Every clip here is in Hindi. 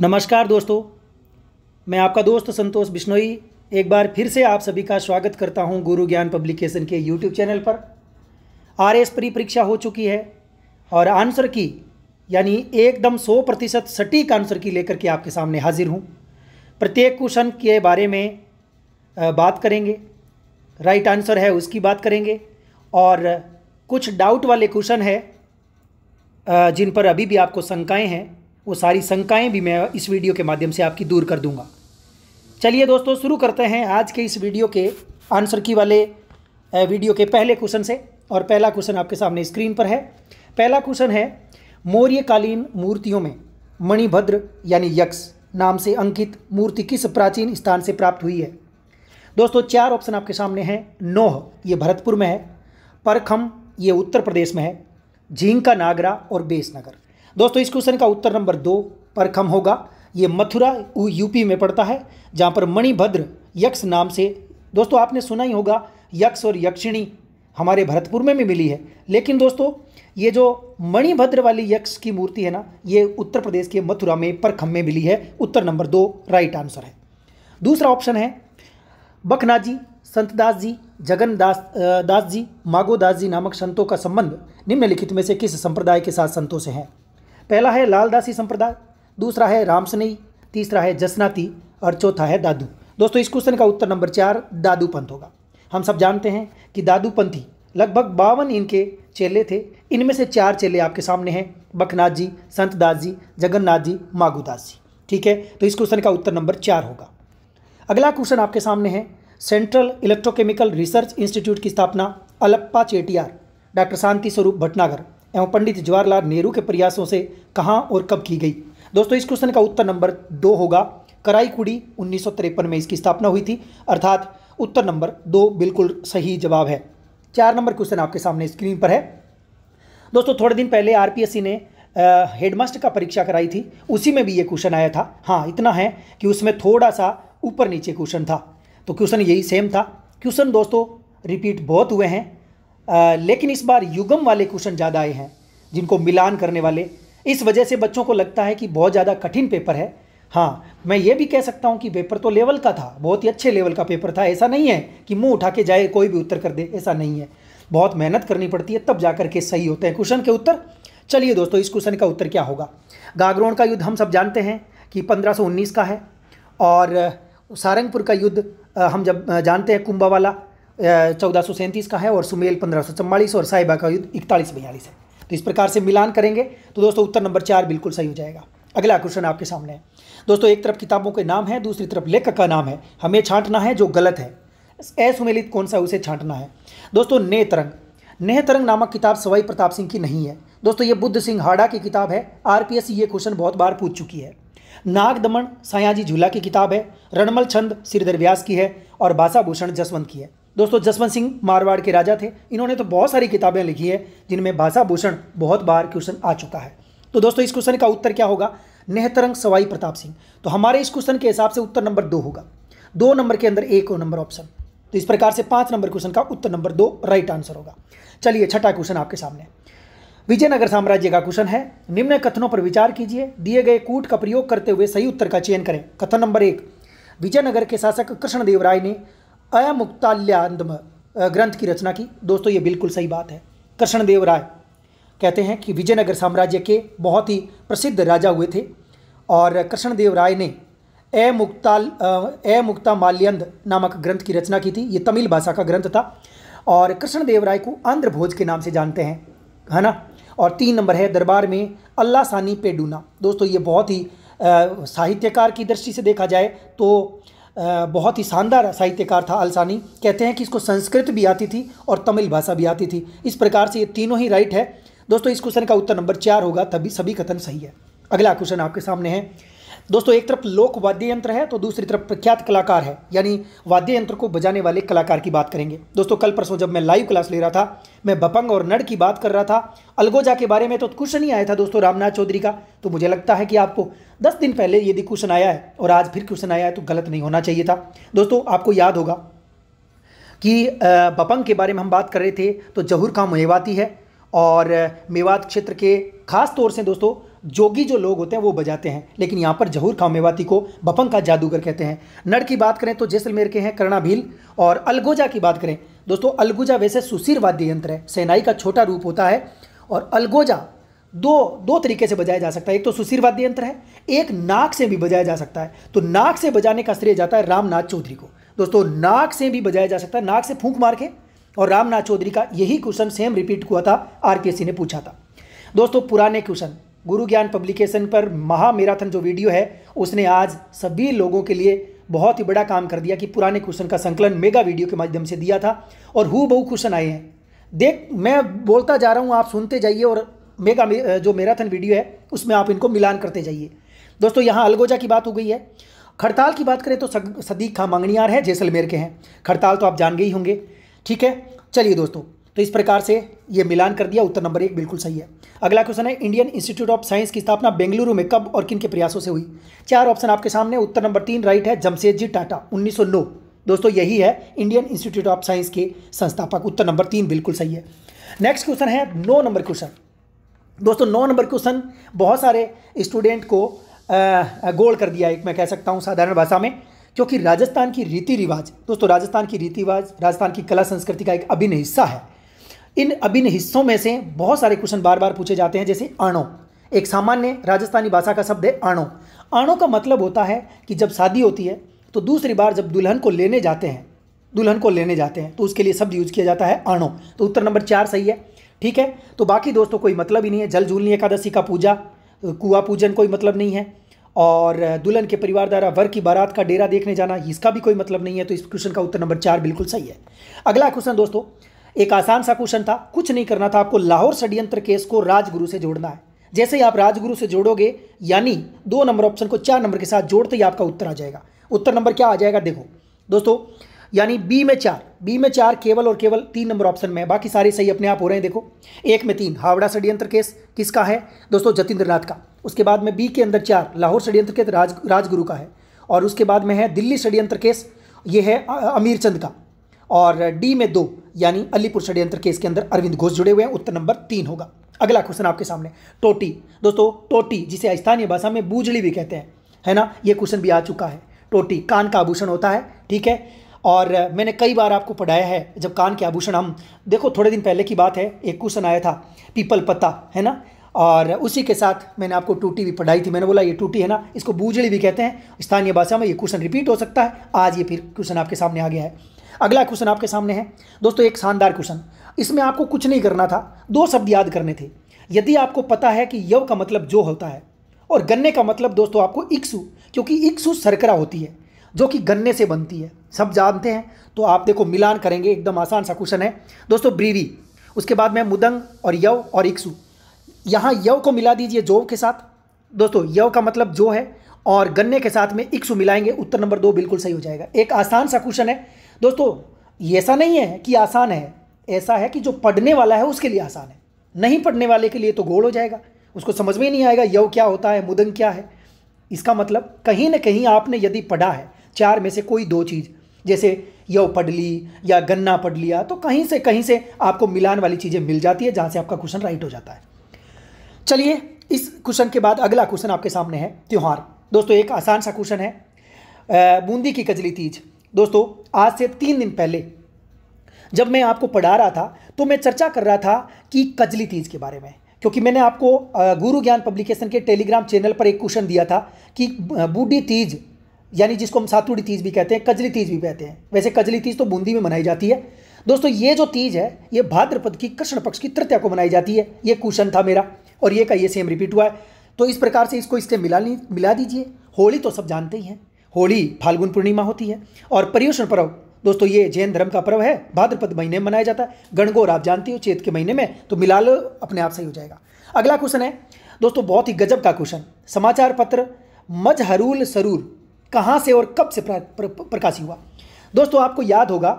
नमस्कार दोस्तों मैं आपका दोस्त संतोष बिश्नोई एक बार फिर से आप सभी का स्वागत करता हूं गुरु ज्ञान पब्लिकेशन के यूट्यूब चैनल पर आर एस परीक्षा हो चुकी है और आंसर की यानी एकदम 100 प्रतिशत सटीक आंसर की लेकर के आपके सामने हाजिर हूं प्रत्येक क्वेश्चन के बारे में बात करेंगे राइट आंसर है उसकी बात करेंगे और कुछ डाउट वाले क्वेश्चन है जिन पर अभी भी आपको शंकाएँ हैं वो सारी शंकाएँ भी मैं इस वीडियो के माध्यम से आपकी दूर कर दूँगा चलिए दोस्तों शुरू करते हैं आज के इस वीडियो के आंसर की वाले वीडियो के पहले क्वेश्चन से और पहला क्वेश्चन आपके सामने स्क्रीन पर है पहला क्वेश्चन है मौर्यकालीन मूर्तियों में मणिभद्र यानी यक्ष नाम से अंकित मूर्ति किस प्राचीन स्थान से प्राप्त हुई है दोस्तों चार ऑप्शन आपके सामने हैं नोह ये भरतपुर में है परखम ये उत्तर प्रदेश में है झींका नागरा और बेसनगर दोस्तों इस क्वेश्चन का उत्तर नंबर दो पर कम होगा ये मथुरा यूपी में पड़ता है जहाँ पर मणिभद्र यक्ष नाम से दोस्तों आपने सुना ही होगा यक्ष और यक्षिणी हमारे भरतपुर में भी मिली है लेकिन दोस्तों ये जो मणिभद्र वाली यक्ष की मूर्ति है ना ये उत्तर प्रदेश के मथुरा में परखम में मिली है उत्तर नंबर दो राइट आंसर है दूसरा ऑप्शन है बखना जी संतदास जी जगन दास दास जी मागो दास जी नामक संतों का संबंध निम्नलिखित में से किस संप्रदाय के साथ संतों से है पहला है लालदासी संप्रदाय दूसरा है रामसनेई तीसरा है जसनाती और चौथा है दादू दोस्तों इस क्वेश्चन का उत्तर नंबर चार दादू पंथ होगा हम सब जानते हैं कि दादू पंथी लगभग बावन इनके चेले थे इनमें से चार चेले आपके सामने हैं बखनाथ जी संत दास जी जगन्नाथ जी मागुदास जी ठीक है तो इस क्वेश्चन का उत्तर नंबर चार होगा अगला क्वेश्चन आपके सामने है सेंट्रल इलेक्ट्रोकेमिकल रिसर्च इंस्टीट्यूट की स्थापना अलप्पा चेटियार डॉक्टर शांति स्वरूप भटनागर एवं पंडित जवाहरलाल नेहरू के प्रयासों से कहाँ और कब की गई दोस्तों इस क्वेश्चन का उत्तर नंबर दो होगा कराईकुड़ी उन्नीस में इसकी स्थापना हुई थी अर्थात उत्तर नंबर दो बिल्कुल सही जवाब है चार नंबर क्वेश्चन आपके सामने स्क्रीन पर है दोस्तों थोड़े दिन पहले आरपीएससी ने हेडमास्टर का परीक्षा कराई थी उसी में भी ये क्वेश्चन आया था हाँ इतना है कि उसमें थोड़ा सा ऊपर नीचे क्वेश्चन था तो क्वेश्चन यही सेम था क्वेश्चन दोस्तों रिपीट बहुत हुए हैं आ, लेकिन इस बार युगम वाले क्वेश्चन ज़्यादा आए हैं जिनको मिलान करने वाले इस वजह से बच्चों को लगता है कि बहुत ज़्यादा कठिन पेपर है हाँ मैं ये भी कह सकता हूँ कि पेपर तो लेवल का था बहुत ही अच्छे लेवल का पेपर था ऐसा नहीं है कि मुंह उठा के जाए कोई भी उत्तर कर दे ऐसा नहीं है बहुत मेहनत करनी पड़ती है तब जा कर के सही होते हैं क्वेश्चन के उत्तर चलिए दोस्तों इस क्वेश्चन का उत्तर क्या होगा गागरोण का युद्ध हम सब जानते हैं कि पंद्रह का है और सारंगपुर का युद्ध हम जब जानते हैं वाला चौदह सौ सैंतीस का है और सुमेल पंद्रह सौ चम्बालीस और साहिबा का युद्ध इकतालीस बयालीस है तो इस प्रकार से मिलान करेंगे तो दोस्तों उत्तर नंबर चार बिल्कुल सही हो जाएगा अगला क्वेश्चन आपके सामने है दोस्तों एक तरफ किताबों के नाम है दूसरी तरफ लेखक का नाम है हमें छांटना है जो गलत है असुमेलित कौन सा उसे छांटना है दोस्तों नेह तरंग नेह तरंग नामक किताब सवाई प्रताप सिंह की नहीं है दोस्तों ये बुद्ध सिंह हाड़ा की किताब है आरपीएस ये क्वेश्चन बहुत बार पूछ चुकी है नाग दमन सायाजी झूला की किताब है रणमल छंद श्रीधर व्यास की है और भाषाभूषण जसवंत की है दोस्तों जसवंत सिंह मारवाड़ के राजा थे इन्होंने तो बहुत सारी किताबें लिखी है जिनमें भाषा भूषण बहुत बार क्वेश्चन आ चुका है तो दोस्तों इस क्वेश्चन का उत्तर क्या होगा नेहतरंग सवाई प्रताप सिंह तो हमारे इस क्वेश्चन के हिसाब से उत्तर नंबर दो होगा दो नंबर के अंदर एक और नंबर ऑप्शन तो इस प्रकार से पांच नंबर क्वेश्चन का उत्तर नंबर दो राइट आंसर होगा चलिए छठा क्वेश्चन आपके सामने विजयनगर साम्राज्य का क्वेश्चन है निम्न कथनों पर विचार कीजिए दिए गए कूट का प्रयोग करते हुए सही उत्तर का चयन करें कथन नंबर एक विजयनगर के शासक कृष्णदेव राय ने अयमुक्ताल्याम ग्रंथ की रचना की दोस्तों ये बिल्कुल सही बात है कृष्णदेव राय कहते हैं कि विजयनगर साम्राज्य के बहुत ही प्रसिद्ध राजा हुए थे और कृष्णदेव राय ने ए मुक्ताल ए मुक्ता माल्यंद नामक ग्रंथ की रचना की थी ये तमिल भाषा का ग्रंथ था और कृष्णदेव राय को आंध्र भोज के नाम से जानते हैं है ना और तीन नंबर है दरबार में अल्लाह सानी पेडूना दोस्तों ये बहुत ही साहित्यकार की दृष्टि से देखा जाए तो बहुत ही शानदार साहित्यकार था अलसानी कहते हैं कि इसको संस्कृत भी आती थी और तमिल भाषा भी आती थी इस प्रकार से ये तीनों ही राइट है दोस्तों इस क्वेश्चन का उत्तर नंबर चार होगा तभी सभी कथन सही है अगला क्वेश्चन आपके सामने है दोस्तों एक तरफ लोक वाद्य यंत्र है तो दूसरी तरफ प्रख्यात कलाकार है यानी वाद्य यंत्र को बजाने वाले कलाकार की बात करेंगे दोस्तों कल परसों जब मैं लाइव क्लास ले रहा था मैं बपंग और नड़ की बात कर रहा था अलगोजा के बारे में तो क्वेश्चन ही आया था दोस्तों रामनाथ चौधरी का तो मुझे लगता है कि आपको दस दिन पहले यदि क्वेश्चन आया है और आज फिर क्वेश्चन आया है तो गलत नहीं होना चाहिए था दोस्तों आपको याद होगा कि बपंग के बारे में हम बात कर रहे थे तो जहूर खां मेवाती है और मेवात क्षेत्र के खास तौर से दोस्तों जोगी जो लोग होते हैं वो बजाते हैं लेकिन यहाँ पर जहूर खां मेवाती को बपंग का जादूगर कहते हैं नड़ की बात करें तो जैसलमेर के हैं करणा भील और अलगोजा की बात करें दोस्तों अलगोजा वैसे सुशीर वाद्य यंत्र है सेनाई का छोटा रूप होता है और अलगोजा दो दो तरीके से बजाया जा सकता है एक तो सुशीर वाद्य यंत्र है एक नाक से भी बजाया जा सकता है तो नाक से बजाने का श्रेय जाता है रामनाथ चौधरी को दोस्तों नाक से भी बजाया जा सकता है नाक से फूंक मार के और रामनाथ चौधरी का यही क्वेश्चन सेम रिपीट हुआ था आर ने पूछा था दोस्तों पुराने क्वेश्चन गुरु ज्ञान पब्लिकेशन पर महा मैराथन जो वीडियो है उसने आज सभी लोगों के लिए बहुत ही बड़ा काम कर दिया कि पुराने क्वेश्चन का संकलन मेगा वीडियो के माध्यम से दिया था और हु बहु क्वेश्चन आए हैं देख मैं बोलता जा रहा हूँ आप सुनते जाइए और मेगा जो मैराथन वीडियो है उसमें आप इनको मिलान करते जाइए दोस्तों यहाँ अलगोजा की बात हो गई है खड़ताल की बात करें तो सदीक खां मंगनियार है जैसलमेर के हैं खड़ताल तो आप जान ही होंगे ठीक है चलिए दोस्तों तो इस प्रकार से ये मिलान कर दिया उत्तर नंबर एक बिल्कुल सही है अगला क्वेश्चन है इंडियन इंस्टीट्यूट ऑफ साइंस की स्थापना बेंगलुरु में कब और किन के प्रयासों से हुई चार ऑप्शन आपके सामने उत्तर नंबर तीन राइट है जमशेद जी टाटा उन्नीस दोस्तों यही है इंडियन इंस्टीट्यूट ऑफ साइंस के संस्थापक उत्तर नंबर तीन बिल्कुल सही है नेक्स्ट क्वेश्चन है नौ नंबर क्वेश्चन दोस्तों नौ नंबर क्वेश्चन बहुत सारे स्टूडेंट को गोल कर दिया एक मैं कह सकता हूँ साधारण भाषा में क्योंकि राजस्थान की रीति रिवाज दोस्तों राजस्थान की रीति रिवाज राजस्थान की कला संस्कृति का एक अभिन्न हिस्सा है इन अभिन्न हिस्सों में से बहुत सारे क्वेश्चन बार बार पूछे जाते हैं जैसे आणो एक सामान्य राजस्थानी भाषा का शब्द है आणो अणो का मतलब होता है कि जब शादी होती है तो दूसरी बार जब दुल्हन को लेने जाते हैं दुल्हन को लेने जाते हैं तो उसके लिए शब्द यूज किया जाता है आणो तो उत्तर नंबर चार सही है ठीक है तो बाकी दोस्तों कोई मतलब ही नहीं है जल झूलनी एकादशी का पूजा कुआ पूजन कोई मतलब नहीं है और दुल्हन के परिवार द्वारा वर की बारात का डेरा देखने जाना इसका भी कोई मतलब नहीं है तो इस क्वेश्चन का उत्तर नंबर चार बिल्कुल सही है अगला क्वेश्चन दोस्तों एक आसान सा क्वेश्चन था कुछ नहीं करना था आपको लाहौर षड्यंत्र केस को राजगुरु से जोड़ना है जैसे ही आप राजगुरु से जोड़ोगे यानी दो नंबर ऑप्शन को चार नंबर के साथ जोड़ते ही आपका उत्तर आ जाएगा उत्तर नंबर क्या आ जाएगा देखो दोस्तों यानी बी में चार बी में चार केवल और केवल तीन नंबर ऑप्शन में बाकी सारे सही अपने आप हो रहे हैं देखो एक में तीन हावड़ा षड्यंत्र केस किसका है दोस्तों जतेंद्रनाथ नाथ का उसके बाद में बी के अंदर चार लाहौर षड्यंत्र केस राज राजगुरु का है और उसके बाद में है दिल्ली षड्यंत्र केस ये है अमीर चंद का और डी में दो यानी अलीपुर षड्यंत्र केस के अंदर अरविंद घोष जुड़े हुए हैं उत्तर नंबर तीन होगा अगला क्वेश्चन आपके सामने टोटी दोस्तों टोटी जिसे स्थानीय भाषा में बूझड़ी भी कहते हैं है ना ये क्वेश्चन भी आ चुका है टोटी कान का आभूषण होता है ठीक है और मैंने कई बार आपको पढ़ाया है जब कान के आभूषण हम देखो थोड़े दिन पहले की बात है एक क्वेश्चन आया था पीपल पत्ता है ना और उसी के साथ मैंने आपको टूटी भी पढ़ाई थी मैंने बोला ये टूटी है ना इसको बूझड़ी भी कहते हैं स्थानीय भाषा में ये क्वेश्चन रिपीट हो सकता है आज ये फिर क्वेश्चन आपके सामने आ गया है अगला क्वेश्चन आपके सामने है दोस्तों एक शानदार क्वेश्चन इसमें आपको कुछ नहीं करना था दो शब्द याद करने थे यदि आपको पता है कि यव का मतलब जो होता है और गन्ने का मतलब दोस्तों आपको इक्सु क्योंकि इक्सु सरकरा होती है जो कि गन्ने से बनती है सब जानते हैं तो आप देखो मिलान करेंगे एकदम आसान सा क्वेश्चन है दोस्तों ब्रीवी उसके बाद में मुदंग और यव और इक्सु यहाँ यव को मिला दीजिए जो के साथ दोस्तों यव का मतलब जो है और गन्ने के साथ में इक्सु मिलाएंगे उत्तर नंबर दो बिल्कुल सही हो जाएगा एक आसान सा क्वेश्चन है दोस्तों ये ऐसा नहीं है कि आसान है ऐसा है कि जो पढ़ने वाला है उसके लिए आसान है नहीं पढ़ने वाले के लिए तो गोल हो जाएगा उसको समझ में नहीं आएगा यव क्या होता है मुदंग क्या है इसका मतलब कहीं ना कहीं आपने यदि पढ़ा है चार में से कोई दो चीज़ जैसे यव पढ़ ली या गन्ना पढ़ लिया तो कहीं से कहीं से आपको मिलान वाली चीज़ें मिल जाती है जहाँ से आपका क्वेश्चन राइट हो जाता है चलिए इस क्वेश्चन के बाद अगला क्वेश्चन आपके सामने है त्यौहार दोस्तों एक आसान सा क्वेश्चन है बूंदी की कजली तीज दोस्तों आज से तीन दिन पहले जब मैं आपको पढ़ा रहा था तो मैं चर्चा कर रहा था कि कजली तीज के बारे में क्योंकि मैंने आपको गुरु ज्ञान पब्लिकेशन के टेलीग्राम चैनल पर एक क्वेश्चन दिया था कि बूढ़ी तीज यानी जिसको हम सातुड़ी तीज भी कहते हैं कजली तीज भी कहते हैं वैसे कजली तीज तो बूंदी में मनाई जाती है दोस्तों ये जो तीज है ये भाद्रपद की कृष्ण पक्ष की तृतीया को मनाई जाती है ये क्वेश्चन था मेरा और ये का ये सेम रिपीट हुआ है तो इस प्रकार से इसको इससे मिला मिला दीजिए होली तो सब जानते ही हैं होली फाल्गुन पूर्णिमा होती है और पर्यूषण पर्व दोस्तों ये जैन धर्म का पर्व है भाद्रपद महीने में मनाया जाता है गणगौर आप जानती हो चेत के महीने में तो मिला लो अपने आप सही हो जाएगा अगला क्वेश्चन है दोस्तों बहुत ही गजब का क्वेश्चन समाचार पत्र मजहरूल सरूर कहाँ से और कब से प्रकाशित हुआ दोस्तों आपको याद होगा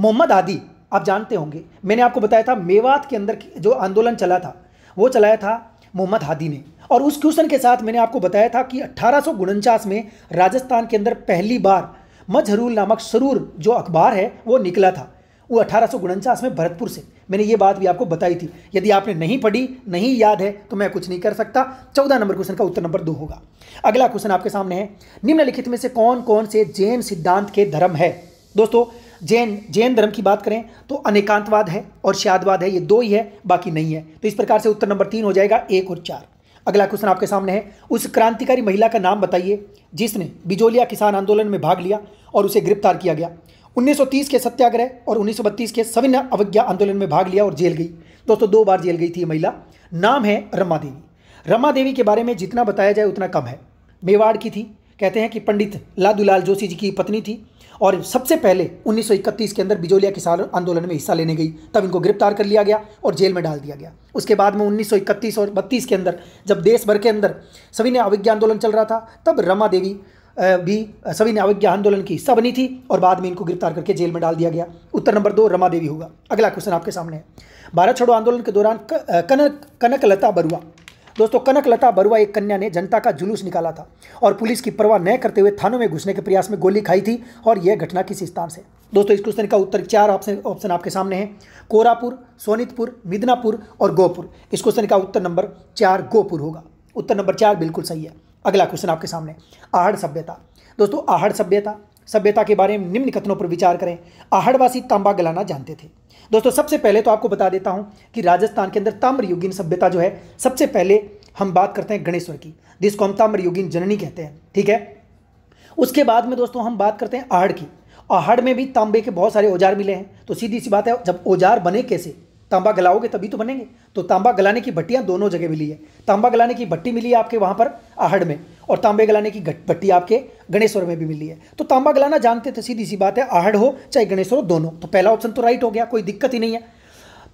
मोहम्मद आदि आप जानते होंगे मैंने आपको बताया था मेवात के अंदर जो आंदोलन चला था वो चलाया था मोहम्मद हादी ने और उस क्वेश्चन के साथ मैंने आपको बताया था कि अट्ठारह में राजस्थान के अंदर पहली बार मजहरूल नामक सरूर जो अखबार है वो निकला था वो अठारह में भरतपुर से मैंने ये बात भी आपको बताई थी यदि आपने नहीं पढ़ी नहीं याद है तो मैं कुछ नहीं कर सकता चौदह नंबर क्वेश्चन का उत्तर नंबर दो होगा अगला क्वेश्चन आपके सामने है निम्नलिखित में से कौन कौन से जैन सिद्धांत के धर्म है दोस्तों जैन जैन धर्म की बात करें तो अनेकांतवाद है और श्यादवाद है ये दो ही है बाकी नहीं है तो इस प्रकार से उत्तर नंबर तीन हो जाएगा एक और चार अगला क्वेश्चन आपके सामने है उस क्रांतिकारी महिला का नाम बताइए जिसने बिजोलिया किसान आंदोलन में भाग लिया और उसे गिरफ्तार किया गया 1930 के सत्याग्रह और 1932 के सविनय अवज्ञा आंदोलन में भाग लिया और जेल गई दोस्तों दो बार जेल गई थी ये महिला नाम है रमा देवी रमा देवी के बारे में जितना बताया जाए उतना कम है मेवाड़ की थी कहते हैं कि पंडित लादूलाल जोशी जी की पत्नी थी और सबसे पहले 1931 के अंदर बिजोलिया किसान आंदोलन में हिस्सा लेने गई तब इनको गिरफ्तार कर लिया गया और जेल में डाल दिया गया उसके बाद में 1931 और 32 के अंदर जब देश भर के अंदर सभी ने अविज्ञा आंदोलन चल रहा था तब रमा देवी भी सभी ने अविज्ञा आंदोलन की हिस्सा बनी थी और बाद में इनको गिरफ्तार करके जेल में डाल दिया गया उत्तर नंबर दो रमा देवी होगा अगला क्वेश्चन आपके सामने है भारत छोड़ो आंदोलन के दौरान कनक कनकलता बरुआ दोस्तों कनकलता बरुआ एक कन्या ने जनता का जुलूस निकाला था और पुलिस की परवाह न करते हुए थानों में घुसने के प्रयास में गोली खाई थी और यह घटना किस स्थान से दोस्तों इस क्वेश्चन का उत्तर चार ऑप्शन ऑप्शन आपके सामने है कोरापुर सोनितपुर मिदनापुर और गोपुर इस क्वेश्चन का उत्तर नंबर चार गोपुर होगा उत्तर नंबर चार बिल्कुल सही है अगला क्वेश्चन आपके सामने आहड़ सभ्यता दोस्तों आहड़ सभ्यता सभ्यता के बारे में निम्न कथनों पर विचार करें आहड़वासी तांबा गलाना जानते थे दोस्तों सबसे पहले तो आपको बता देता हूँ कि राजस्थान के अंदर ताम्रयुगीन सभ्यता जो है सबसे पहले हम बात करते हैं गणेश्वर की जिसको हम ताम्रयुगीन जननी कहते हैं ठीक है उसके बाद में दोस्तों हम बात करते हैं आहड़ की आहड़ में भी तांबे के बहुत सारे औजार मिले हैं तो सीधी सी बात है जब औजार बने कैसे तांबा गलाओगे तभी तो बनेंगे तो तांबा गलाने की भट्टियाँ दोनों जगह मिली है तांबा गलाने की भट्टी मिली है आपके वहाँ पर आहड़ में और तांबे गलाने की घटपट्टी आपके गणेश्वर में भी मिली है तो तांबा गलाना जानते थे सीधी सी बात है आहड़ हो चाहे गणेश्वर हो दोनों तो पहला ऑप्शन तो राइट हो गया कोई दिक्कत ही नहीं है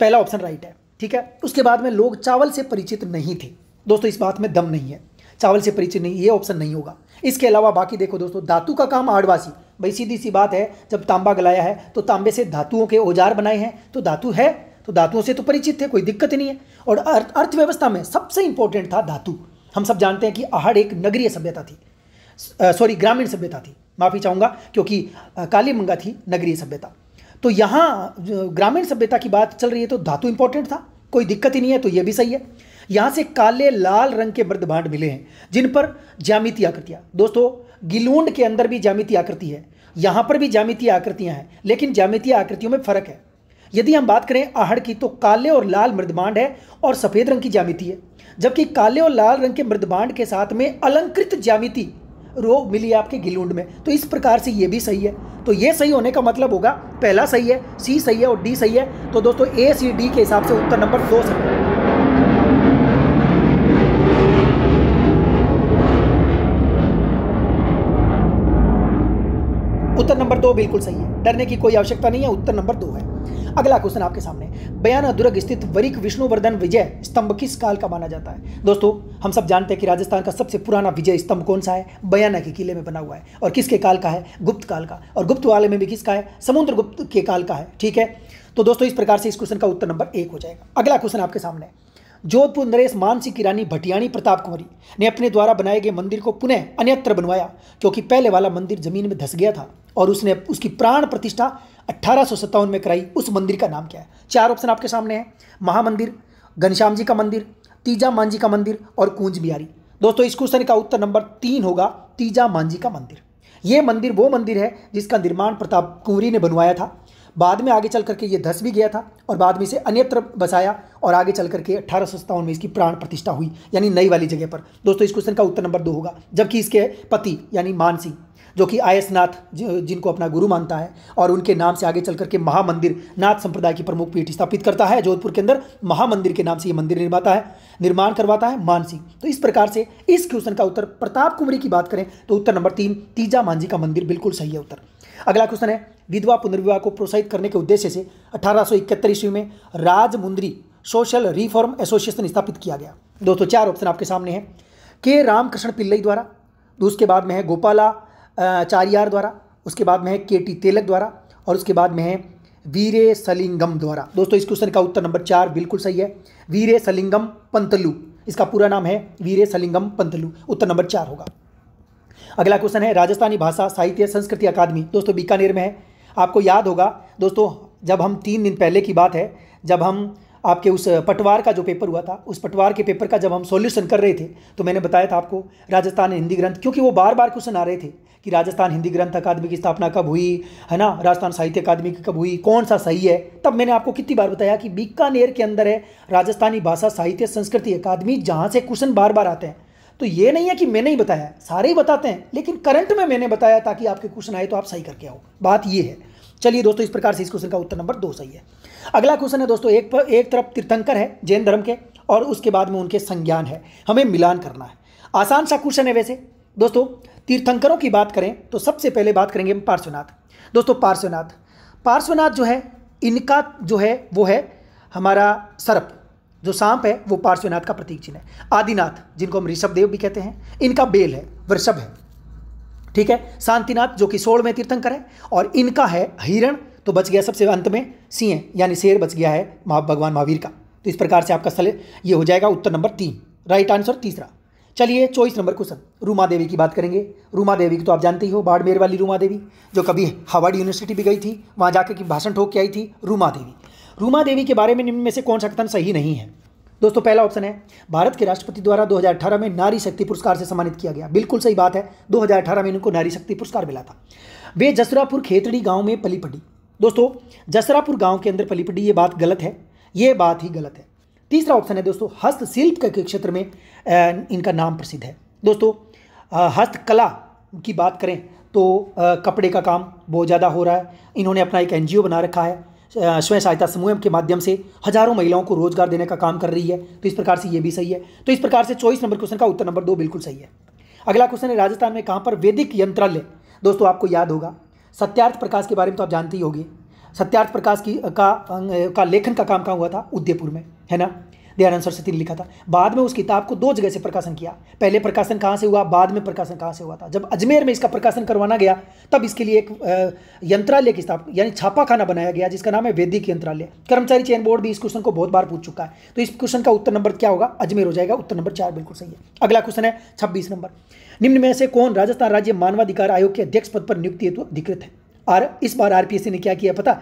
पहला ऑप्शन राइट है ठीक है उसके बाद में लोग चावल से परिचित नहीं थे दोस्तों इस बात में दम नहीं है चावल से परिचित नहीं ये ऑप्शन नहीं होगा इसके अलावा बाकी देखो दोस्तों धातु का काम आड़वासी भाई सीधी सी बात है जब तांबा गलाया है तो तांबे से धातुओं के औजार बनाए हैं तो धातु है तो धातुओं से तो परिचित थे कोई दिक्कत नहीं है और अर्थव्यवस्था में सबसे इंपॉर्टेंट था धातु हम सब जानते हैं कि आहड़ एक नगरीय सभ्यता थी सॉरी ग्रामीण सभ्यता थी माफ़ी चाहूँगा क्योंकि काली मंगा थी नगरीय सभ्यता तो यहाँ ग्रामीण सभ्यता की बात चल रही है तो धातु इंपॉर्टेंट था कोई दिक्कत ही नहीं है तो ये भी सही है यहाँ से काले लाल रंग के मृद भांड मिले हैं जिन पर जामिति आकृतियाँ दोस्तों गिलूंड के अंदर भी जामिति आकृति है यहाँ पर भी जामिति आकृतियाँ हैं लेकिन जामिति आकृतियों में फ़र्क है यदि हम बात करें आहड़ की तो काले और लाल मृदमांड है और सफ़ेद रंग की जामिति है जबकि काले और लाल रंग के मृदबांड के साथ में अलंकृत ज्यामिति रो मिली आपके गिलूंड में तो इस प्रकार से ये भी सही है तो ये सही होने का मतलब होगा पहला सही है सी सही है और डी सही है तो दोस्तों ए सी डी के हिसाब से उत्तर नंबर दो सही है उत्तर नंबर दो बिल्कुल सही है डरने की कोई आवश्यकता नहीं है उत्तर नंबर दो है अगला क्वेश्चन आपके सामने बयान अधुरग स्थित वरिक विष्णुवर्धन विजय स्तंभ किस काल का माना जाता है दोस्तों हम सब जानते हैं कि राजस्थान का सबसे पुराना विजय स्तंभ कौन सा है बयाना के किले में बना हुआ है और किसके काल का है गुप्त काल का और गुप्त वाले में भी किसका है समुद्र गुप्त के काल का है ठीक है तो दोस्तों इस प्रकार से इस क्वेश्चन का उत्तर नंबर एक हो जाएगा अगला क्वेश्चन आपके सामने जोधपुर नरेश मानसी की रानी भटियाणी प्रताप कुमारी ने अपने द्वारा बनाए गए मंदिर को पुनः अन्यत्र बनवाया क्योंकि पहले वाला मंदिर जमीन में धस गया था और उसने उसकी प्राण प्रतिष्ठा अट्ठारह में कराई उस मंदिर का नाम क्या है चार ऑप्शन आपके सामने है महामंदिर घनश्याम जी का मंदिर तीजा मांझी का मंदिर और कुंज बिहारी दोस्तों इस क्वेश्चन का उत्तर नंबर तीन होगा तीजा मांझी का मंदिर ये मंदिर वो मंदिर है जिसका निर्माण प्रताप कुंवरी ने बनवाया था बाद में आगे चल करके ये धस भी गया था और बाद में इसे अन्यत्र बसाया और आगे चल करके अठारह में इसकी प्राण प्रतिष्ठा हुई यानी नई वाली जगह पर दोस्तों इस क्वेश्चन का उत्तर नंबर दो होगा जबकि इसके पति यानी मान जो कि आयस नाथ जिनको अपना गुरु मानता है और उनके नाम से आगे चल करके महामंदिर नाथ संप्रदाय की प्रमुख पीठ स्थापित करता है जोधपुर के अंदर महामंदिर के नाम से ये मंदिर निर्माता है निर्माण करवाता है मानसिंह तो इस प्रकार से इस क्वेश्चन का उत्तर प्रताप कुमरी की बात करें तो उत्तर नंबर तीन तीजा मांझी का मंदिर बिल्कुल सही है उत्तर अगला क्वेश्चन है विधवा पुनर्विवाह को प्रोत्साहित करने के उद्देश्य से अठारह ईस्वी में राजमुंदरी सोशल रिफॉर्म एसोसिएशन स्थापित किया गया दोस्तों चार ऑप्शन आपके सामने हैं के रामकृष्ण पिल्लई द्वारा उसके बाद में है गोपाला चारियार द्वारा उसके बाद में है के टी तेलक द्वारा और उसके बाद में है वीरे सलिंगम द्वारा दोस्तों इस क्वेश्चन का उत्तर नंबर चार बिल्कुल सही है वीरे सलिंगम पंतलू इसका पूरा नाम है वीरे सलिंगम पंतलू उत्तर नंबर चार होगा अगला क्वेश्चन है राजस्थानी भाषा साहित्य संस्कृति अकादमी दोस्तों बीकानेर में है आपको याद होगा दोस्तों जब हम तीन दिन पहले की बात है जब हम आपके उस पटवार का जो पेपर हुआ था उस पटवार के पेपर का जब हम सॉल्यूशन कर रहे थे तो मैंने बताया था आपको राजस्थान हिंदी ग्रंथ क्योंकि वो बार बार क्वेश्चन आ रहे थे कि राजस्थान हिंदी ग्रंथ अकादमी की स्थापना कब हुई है ना राजस्थान साहित्य अकादमी की कब हुई कौन सा सही है तब मैंने आपको कितनी बार बताया कि बीकानेर के अंदर है राजस्थानी भाषा साहित्य संस्कृति अकादमी जहाँ से क्वेश्चन बार बार आते हैं तो ये नहीं है कि मैंने ही बताया सारे ही बताते हैं लेकिन करंट में मैंने बताया ताकि आपके क्वेश्चन आए तो आप सही करके आओ बात ये है चलिए दोस्तों इस प्रकार से इस क्वेश्चन का उत्तर नंबर दो सही है अगला क्वेश्चन है दोस्तों एक पर एक तरफ तीर्थंकर है जैन धर्म के और उसके बाद में उनके संज्ञान है हमें मिलान करना है आसान सा क्वेश्चन है वैसे दोस्तों तीर्थंकरों की बात करें तो सबसे पहले बात करेंगे पार्श्वनाथ दोस्तों पार्श्वनाथ पार्श्वनाथ जो है इनका जो है वो है हमारा सर्प जो सांप है वो पार्श्वनाथ का प्रतीक चिन्ह है आदिनाथ जिनको हम ऋषभ देव भी कहते हैं इनका बेल है वृषभ है ठीक है शांतिनाथ जो कि सोलहवें तीर्थंकर है और इनका है हिरण तो बच गया सबसे अंत में सिंह यानी शेर बच गया है महा भगवान महावीर का तो इस प्रकार से आपका स्थल ये हो जाएगा उत्तर नंबर तीन राइट आंसर तीसरा चलिए चौबीस नंबर क्वेश्चन रूमा देवी की बात करेंगे रूमा देवी की तो आप जानते ही हो बाड़मेर वाली रूमा देवी जो कभी हार्वर्ड यूनिवर्सिटी भी गई थी वहाँ जाकर के भाषण ठोक के आई थी रूमा देवी रूमा देवी के बारे में निम्न में से कौन सा कथन सही नहीं है दोस्तों पहला ऑप्शन है भारत के राष्ट्रपति द्वारा 2018 में नारी शक्ति पुरस्कार से सम्मानित किया गया बिल्कुल सही बात है 2018 में इनको नारी शक्ति पुरस्कार मिला था वे जसरापुर खेतड़ी गांव में पली पड़ी दोस्तों जसरापुर गांव के अंदर पलीपटी ये बात गलत है ये बात ही गलत है तीसरा ऑप्शन है दोस्तों हस्तशिल्प के क्षेत्र में इनका नाम प्रसिद्ध है दोस्तों हस्तकला की बात करें तो कपड़े का काम बहुत ज़्यादा हो रहा है इन्होंने अपना एक एनजीओ बना रखा है स्वयं सहायता समूह के माध्यम से हजारों महिलाओं को रोजगार देने का काम कर रही है तो इस प्रकार से ये भी सही है तो इस प्रकार से चौबीस नंबर क्वेश्चन का उत्तर नंबर दो बिल्कुल सही है अगला क्वेश्चन है राजस्थान में कहाँ पर वैदिक यंत्रालय दोस्तों आपको याद होगा सत्यार्थ प्रकाश के बारे में तो आप जानते ही होगी सत्यार्थ प्रकाश की का का लेखन का काम कहाँ हुआ था उदयपुर में है ना दयानंद सरस्वती ने लिखा था बाद में उस किताब को दो जगह से प्रकाशन किया पहले प्रकाशन कहाँ से हुआ बाद में प्रकाशन कहाँ से हुआ था जब अजमेर में इसका प्रकाशन करवाना गया तब इसके लिए एक यंत्रालय की स्थापना यानी छापाखाना बनाया गया जिसका नाम है वैदिक यंत्रालय कर्मचारी चयन बोर्ड भी इस क्वेश्चन को बहुत बार पूछ चुका है तो इस क्वेश्चन का उत्तर नंबर क्या होगा अजमेर हो जाएगा उत्तर नंबर चार बिल्कुल सही है अगला क्वेश्चन है छब्बीस नंबर निम्न में से कौन राजस्थान राज्य मानवाधिकार आयोग के अध्यक्ष पद पर नियुक्ति हेतु अधिकृत है और इस बार आरपीएससी ने क्या किया पता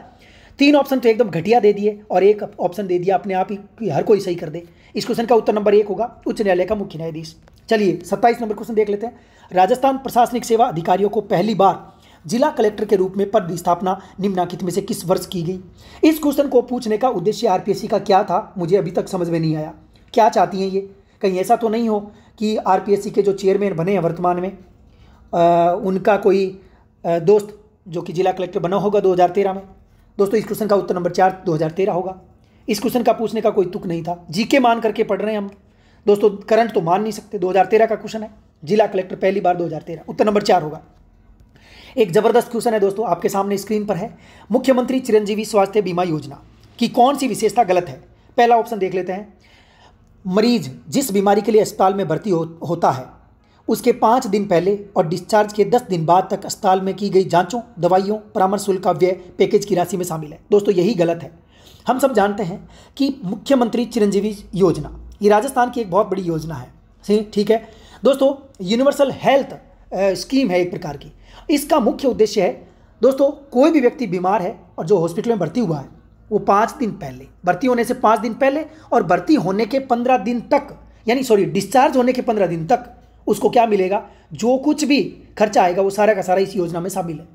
तीन ऑप्शन तो एकदम घटिया दे दिए और एक ऑप्शन दे दिया अपने आप ही कि हर कोई सही कर दे इस क्वेश्चन का उत्तर नंबर एक होगा उच्च न्यायालय का मुख्य न्यायाधीश चलिए सत्ताईस नंबर क्वेश्चन देख लेते हैं राजस्थान प्रशासनिक सेवा अधिकारियों को पहली बार जिला कलेक्टर के रूप में पद स्थापना निम्नांकित में से किस वर्ष की गई इस क्वेश्चन को पूछने का उद्देश्य आरपीएससी का क्या था मुझे अभी तक समझ में नहीं आया क्या चाहती हैं ये कहीं ऐसा तो नहीं हो कि आरपीएससी के जो चेयरमैन बने हैं वर्तमान में आ, उनका कोई आ, दोस्त जो कि जिला कलेक्टर बना होगा 2013 में दोस्तों इस क्वेश्चन का उत्तर नंबर चार तेरह होगा इस क्वेश्चन का पूछने का कोई तुक नहीं था जीके मान करके पढ़ रहे हैं हम दोस्तों करंट तो मान नहीं सकते 2013 का क्वेश्चन है जिला कलेक्टर पहली बार 2013 उत्तर नंबर चार होगा एक जबरदस्त क्वेश्चन है दोस्तों आपके सामने स्क्रीन पर है मुख्यमंत्री चिरंजीवी स्वास्थ्य बीमा योजना की कौन सी विशेषता गलत है पहला ऑप्शन देख लेते हैं मरीज जिस बीमारी के लिए अस्पताल में भर्ती हो, होता है उसके पाँच दिन पहले और डिस्चार्ज के दस दिन बाद तक अस्पताल में की गई जांचों दवाइयों परामर्श शुल्क का व्यय पैकेज की राशि में शामिल है दोस्तों यही गलत है हम सब जानते हैं कि मुख्यमंत्री चिरंजीवी योजना ये राजस्थान की एक बहुत बड़ी योजना है ठीक है दोस्तों यूनिवर्सल हेल्थ स्कीम है एक प्रकार की इसका मुख्य उद्देश्य है दोस्तों कोई भी व्यक्ति बीमार है और जो हॉस्पिटल में भर्ती हुआ है वो पाँच दिन पहले भर्ती होने से पाँच दिन पहले और भर्ती होने के पंद्रह दिन तक यानी सॉरी डिस्चार्ज होने के पंद्रह दिन तक उसको क्या मिलेगा जो कुछ भी खर्चा आएगा वो सारा का सारा इस योजना में शामिल है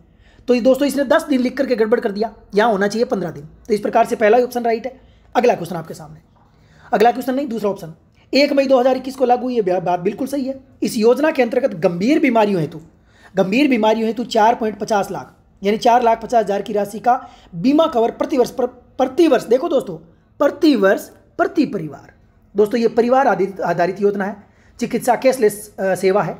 तो दोस्तों इसने दस दिन लिख करके गड़बड़ कर दिया यहाँ होना चाहिए पंद्रह दिन तो इस प्रकार से पहला ऑप्शन राइट है अगला क्वेश्चन आपके सामने अगला क्वेश्चन नहीं दूसरा ऑप्शन एक मई दो को लागू ये बात बिल्कुल सही है इस योजना के अंतर्गत गंभीर बीमारियों हेतु गंभीर बीमारियों हेतु चार पॉइंट पचास लाख यानी चार लाख पचास हजार की राशि का बीमा कवर प्रतिवर्ष प्रतिवर्ष देखो दोस्तों प्रतिवर्ष प्रति परिवार दोस्तों ये परिवार आधारित योजना है चिकित्सा कैशलेस सेवा है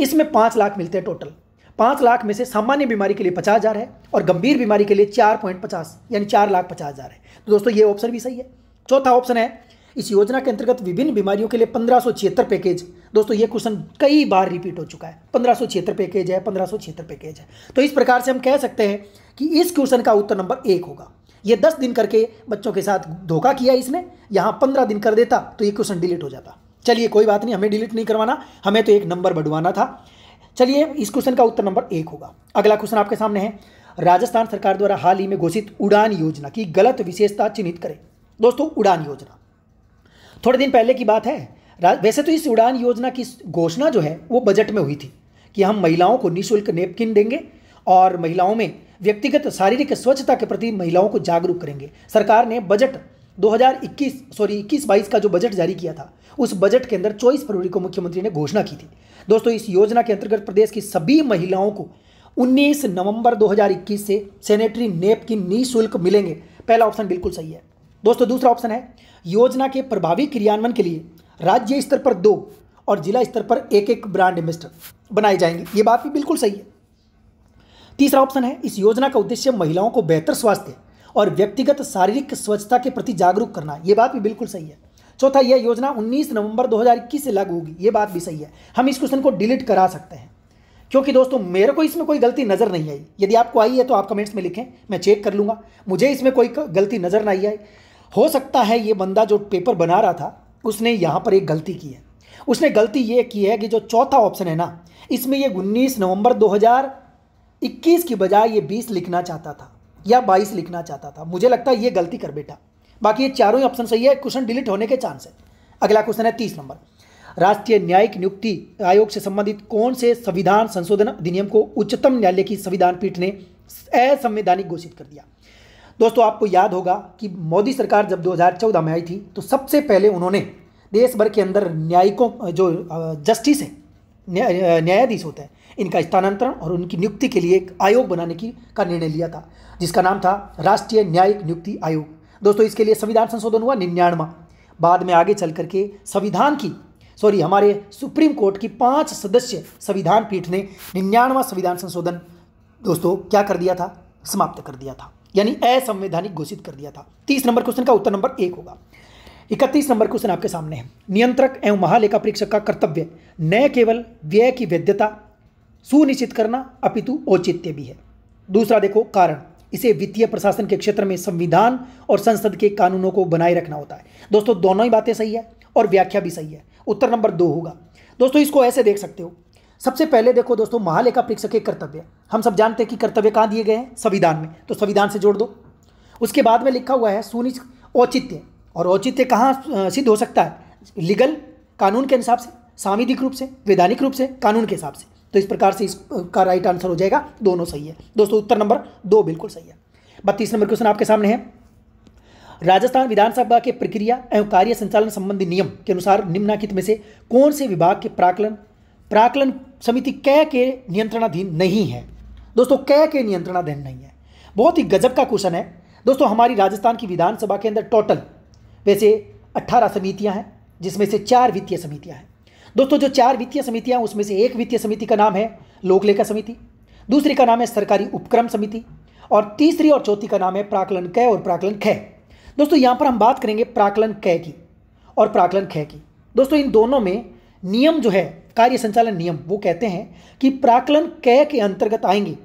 इसमें पाँच लाख मिलते हैं टोटल पाँच लाख में से सामान्य बीमारी के लिए पचास हज़ार है और गंभीर बीमारी के लिए चार पॉइंट पचास यानी चार लाख पचास हज़ार है तो दोस्तों ये ऑप्शन भी सही है चौथा ऑप्शन है इस योजना के अंतर्गत विभिन्न बीमारियों के लिए पंद्रह पैकेज दोस्तों ये क्वेश्चन कई बार रिपीट हो चुका है पंद्रह पैकेज है पंद्रह पैकेज है तो इस प्रकार से हम कह सकते हैं कि इस क्वेश्चन का उत्तर नंबर एक होगा ये दस दिन करके बच्चों के साथ धोखा किया इसने यहाँ पंद्रह दिन कर देता तो ये क्वेश्चन डिलीट हो जाता चलिए कोई बात नहीं हमें डिलीट नहीं करवाना हमें तो एक नंबर बढ़वाना था चलिए इस क्वेश्चन का उत्तर नंबर एक होगा अगला क्वेश्चन आपके सामने है राजस्थान सरकार द्वारा हाल ही में घोषित उड़ान योजना की गलत विशेषता चिन्हित करें दोस्तों उड़ान योजना थोड़े दिन पहले की बात है वैसे तो इस उड़ान योजना की घोषणा जो है वो बजट में हुई थी कि हम महिलाओं को निःशुल्क नेपकिन देंगे और महिलाओं में व्यक्तिगत शारीरिक स्वच्छता के प्रति महिलाओं को जागरूक करेंगे सरकार ने बजट 2021 सॉरी 21 बाईस का जो बजट जारी किया था उस बजट के अंदर 24 फरवरी को मुख्यमंत्री ने घोषणा की थी दोस्तों इस योजना के अंतर्गत प्रदेश की सभी महिलाओं को 19 नवंबर 2021 से नेप की निःशुल्क मिलेंगे पहला ऑप्शन बिल्कुल सही है दोस्तों दूसरा ऑप्शन है योजना के प्रभावी क्रियान्वयन के लिए राज्य स्तर पर दो और जिला स्तर पर एक एक ब्रांड एम्बेस्टर बनाए जाएंगे ये बात भी बिल्कुल सही है तीसरा ऑप्शन है इस योजना का उद्देश्य महिलाओं को बेहतर स्वास्थ्य और व्यक्तिगत शारीरिक स्वच्छता के प्रति जागरूक करना ये बात भी बिल्कुल सही है चौथा यह योजना 19 नवंबर 2021 से लागू होगी ये बात भी सही है हम इस क्वेश्चन को डिलीट करा सकते हैं क्योंकि दोस्तों मेरे को इसमें कोई गलती नज़र नहीं आई यदि आपको आई है तो आप कमेंट्स में लिखें मैं चेक कर लूँगा मुझे इसमें कोई गलती नज़र नहीं आई हो सकता है ये बंदा जो पेपर बना रहा था उसने यहाँ पर एक गलती की है उसने गलती ये की है कि जो चौथा ऑप्शन है ना इसमें ये उन्नीस नवंबर 2021 की बजाय ये 20 लिखना चाहता था या बाईस लिखना चाहता था मुझे लगता है ये गलती कर बेटा बाकी ये चारों ही ऑप्शन सही है क्वेश्चन डिलीट होने के चांस है अगला क्वेश्चन है तीस नंबर राष्ट्रीय न्यायिक नियुक्ति आयोग से संबंधित कौन से संविधान संशोधन अधिनियम को उच्चतम न्यायालय की संविधान पीठ ने असंवैधानिक घोषित कर दिया दोस्तों आपको याद होगा कि मोदी सरकार जब 2014 में आई थी तो सबसे पहले उन्होंने देश भर के अंदर न्यायिकों जो जस्टिस है न्यायाधीश होते हैं इनका स्थानांतरण और उनकी नियुक्ति के लिए एक आयोग बनाने की का निर्णय लिया था जिसका नाम था राष्ट्रीय न्यायिक नियुक्ति आयोग दोस्तों इसके लिए संविधान संशोधन हुआ निन्यानवा बाद में आगे चल करके संविधान की सॉरी हमारे सुप्रीम कोर्ट की पांच सदस्य संविधान पीठ ने निन्यानवा संविधान संशोधन दोस्तों क्या कर दिया था समाप्त कर दिया था यानी असंवैधानिक घोषित कर दिया था तीस नंबर क्वेश्चन का उत्तर नंबर एक होगा इकतीस नंबर क्वेश्चन आपके सामने है नियंत्रक एवं महालेखा परीक्षक का कर्तव्य न केवल व्यय की वैधता सुनिश्चित करना अपितु औचित्य भी है दूसरा देखो कारण इसे वित्तीय प्रशासन के क्षेत्र में संविधान और संसद के कानूनों को बनाए रखना होता है दोस्तों दोनों ही बातें सही है और व्याख्या भी सही है उत्तर नंबर दो होगा दोस्तों इसको ऐसे देख सकते हो सबसे पहले देखो दोस्तों महालेखा परीक्षक के कर्तव्य हम सब जानते हैं कि कर्तव्य कहाँ दिए गए हैं संविधान में तो संविधान से जोड़ दो उसके बाद में लिखा हुआ है सुनिश्चित औचित्य और औचित्य कहाँ सिद्ध हो सकता है लीगल कानून के हिसाब से सामिधिक रूप से वैधानिक रूप से कानून के हिसाब से तो इस प्रकार से इसका राइट आंसर हो जाएगा दोनों सही है दोस्तों उत्तर नंबर दो बिल्कुल सही है बत्तीस नंबर क्वेश्चन आपके सामने है राजस्थान विधानसभा के प्रक्रिया एवं कार्य संचालन संबंधी नियम के अनुसार निम्नाकित में से कौन से विभाग के प्राकलन प्राकलन समिति कै के नियंत्रणाधीन नहीं है दोस्तों कै के नियंत्रणाधीन नहीं है बहुत ही गजब का क्वेश्चन है दोस्तों हमारी राजस्थान की विधानसभा के अंदर टोटल वैसे अट्ठारह समितियां हैं जिसमें से चार वित्तीय समितियां हैं दोस्तों जो चार वित्तीय समितियाँ उसमें से एक वित्तीय समिति का नाम है लोकलेखा समिति दूसरी का नाम है सरकारी उपक्रम समिति और तीसरी और चौथी का नाम है प्राकलन कै और प्राकलन खै दोस्तों यहां पर हम बात करेंगे प्राकलन कै की और प्राकलन खै की दोस्तों इन दोनों में नियम जो है कार्य संचालन नियम वो कहते हैं कि प्राकलन कै के अंतर्गत आएंगे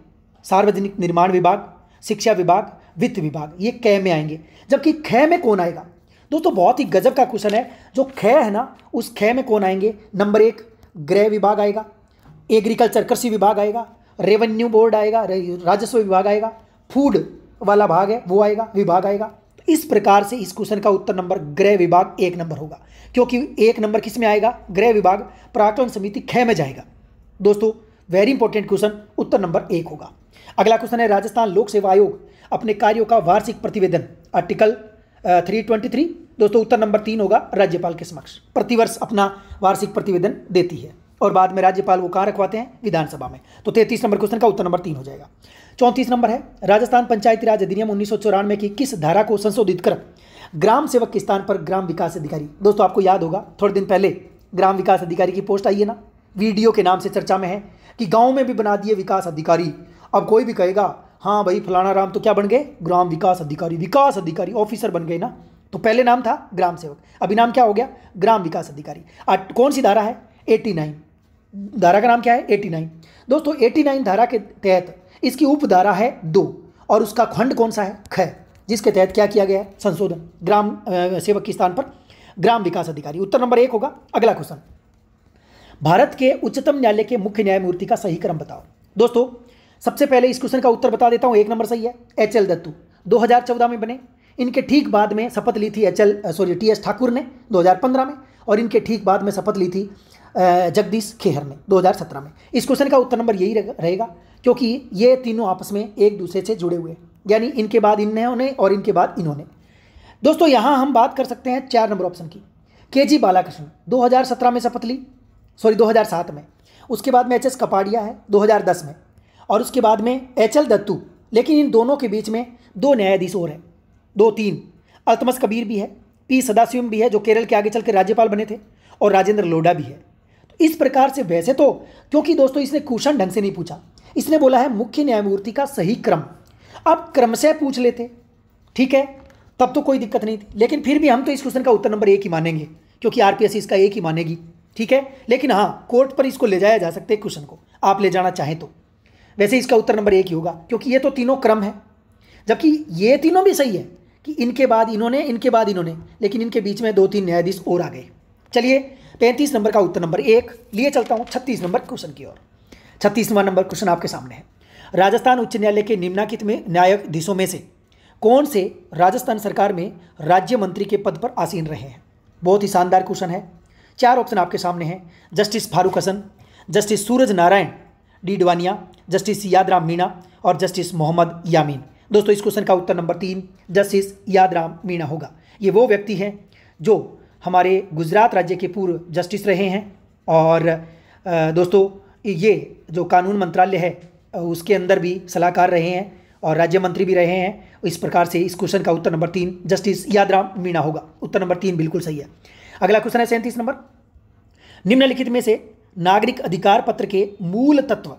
सार्वजनिक निर्माण विभाग शिक्षा विभाग वित्त विभाग ये कै में आएंगे जबकि खै में कौन आएगा दोस्तों बहुत ही गजब का क्वेश्चन है जो खे है ना उस खे में कौन आएंगे नंबर एक गृह विभाग आएगा एग्रीकल्चर कृषि विभाग आएगा रेवेन्यू बोर्ड आएगा राजस्व विभाग आएगा फूड वाला भाग है वो आएगा विभाग आएगा इस प्रकार से इस क्वेश्चन का उत्तर नंबर गृह विभाग एक नंबर होगा क्योंकि एक नंबर किस में आएगा गृह विभाग प्राकलन समिति खे में जाएगा दोस्तों वेरी इंपॉर्टेंट क्वेश्चन उत्तर नंबर एक होगा अगला क्वेश्चन है राजस्थान लोक सेवा आयोग अपने कार्यों का वार्षिक प्रतिवेदन आर्टिकल थ्री ट्वेंटी थ्री दोस्तों उत्तर नंबर तीन होगा राज्यपाल के समक्ष प्रतिवर्ष अपना वार्षिक प्रतिवेदन देती है और बाद में राज्यपाल वो कहाँ रखवाते हैं विधानसभा में तो तैतीस नंबर क्वेश्चन का उत्तर नंबर तीन हो जाएगा चौंतीस नंबर है राजस्थान पंचायती राज अधिनियम उन्नीस की किस धारा को संशोधित कर ग्राम सेवक के स्थान पर ग्राम विकास अधिकारी दोस्तों आपको याद होगा थोड़े दिन पहले ग्राम विकास अधिकारी की पोस्ट आई है ना वीडियो के नाम से चर्चा में है कि गाँव में भी बना दिए विकास अधिकारी अब कोई भी कहेगा हाँ भाई फलाना राम तो क्या बन गए ग्राम विकास अधिकारी विकास अधिकारी ऑफिसर बन गए ना तो पहले नाम था ग्राम सेवक अभी नाम क्या हो गया ग्राम विकास अधिकारी कौन सी धारा है 89 धारा का नाम क्या है 89 दोस्तों 89 धारा के तहत इसकी उपधारा है दो और उसका खंड कौन सा है ख जिसके तहत क्या किया गया है संशोधन ग्राम सेवक के स्थान पर ग्राम विकास अधिकारी उत्तर नंबर एक होगा अगला क्वेश्चन भारत के उच्चतम न्यायालय के मुख्य न्यायमूर्ति का सही क्रम बताओ दोस्तों सबसे पहले इस क्वेश्चन का उत्तर बता देता हूँ एक नंबर सही है एच एल दत्तू दो में बने इनके ठीक बाद में शपथ ली थी H L sorry T S Thakur ने 2015 में और इनके ठीक बाद में शपथ ली थी जगदीश खेहर ने 2017 में इस क्वेश्चन का उत्तर नंबर यही रहेगा क्योंकि ये तीनों आपस में एक दूसरे से जुड़े हुए यानी इनके बाद इन्होंने और इनके बाद इन्होंने दोस्तों यहाँ हम बात कर सकते हैं चार नंबर ऑप्शन की के जी बालाकृष्ण दो में शपथ ली सॉरी 2007 में उसके बाद में एच एस कपाड़िया है दो में और उसके बाद में एच एल दत्तू लेकिन इन दोनों के बीच में दो न्यायाधीश और हैं दो तीन अल्तमस कबीर भी है पी सदाशिवम भी है जो केरल के आगे चल के राज्यपाल बने थे और राजेंद्र लोडा भी है तो इस प्रकार से वैसे तो क्योंकि दोस्तों इसने क्वेश्चन ढंग से नहीं पूछा इसने बोला है मुख्य न्यायमूर्ति का सही क्रम अब क्रम से पूछ लेते ठीक है तब तो कोई दिक्कत नहीं थी लेकिन फिर भी हम तो इस क्वेश्चन का उत्तर नंबर एक ही मानेंगे क्योंकि आरपीएससी इसका एक ही मानेगी ठीक है लेकिन हाँ कोर्ट पर इसको ले जाया जा सकते क्वेश्चन को आप ले जाना चाहें तो वैसे इसका उत्तर नंबर एक ही होगा क्योंकि ये तो तीनों क्रम है जबकि ये तीनों भी सही है कि इनके बाद इन्होंने इनके बाद इन्होंने लेकिन इनके बीच में दो तीन न्यायाधीश और आ गए चलिए पैंतीस नंबर का उत्तर नंबर एक लिए चलता हूँ छत्तीस नंबर क्वेश्चन की ओर छत्तीसवा नंबर क्वेश्चन आपके सामने है राजस्थान उच्च न्यायालय के निम्नाकित में दिशों में से कौन से राजस्थान सरकार में राज्य मंत्री के पद पर आसीन रहे हैं बहुत ही शानदार क्वेश्चन है चार ऑप्शन आपके सामने हैं justice Farooq Hasan justice Suraj Narayan D Dawania justice Yadram Meena और जस्टिस मोहम्मद यामीन दोस्तों इस क्वेश्चन का उत्तर नंबर तीन जस्टिस यादराम मीणा होगा ये वो व्यक्ति हैं जो हमारे गुजरात राज्य के पूर्व जस्टिस रहे हैं और दोस्तों ये जो कानून मंत्रालय है उसके अंदर भी सलाहकार रहे हैं और राज्य मंत्री भी रहे हैं इस प्रकार से इस क्वेश्चन का उत्तर नंबर तीन जस्टिस यादराम मीणा होगा उत्तर नंबर तीन बिल्कुल सही है अगला क्वेश्चन है सैंतीस नंबर निम्नलिखित में से नागरिक अधिकार पत्र के मूल तत्व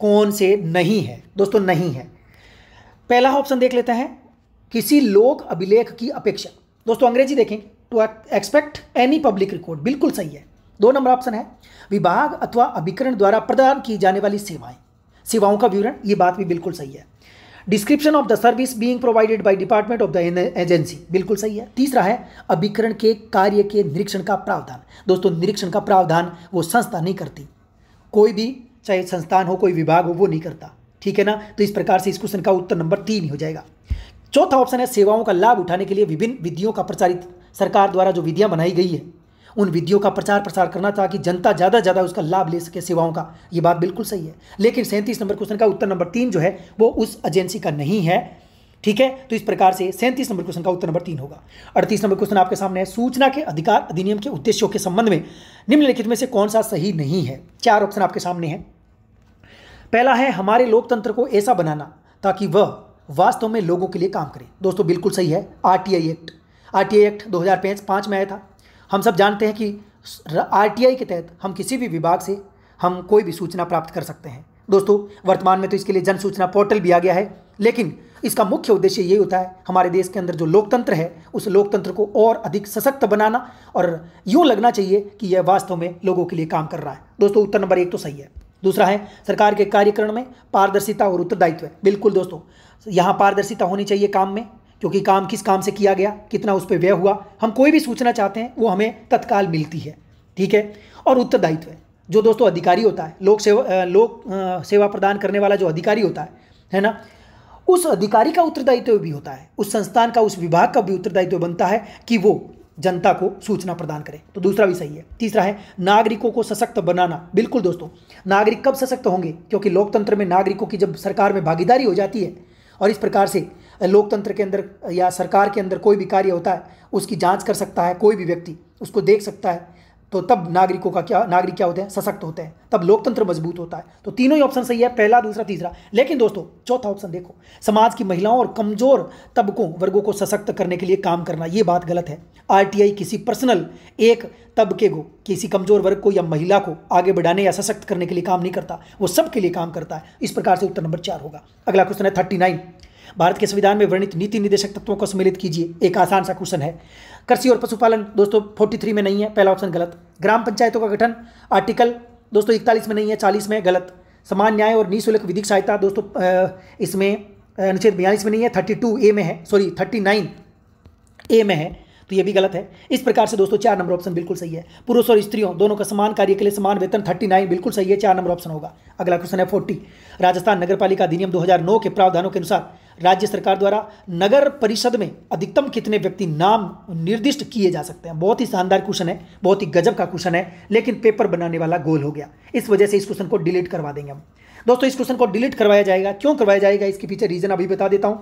कौन से नहीं है दोस्तों नहीं है पहला ऑप्शन देख लेते हैं किसी लोक अभिलेख की अपेक्षा दोस्तों अंग्रेजी देखेंगे to expect any public record बिल्कुल सही है दो नंबर ऑप्शन है विभाग अथवा अभिकरण द्वारा प्रदान की जाने वाली सेवाएं सेवाओं का विवरण ये बात भी बिल्कुल सही है description of the service being provided by department of the agency बिल्कुल सही है तीसरा है अभिकरण के कार्य के निरीक्षण का प्रावधान दोस्तों निरीक्षण का प्रावधान वो संस्था नहीं करती कोई भी चाहे संस्थान हो कोई विभाग हो वो नहीं करता ठीक है ना तो इस प्रकार से इस क्वेश्चन का उत्तर नंबर तीन ही हो जाएगा चौथा ऑप्शन है सेवाओं का लाभ उठाने के लिए विभिन्न विधियों का प्रचारित सरकार द्वारा जो विधियां बनाई गई है उन विधियों का प्रचार प्रसार करना ताकि जनता ज़्यादा ज़्यादा उसका लाभ ले सके सेवाओं का ये बात बिल्कुल सही है लेकिन सैंतीस नंबर क्वेश्चन का उत्तर नंबर तीन जो है वो उस एजेंसी का नहीं है ठीक है तो इस प्रकार से सैंतीस नंबर क्वेश्चन का उत्तर नंबर तीन होगा अड़तीस नंबर क्वेश्चन आपके सामने है सूचना के अधिकार अधिनियम के उद्देश्यों के संबंध में निम्नलिखित में से कौन सा सही नहीं है चार ऑप्शन आपके सामने हैं पहला है हमारे लोकतंत्र को ऐसा बनाना ताकि वह वास्तव में लोगों के लिए काम करे दोस्तों बिल्कुल सही है आर एक्ट आर एक्ट दो हजार में आया था हम सब जानते हैं कि आर के तहत हम किसी भी विभाग से हम कोई भी सूचना प्राप्त कर सकते हैं दोस्तों वर्तमान में तो इसके लिए जन सूचना पोर्टल भी आ गया है लेकिन इसका मुख्य उद्देश्य ये होता है हमारे देश के अंदर जो लोकतंत्र है उस लोकतंत्र को और अधिक सशक्त बनाना और यूँ लगना चाहिए कि यह वास्तव में लोगों के लिए काम कर रहा है दोस्तों उत्तर नंबर एक तो सही है दूसरा है सरकार के कार्यक्रम में पारदर्शिता और उत्तरदायित्व बिल्कुल दोस्तों यहाँ पारदर्शिता होनी चाहिए काम में क्योंकि काम किस काम से किया गया कितना उस पर व्यय हुआ हम कोई भी सूचना चाहते हैं वो हमें तत्काल मिलती है ठीक है और उत्तरदायित्व है जो दोस्तों अधिकारी होता है लोक सेवा लोक सेवा प्रदान करने वाला जो अधिकारी होता है है ना उस अधिकारी का उत्तरदायित्व भी होता है उस संस्थान का उस विभाग का भी उत्तरदायित्व बनता है कि वो जनता को सूचना प्रदान करें तो दूसरा भी सही है तीसरा है नागरिकों को सशक्त बनाना बिल्कुल दोस्तों नागरिक कब सशक्त होंगे क्योंकि लोकतंत्र में नागरिकों की जब सरकार में भागीदारी हो जाती है और इस प्रकार से लोकतंत्र के अंदर या सरकार के अंदर कोई भी कार्य होता है उसकी जांच कर सकता है कोई भी व्यक्ति उसको देख सकता है तो तब नागरिकों का क्या नागरिक क्या होते हैं सशक्त होते हैं तब लोकतंत्र मजबूत होता है तो तीनों ही ऑप्शन सही है पहला दूसरा तीसरा लेकिन दोस्तों चौथा ऑप्शन देखो समाज की महिलाओं और कमजोर तबकों वर्गों को सशक्त करने के लिए काम करना ये बात गलत है आर किसी पर्सनल एक तबके को किसी कमजोर वर्ग को या महिला को आगे बढ़ाने या सशक्त करने के लिए काम नहीं करता वो सबके लिए काम करता है इस प्रकार से उत्तर नंबर चार होगा अगला क्वेश्चन है थर्टी नाइन भारत के संविधान में वर्णित नीति निदेशक तत्वों को सम्मिलित कीजिए एक आसान सा क्वेश्चन है कृषि और पशुपालन दोस्तों 43 में नहीं है पहला ऑप्शन गलत ग्राम पंचायतों का गठन आर्टिकल दोस्तों इकतालीस में नहीं है चालीस में गलत समान न्याय और निःशुल्क विधिक सहायता दोस्तों इसमें अनुच्छेद बयालीस में नहीं है थर्टी ए में है सॉरी थर्टी नाइन ए में है तो ये भी गलत है इस प्रकार से दोस्तों चार नंबर ऑप्शन बिल्कुल सही है पुरुष और स्त्रियों दोनों का समान कार्य के लिए समान वेतन थर्टी नाइन बिल्कुल सही है चार नंबर ऑप्शन होगा अगला क्वेश्चन है 40 राजस्थान नगरपालिका अधिनियम 2009 के प्रावधानों के अनुसार राज्य सरकार द्वारा नगर परिषद में अधिकतम कितने व्यक्ति नाम निर्दिष्ट किए जा सकते हैं बहुत ही शानदार क्वेश्चन है बहुत ही गजब का क्वेश्चन है लेकिन पेपर बनाने वाला गोल हो गया इस वजह से इस क्वेश्चन को डिलीट करवा देंगे हम दोस्तों इस क्वेश्चन को डिलीट करवाया जाएगा क्यों करवाया जाएगा इसके पीछे रीजन अभी बता देता हूं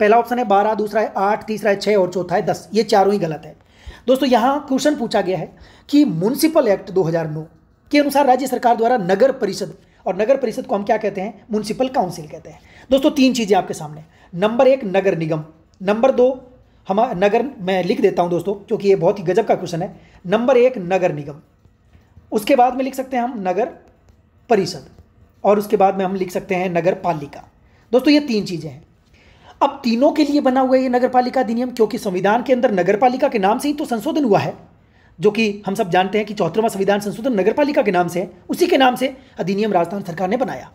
पहला ऑप्शन है बारह दूसरा है आठ तीसरा है छः और चौथा है दस ये चारों ही गलत है दोस्तों यहां क्वेश्चन पूछा गया है कि म्यूनसिपल एक्ट 2009 के अनुसार राज्य सरकार द्वारा नगर परिषद और नगर परिषद को हम क्या कहते हैं म्यूनसिपल काउंसिल कहते हैं दोस्तों तीन चीज़ें आपके सामने नंबर एक नगर निगम नंबर दो हम नगर मैं लिख देता हूँ दोस्तों क्योंकि ये बहुत ही गजब का क्वेश्चन है नंबर एक नगर निगम उसके बाद में लिख सकते हैं हम नगर परिषद और उसके बाद में हम लिख सकते हैं नगर पालिका दोस्तों ये तीन चीज़ें हैं अब तीनों के लिए बना हुआ है ये नगर पालिका अधिनियम क्योंकि संविधान के अंदर नगर पालिका के नाम से ही तो संशोधन हुआ है जो कि हम सब जानते हैं कि चौहत्तरवां संविधान संशोधन नगर पालिका के नाम से है उसी के नाम से अधिनियम राजस्थान सरकार ने बनाया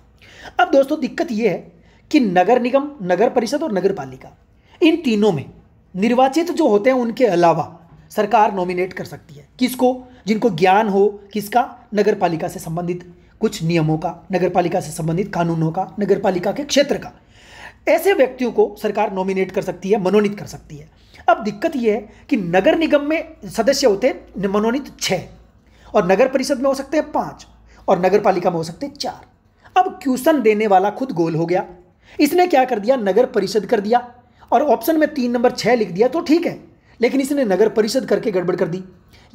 अब दोस्तों दिक्कत ये है कि नगर निगम नगर परिषद और नगर पालिका इन तीनों में निर्वाचित जो होते हैं उनके अलावा सरकार नॉमिनेट कर सकती है किसको जिनको ज्ञान हो किसका नगर पालिका से संबंधित कुछ नियमों का नगर पालिका से संबंधित कानूनों का नगर पालिका के क्षेत्र का ऐसे व्यक्तियों को सरकार नॉमिनेट कर सकती है मनोनीत कर सकती है अब दिक्कत यह है कि नगर निगम में सदस्य होते मनोनीत छः और नगर परिषद में हो सकते हैं पाँच और नगर पालिका में हो सकते हैं चार अब क्यूसन देने वाला खुद गोल हो गया इसने क्या कर दिया नगर परिषद कर दिया और ऑप्शन में तीन नंबर छः लिख दिया तो ठीक है लेकिन इसने नगर परिषद करके गड़बड़ कर दी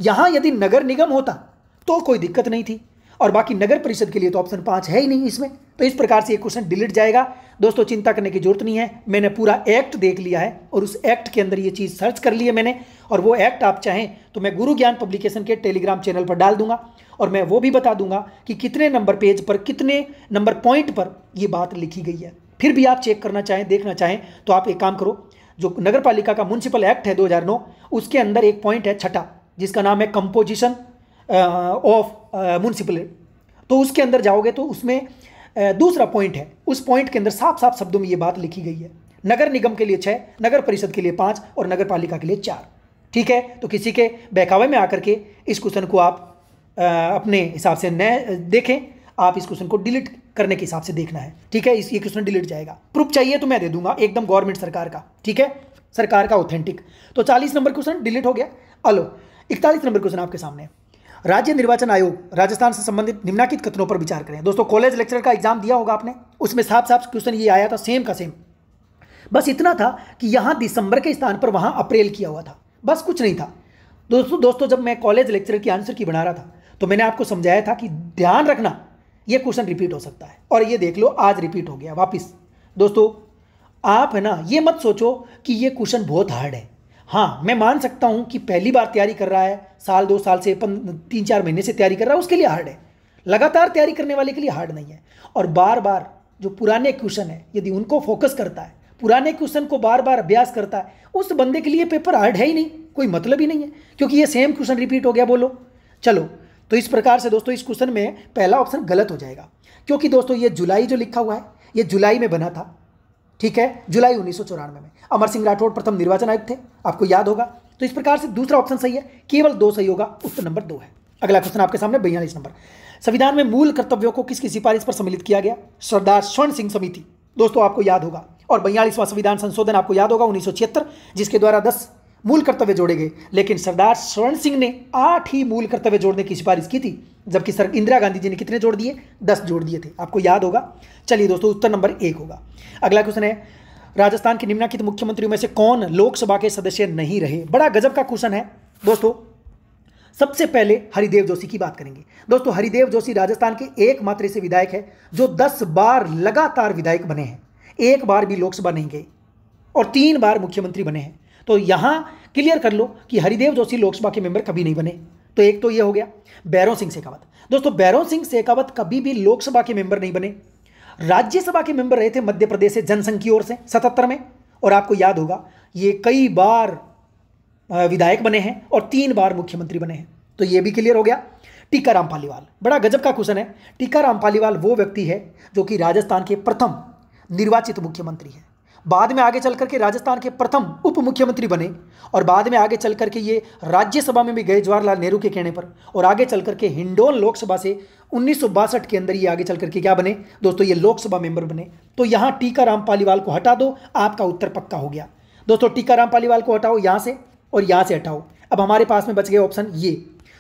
यहाँ यदि नगर निगम होता तो कोई दिक्कत नहीं थी और बाकी नगर परिषद के लिए तो ऑप्शन पाँच है ही नहीं इसमें तो इस प्रकार से ये क्वेश्चन डिलीट जाएगा दोस्तों चिंता करने की जरूरत नहीं है मैंने पूरा एक्ट देख लिया है और उस एक्ट के अंदर ये चीज़ सर्च कर ली है मैंने और वो एक्ट आप चाहें तो मैं गुरु ज्ञान पब्लिकेशन के टेलीग्राम चैनल पर डाल दूंगा और मैं वो भी बता दूंगा कि कितने नंबर पेज पर कितने नंबर पॉइंट पर ये बात लिखी गई है फिर भी आप चेक करना चाहें देखना चाहें तो आप एक काम करो जो नगर पालिका का म्यूनसिपल एक्ट है 2009 उसके अंदर एक पॉइंट है छठा जिसका नाम है कंपोजिशन ऑफ म्यूनसिपल तो उसके अंदर जाओगे तो उसमें दूसरा पॉइंट है उस पॉइंट के अंदर साफ साफ शब्दों में ये बात लिखी गई है नगर निगम के लिए छः नगर परिषद के लिए पाँच और नगर पालिका के लिए चार ठीक है तो किसी के बहकावे में आकर के इस क्वेश्चन को आप आ, अपने हिसाब से न देखें आप इस क्वेश्चन को डिलीट करने के हिसाब से देखना है ठीक है इस ये क्वेश्चन डिलीट जाएगा प्रूफ चाहिए तो मैं दे दूंगा एकदम गवर्नमेंट सरकार का ठीक है सरकार का ऑथेंटिक तो चालीस नंबर क्वेश्चन डिलीट हो गया अलो इकतालीस नंबर क्वेश्चन आपके सामने राज्य निर्वाचन आयोग राजस्थान से संबंधित निम्नाकित कथनों पर विचार करें दोस्तों कॉलेज लेक्चर का एग्जाम दिया होगा आपने उसमें साफ साफ क्वेश्चन ये आया था सेम का सेम बस इतना था कि यहाँ दिसंबर के स्थान पर वहाँ अप्रैल किया हुआ था बस कुछ नहीं था दोस्तों दोस्तों जब मैं कॉलेज लेक्चर की आंसर की बना रहा था तो मैंने आपको समझाया था कि ध्यान रखना ये क्वेश्चन रिपीट हो सकता है और ये देख लो आज रिपीट हो गया वापस दोस्तों आप है ना ये मत सोचो कि ये क्वेश्चन बहुत हार्ड है हाँ मैं मान सकता हूँ कि पहली बार तैयारी कर रहा है साल दो साल से तीन चार महीने से तैयारी कर रहा है उसके लिए हार्ड है लगातार तैयारी करने वाले के लिए हार्ड नहीं है और बार बार जो पुराने क्वेश्चन है यदि उनको फोकस करता है पुराने क्वेश्चन को बार बार अभ्यास करता है उस बंदे के लिए पेपर हार्ड है ही नहीं कोई मतलब ही नहीं है क्योंकि ये सेम क्वेश्चन रिपीट हो गया बोलो चलो तो इस प्रकार से दोस्तों इस क्वेश्चन में पहला ऑप्शन गलत हो जाएगा क्योंकि दोस्तों ये जुलाई जो लिखा हुआ है ये जुलाई में बना था ठीक है जुलाई उन्नीस में अमर सिंह राठौड़ प्रथम निर्वाचन आयुक्त थे आपको याद होगा तो इस प्रकार से दूसरा ऑप्शन सही है केवल दो सही होगा उत्तर नंबर दो है अगला क्वेश्चन आपके सामने बयालीस नंबर संविधान में मूल कर्तव्यों को किसकी सिफारिश पर सम्मिलित किया गया सरदार स्वर्ण सिंह समिति दोस्तों आपको याद होगा और बयालीसवां संविधान संशोधन आपको याद होगा उन्नीस जिसके द्वारा दस मूल कर्तव्य जोड़े गए लेकिन सरदार स्वर्ण सिंह ने आठ ही मूल कर्तव्य जोड़ने की सिफारिश की थी जबकि सर इंदिरा गांधी जी ने कितने जोड़ दिए दस जोड़ दिए थे आपको याद होगा चलिए दोस्तों उत्तर नंबर एक होगा अगला क्वेश्चन है राजस्थान के निम्नलिखित मुख्यमंत्रियों में से कौन लोकसभा के सदस्य नहीं रहे बड़ा गजब का क्वेश्चन है दोस्तों सबसे पहले हरिदेव जोशी की बात करेंगे दोस्तों हरिदेव जोशी राजस्थान के एकमात्र ऐसे विधायक है जो दस बार लगातार विधायक बने हैं एक बार भी लोकसभा नहीं गए और तीन बार मुख्यमंत्री बने हैं तो यहां क्लियर कर लो कि हरिदेव जोशी लोकसभा के मेंबर कभी नहीं बने तो एक तो यह हो गया बैरों सिंह शेखावत दोस्तों बैरों सिंह शेखावत कभी भी लोकसभा के मेंबर नहीं बने राज्यसभा के मेंबर रहे थे मध्य प्रदेश से जनसंघ की ओर से सतहत्तर में और आपको याद होगा ये कई बार विधायक बने हैं और तीन बार मुख्यमंत्री बने हैं तो ये भी क्लियर हो गया राम पालीवाल बड़ा गजब का क्वेश्चन है राम पालीवाल वो व्यक्ति है जो कि राजस्थान के प्रथम निर्वाचित मुख्यमंत्री है बाद में आगे चल करके राजस्थान के प्रथम उप मुख्यमंत्री बने और बाद में आगे चल करके ये राज्यसभा में भी गए जवाहरलाल नेहरू के कहने पर और आगे चल करके हिंडोन लोकसभा से उन्नीस के अंदर ये आगे चल करके क्या बने दोस्तों ये लोकसभा मेंबर बने तो यहाँ टीकाराम पालीवाल को हटा दो आपका उत्तर पक्का हो गया दोस्तों टीकाराम पालीवाल को हटाओ यहाँ से और यहाँ से हटाओ अब हमारे पास में बच गए ऑप्शन ये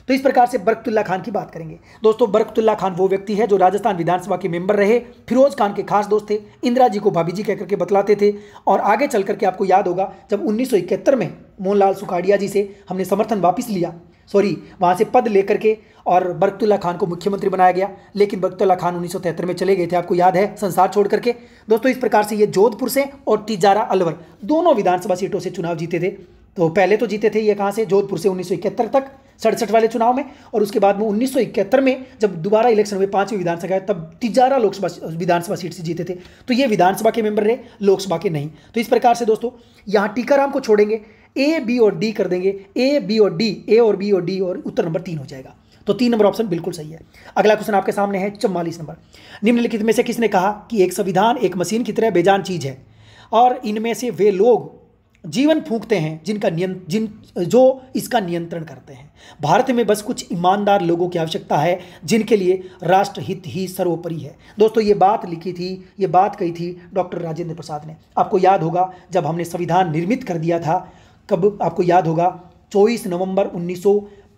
तो इस प्रकार से बरकतुल्ला खान की बात करेंगे दोस्तों बरकतुल्ला खान वो व्यक्ति है जो राजस्थान विधानसभा के मेंबर रहे फिरोज खान के खास दोस्त थे इंदिरा जी को भाभी जी कहकर के बतलाते थे और आगे चल करके आपको याद होगा जब उन्नीस में मोहनलाल सुखाड़िया जी से हमने समर्थन वापस लिया सॉरी वहाँ से पद लेकर के और बरकतुल्ला खान को मुख्यमंत्री बनाया गया लेकिन बरकतुल्ला खान उन्नीस में चले गए थे आपको याद है संसार छोड़ करके दोस्तों इस प्रकार से ये जोधपुर से और तिजारा अलवर दोनों विधानसभा सीटों से चुनाव जीते थे तो पहले तो जीते थे ये कहाँ से जोधपुर से उन्नीस तक सड़सठ वाले चुनाव में और उसके बाद में उन्नीस में जब दोबारा इलेक्शन हुए पांचवी विधानसभा तब तिजारा लोकसभा विधानसभा सीट से जीते थे तो ये विधानसभा के मेंबर रहे लोकसभा के नहीं तो इस प्रकार से दोस्तों यहाँ टीकाराम को छोड़ेंगे ए बी और डी कर देंगे ए बी और डी ए और बी और डी और उत्तर नंबर तीन हो जाएगा तो तीन नंबर ऑप्शन बिल्कुल सही है अगला क्वेश्चन आपके सामने है चौवालीस नंबर निम्नलिखित में से किसने कहा कि एक संविधान एक मशीन की तरह बेजान चीज है और इनमें से वे लोग जीवन फूकते हैं जिनका नियं जिन जो इसका नियंत्रण करते हैं भारत में बस कुछ ईमानदार लोगों की आवश्यकता है जिनके लिए राष्ट्रहित ही सर्वोपरि है दोस्तों ये बात लिखी थी ये बात कही थी डॉक्टर राजेंद्र प्रसाद ने आपको याद होगा जब हमने संविधान निर्मित कर दिया था कब आपको याद होगा चौबीस नवंबर उन्नीस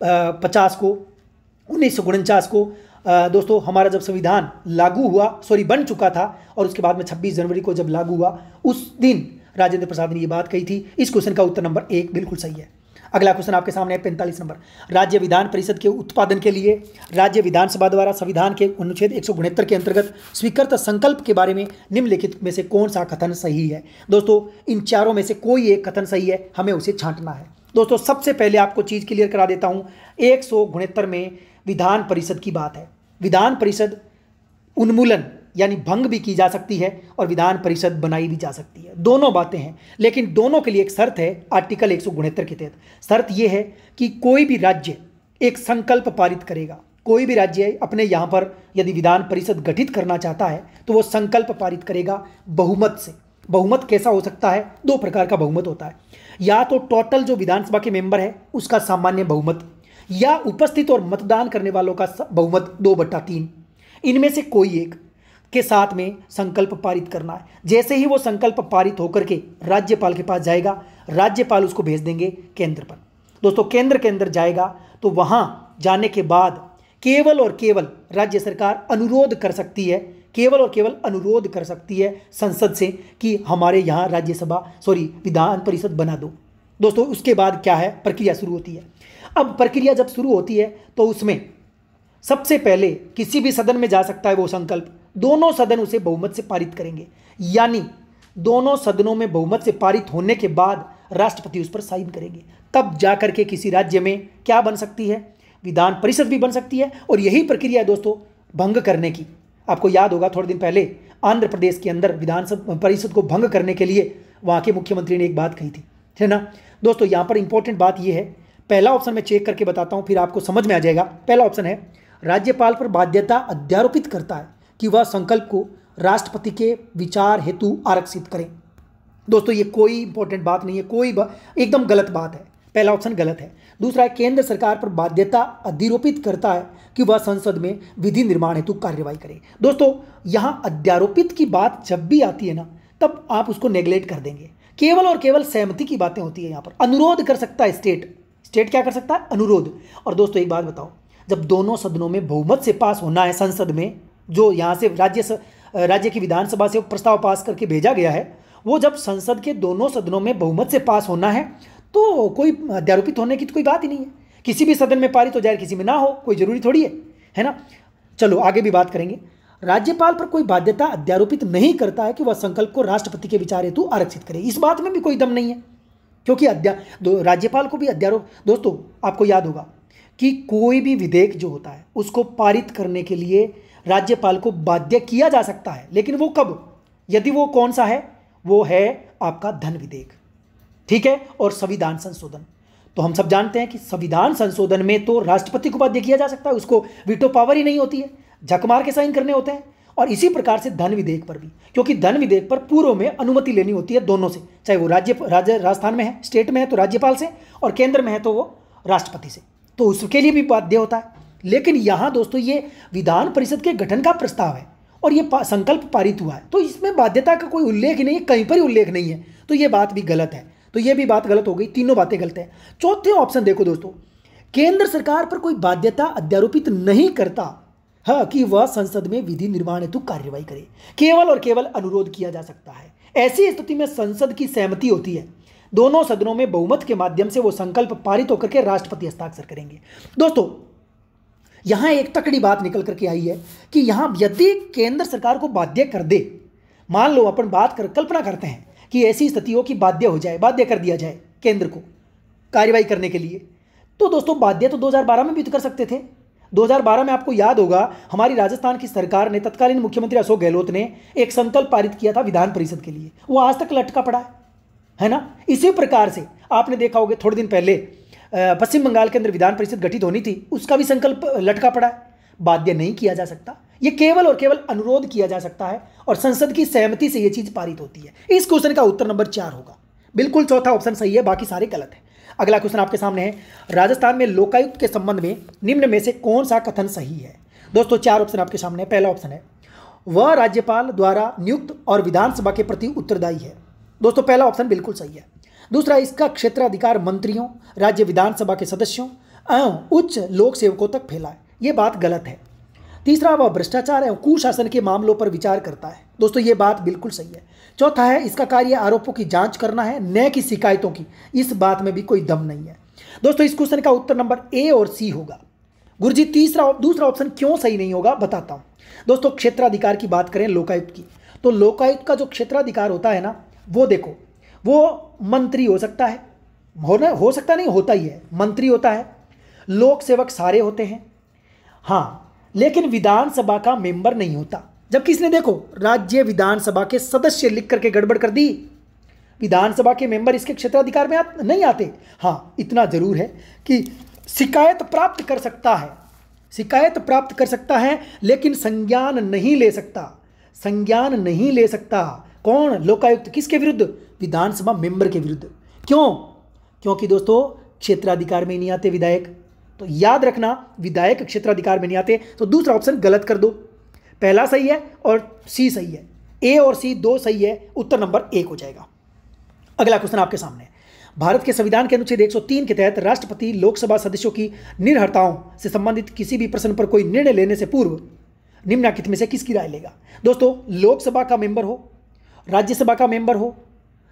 को उन्नीस को दोस्तों हमारा जब संविधान लागू हुआ सॉरी बन चुका था और उसके बाद में 26 जनवरी को जब लागू हुआ उस दिन राजेंद्र प्रसाद ने यह बात कही थी इस क्वेश्चन का उत्तर नंबर एक बिल्कुल सही है अगला क्वेश्चन आपके सामने है पैंतालीस नंबर राज्य विधान परिषद के उत्पादन के लिए राज्य विधानसभा द्वारा संविधान के अनुच्छेद एक के अंतर्गत स्वीकृत संकल्प के बारे में निम्नलिखित में से कौन सा कथन सही है दोस्तों इन चारों में से कोई एक कथन सही है हमें उसे छांटना है दोस्तों सबसे पहले आपको चीज़ क्लियर करा देता हूँ एक में विधान परिषद की बात है विधान परिषद उन्मूलन यानी भंग भी की जा सकती है और विधान परिषद बनाई भी जा सकती है दोनों बातें हैं लेकिन दोनों के लिए एक शर्त है आर्टिकल एक के तहत शर्त यह है कि कोई भी राज्य एक संकल्प पारित करेगा कोई भी राज्य अपने यहाँ पर यदि विधान परिषद गठित करना चाहता है तो वो संकल्प पारित करेगा बहुमत से बहुमत कैसा हो सकता है दो प्रकार का बहुमत होता है या तो टोटल जो विधानसभा के मेंबर है उसका सामान्य बहुमत या उपस्थित और मतदान करने वालों का बहुमत दो बट्टा तीन इनमें से कोई एक के साथ में संकल्प पारित करना है जैसे ही वो संकल्प पारित होकर के राज्यपाल के पास जाएगा राज्यपाल उसको भेज देंगे केंद्र पर दोस्तों केंद्र के अंदर जाएगा तो वहाँ जाने के बाद केवल और केवल राज्य सरकार अनुरोध कर सकती है केवल और केवल अनुरोध कर सकती है संसद से कि हमारे यहाँ राज्यसभा सॉरी विधान परिषद बना दो दोस्तों उसके बाद क्या है प्रक्रिया शुरू होती है अब प्रक्रिया जब शुरू होती है तो उसमें सबसे पहले किसी भी सदन में जा सकता है वो संकल्प दोनों सदन उसे बहुमत से पारित करेंगे यानी दोनों सदनों में बहुमत से पारित होने के बाद राष्ट्रपति उस पर साइन करेंगे तब जाकर के किसी राज्य में क्या बन सकती है विधान परिषद भी बन सकती है और यही प्रक्रिया है दोस्तों भंग करने की आपको याद होगा थोड़े दिन पहले आंध्र प्रदेश के अंदर विधानसभा परिषद को भंग करने के लिए वहां के मुख्यमंत्री ने एक बात कही थी है ना दोस्तों यहां पर इंपॉर्टेंट बात यह है पहला ऑप्शन मैं चेक करके बताता हूं फिर आपको समझ में आ जाएगा पहला ऑप्शन है राज्यपाल पर बाध्यता अध्यारोपित करता है कि वह संकल्प को राष्ट्रपति के विचार हेतु आरक्षित करें दोस्तों ये कोई इंपॉर्टेंट बात नहीं है कोई एकदम गलत बात है पहला ऑप्शन गलत है दूसरा है केंद्र सरकार पर बाध्यता अधिरोपित करता है कि वह संसद में विधि निर्माण हेतु कार्यवाही करे दोस्तों यहाँ अध्यारोपित की बात जब भी आती है ना तब आप उसको नेग्लेक्ट कर देंगे केवल और केवल सहमति की बातें होती है यहाँ पर अनुरोध कर सकता है स्टेट स्टेट क्या कर सकता है अनुरोध और दोस्तों एक बात बताओ जब दोनों सदनों में बहुमत से पास होना है संसद में जो यहाँ से राज्य राज्य की विधानसभा से प्रस्ताव पास करके भेजा गया है वो जब संसद के दोनों सदनों में बहुमत से पास होना है तो कोई अध्यारोपित होने की तो कोई बात ही नहीं है किसी भी सदन में पारित हो जाए किसी में ना हो कोई जरूरी थोड़ी है है ना चलो आगे भी बात करेंगे राज्यपाल पर कोई बाध्यता अध्यारोपित नहीं करता है कि वह संकल्प को राष्ट्रपति के विचार हेतु आरक्षित करे इस बात में भी कोई दम नहीं है क्योंकि अध्या राज्यपाल को भी अध्यारोप दोस्तों आपको याद होगा कि कोई भी विधेयक जो होता है उसको पारित करने के लिए राज्यपाल को बाध्य किया जा सकता है लेकिन वो कब यदि वो कौन सा है वो है आपका धन विधेयक ठीक है और संविधान संशोधन तो हम सब जानते हैं कि संविधान संशोधन में तो राष्ट्रपति को बाध्य किया जा सकता है उसको वीटो पावर ही नहीं होती है झकमार के साइन करने होते हैं और इसी प्रकार से धन विधेयक पर भी क्योंकि धन विधेयक पर पूर्व में अनुमति लेनी होती है दोनों से चाहे वो राज्य राज्य राजस्थान में है स्टेट में है तो राज्यपाल से और केंद्र में है तो वो राष्ट्रपति से तो उसके लिए भी बाध्य होता है लेकिन यहाँ दोस्तों ये विधान परिषद के गठन का प्रस्ताव है और ये पा, संकल्प पारित हुआ है तो इसमें बाध्यता का कोई उल्लेख नहीं है कहीं पर ही उल्लेख नहीं है तो ये बात भी गलत है तो ये भी बात गलत हो गई तीनों बातें गलत है चौथे ऑप्शन देखो दोस्तों केंद्र सरकार पर कोई बाध्यता अध्यारोपित नहीं करता है हाँ, कि वह संसद में विधि निर्माण हेतु कार्यवाही करे केवल और केवल अनुरोध किया जा सकता है ऐसी स्थिति में संसद की सहमति होती है दोनों सदनों में बहुमत के माध्यम से वो संकल्प पारित होकर के राष्ट्रपति हस्ताक्षर करेंगे दोस्तों यहां एक तकड़ी बात निकल करके आई है कि यहां यदि केंद्र सरकार को बाध्य कर दे मान लो अपन बात कर कल्पना करते हैं कि ऐसी स्थिति हो कि बाध्य हो जाए बाध्य कर दिया जाए केंद्र को कार्रवाई करने के लिए तो दोस्तों बाध्य तो 2012 में भी तो कर सकते थे 2012 में आपको याद होगा हमारी राजस्थान की सरकार ने तत्कालीन मुख्यमंत्री अशोक गहलोत ने एक संकल्प पारित किया था विधान परिषद के लिए वो आज तक लटका पड़ा है है ना इसी प्रकार से आपने देखा होगा थोड़े दिन पहले पश्चिम बंगाल के अंदर विधान परिषद गठित होनी थी उसका भी संकल्प लटका पड़ा है बाध्य नहीं किया जा सकता ये केवल और केवल अनुरोध किया जा सकता है और संसद की सहमति से ये चीज़ पारित होती है इस क्वेश्चन का उत्तर नंबर चार होगा बिल्कुल चौथा ऑप्शन सही है बाकी सारे गलत है अगला क्वेश्चन आपके सामने है राजस्थान में लोकायुक्त के संबंध में निम्न में से कौन सा कथन सही है दोस्तों चार ऑप्शन आपके सामने है पहला ऑप्शन है वह राज्यपाल द्वारा नियुक्त और विधानसभा के प्रति उत्तरदायी है दोस्तों पहला ऑप्शन बिल्कुल सही है दूसरा इसका क्षेत्राधिकार मंत्रियों राज्य विधानसभा के सदस्यों एवं उच्च लोक सेवकों तक फैला है ये बात गलत है तीसरा वह भ्रष्टाचार एवं कुशासन के मामलों पर विचार करता है दोस्तों ये बात बिल्कुल सही है चौथा है इसका कार्य आरोपों की जांच करना है न कि शिकायतों की इस बात में भी कोई दम नहीं है दोस्तों इस क्वेश्चन का उत्तर नंबर ए और सी होगा गुरु जी तीसरा दूसरा ऑप्शन क्यों सही नहीं होगा बताता हूँ दोस्तों क्षेत्राधिकार की बात करें लोकायुक्त की तो लोकायुक्त का जो क्षेत्राधिकार होता है ना वो देखो वो मंत्री हो सकता है होना हो सकता नहीं होता ही है मंत्री होता है लोक सेवक सारे होते हैं हाँ लेकिन विधानसभा का मेंबर नहीं होता जबकि इसने देखो राज्य विधानसभा के सदस्य लिख करके गड़बड़ कर दी विधानसभा के मेंबर इसके क्षेत्राधिकार में आ, नहीं आते हाँ इतना जरूर है कि शिकायत प्राप्त कर सकता है शिकायत प्राप्त कर सकता है लेकिन संज्ञान नहीं ले सकता संज्ञान नहीं ले सकता कौन लोकायुक्त किसके विरुद्ध विधानसभा मेंबर के विरुद्ध क्यों क्योंकि दोस्तों क्षेत्राधिकार में नहीं आते विधायक तो याद रखना विधायक क्षेत्राधिकार में नहीं आते तो दूसरा ऑप्शन गलत कर दो पहला सही है और सी सही है ए और सी दो सही है उत्तर नंबर एक हो जाएगा अगला क्वेश्चन आपके सामने भारत के संविधान के अनुच्छेद 103 के तहत राष्ट्रपति लोकसभा सदस्यों की निर्हरताओं से संबंधित किसी भी प्रश्न पर कोई निर्णय लेने से पूर्व निम्नाकित में से किसकी राय लेगा दोस्तों लोकसभा का मेंबर हो राज्यसभा का मेंबर हो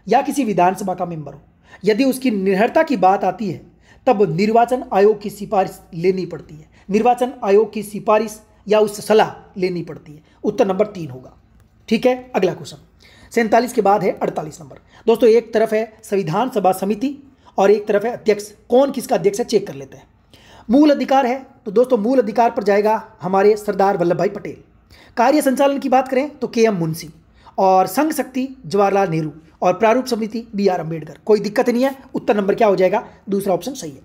या किसी विधानसभा का मेंबर हो यदि उसकी निर्भरता की बात आती है तब निर्वाचन आयोग की सिफारिश लेनी पड़ती है निर्वाचन आयोग की सिफारिश या उस सलाह लेनी पड़ती है उत्तर नंबर तीन होगा ठीक है अगला क्वेश्चन सैंतालीस के बाद है अड़तालीस नंबर दोस्तों एक तरफ है संविधान सभा समिति और एक तरफ है अध्यक्ष कौन किसका अध्यक्ष है चेक कर लेते हैं मूल अधिकार है तो दोस्तों मूल अधिकार पर जाएगा हमारे सरदार वल्लभ भाई पटेल कार्य संचालन की बात करें तो के एम मुंशी और संघ शक्ति जवाहरलाल नेहरू और प्रारूप समिति बी आर अम्बेडकर कोई दिक्कत नहीं है उत्तर नंबर क्या हो जाएगा दूसरा ऑप्शन सही है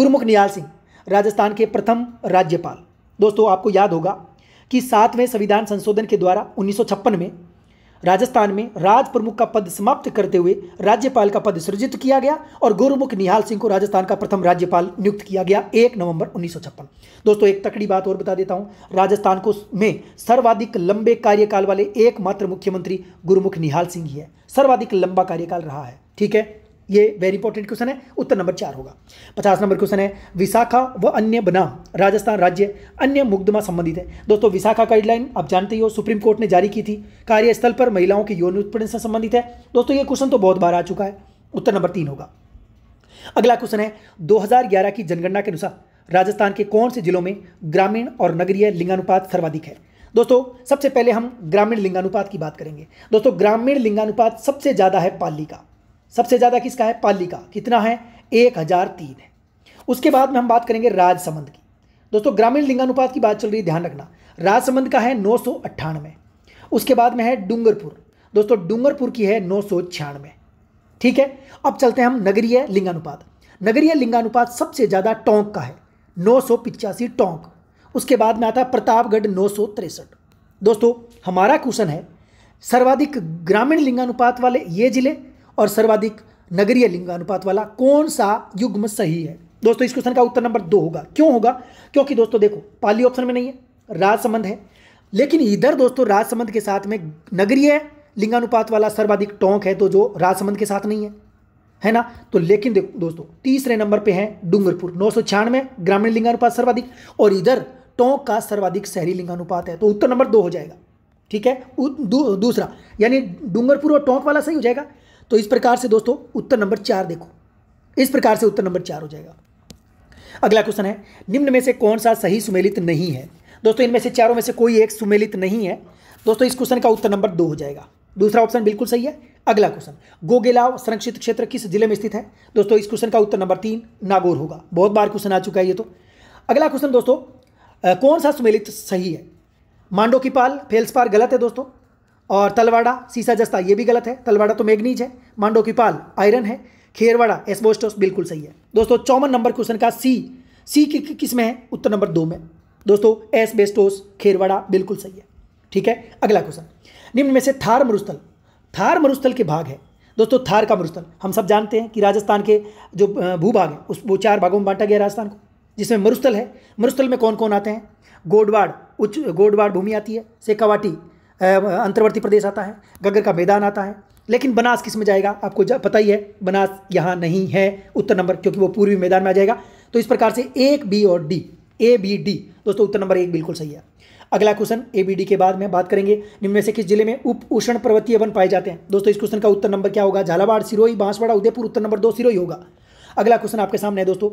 गुरुमुख नियाल सिंह राजस्थान के प्रथम राज्यपाल दोस्तों आपको याद होगा कि सातवें संविधान संशोधन के द्वारा उन्नीस में राजस्थान में राज प्रमुख का पद समाप्त करते हुए राज्यपाल का पद सृजित किया गया और गुरुमुख निहाल सिंह को राजस्थान का प्रथम राज्यपाल नियुक्त किया गया एक नवंबर उन्नीस दोस्तों एक तकड़ी बात और बता देता हूं राजस्थान को में सर्वाधिक लंबे कार्यकाल वाले एकमात्र मुख्यमंत्री गुरुमुख निहाल सिंह ही है सर्वाधिक लंबा कार्यकाल रहा है ठीक है ये वेरी इंपॉर्टेंट क्वेश्चन है उत्तर नंबर चार होगा पचास नंबर क्वेश्चन है विशाखा व अन्य बना राजस्थान राज्य अन्य मुकदमा संबंधित है दोस्तों विशाखा गाइडलाइन आप जानते ही हो सुप्रीम कोर्ट ने जारी की थी कार्यस्थल पर महिलाओं के यौन उत्पीड़न से संबंधित है दोस्तों ये क्वेश्चन तो बहुत बार आ चुका है उत्तर नंबर तीन होगा अगला क्वेश्चन है दो की जनगणना के अनुसार राजस्थान के कौन से जिलों में ग्रामीण और नगरीय लिंगानुपात सर्वाधिक है दोस्तों सबसे पहले हम ग्रामीण लिंगानुपात की बात करेंगे दोस्तों ग्रामीण लिंगानुपात सबसे ज़्यादा है पाली का सबसे ज़्यादा किसका है पाली का कितना है एक हज़ार तीन है उसके बाद में हम बात करेंगे राजसमंद की दोस्तों ग्रामीण लिंगानुपात की बात चल रही है ध्यान रखना राजसमंद का है नौ सौ अट्ठानवे उसके बाद में है डूंगरपुर दोस्तों डूंगरपुर की है नौ सौ छियानवे ठीक है अब चलते हैं हम नगरीय लिंगानुपात नगरीय लिंगानुपात सबसे ज़्यादा टोंक का है नौ सौ पिचासी टोंक उसके बाद में आता है प्रतापगढ़ नौ सौ तिरसठ दोस्तों हमारा क्वेश्चन है सर्वाधिक ग्रामीण लिंगानुपात वाले ये जिले और सर्वाधिक नगरीय लिंगानुपात वाला कौन सा युग्म सही है दोस्तों इस क्वेश्चन का उत्तर नंबर दो होगा क्यों होगा क्योंकि दोस्तों देखो पाली ऑप्शन में नहीं है राजसंबंध है लेकिन इधर दोस्तों राजसंबंध के साथ में नगरीय लिंगानुपात वाला सर्वाधिक टोंक है तो जो राजसंबंध के साथ नहीं है है ना तो लेकिन देखो दोस्तों तीसरे नंबर पे है डूंगरपुर नौ ग्रामीण लिंगानुपात सर्वाधिक और इधर टोंक का सर्वाधिक शहरी लिंगानुपात है तो उत्तर नंबर दो हो जाएगा ठीक है दू, दूसरा यानी डूंगरपुर और टोंक वाला सही हो जाएगा तो इस प्रकार से दोस्तों उत्तर नंबर चार देखो इस प्रकार से उत्तर नंबर चार हो जाएगा अगला क्वेश्चन है निम्न में से कौन सा सही सुमेलित नहीं है दोस्तों इनमें से चारों में से कोई एक सुमेलित नहीं है दोस्तों इस क्वेश्चन का उत्तर नंबर दो हो जाएगा दूसरा ऑप्शन बिल्कुल सही है अगला क्वेश्चन गोगेलाव संरक्षित क्षेत्र किस जिले में स्थित है दोस्तों इस क्वेश्चन का उत्तर नंबर तीन नागौर होगा बहुत बार क्वेश्चन आ चुका है ये तो अगला क्वेश्चन दोस्तों कौन सा सुमेलित सही है मांडो की पाल फेल्सपार गलत है दोस्तों और तलवाड़ा सीसा जस्ता ये भी गलत है तलवाड़ा तो मैगनीज है मांडो की पाल आयरन है खेरवाड़ा एसबोस्टोस बिल्कुल सही है दोस्तों चौवन नंबर क्वेश्चन का सी सी कि, कि, किस में है उत्तर नंबर दो में दोस्तों एसबेस्टोस खेरवाड़ा बिल्कुल सही है ठीक है अगला क्वेश्चन निम्न में से थार मरुस्थल थार मरुस्थल के भाग है दोस्तों थार का मरुस्थल हम सब जानते हैं कि राजस्थान के जो भूभाग है उस वो चार भागों में बांटा गया राजस्थान को जिसमें मरुस्थल है मरुस्थल में कौन कौन आते हैं गोडवाड़ उच्च गोडवाड़ भूमि आती है सेकावाटी अंतर्वर्ती प्रदेश आता है गगर का मैदान आता है लेकिन बनास किस में जाएगा आपको जा, पता ही है बनास यहाँ नहीं है उत्तर नंबर क्योंकि वो पूर्वी मैदान में आ जाएगा तो इस प्रकार से एक बी और डी ए बी डी दोस्तों उत्तर नंबर एक बिल्कुल सही है अगला क्वेश्चन ए बी डी के बाद में बात करेंगे निम्न में से किस जिले में उप उष्ण पर्वतीय वन पाए जाते हैं दोस्तों इस क्वेश्चन का उत्तर नंबर क्या होगा झालावाड़ सिरोही बांसवाड़ा उदयपुर उत्तर नंबर दो सिरोही होगा अगला क्वेश्चन आपके सामने है दोस्तों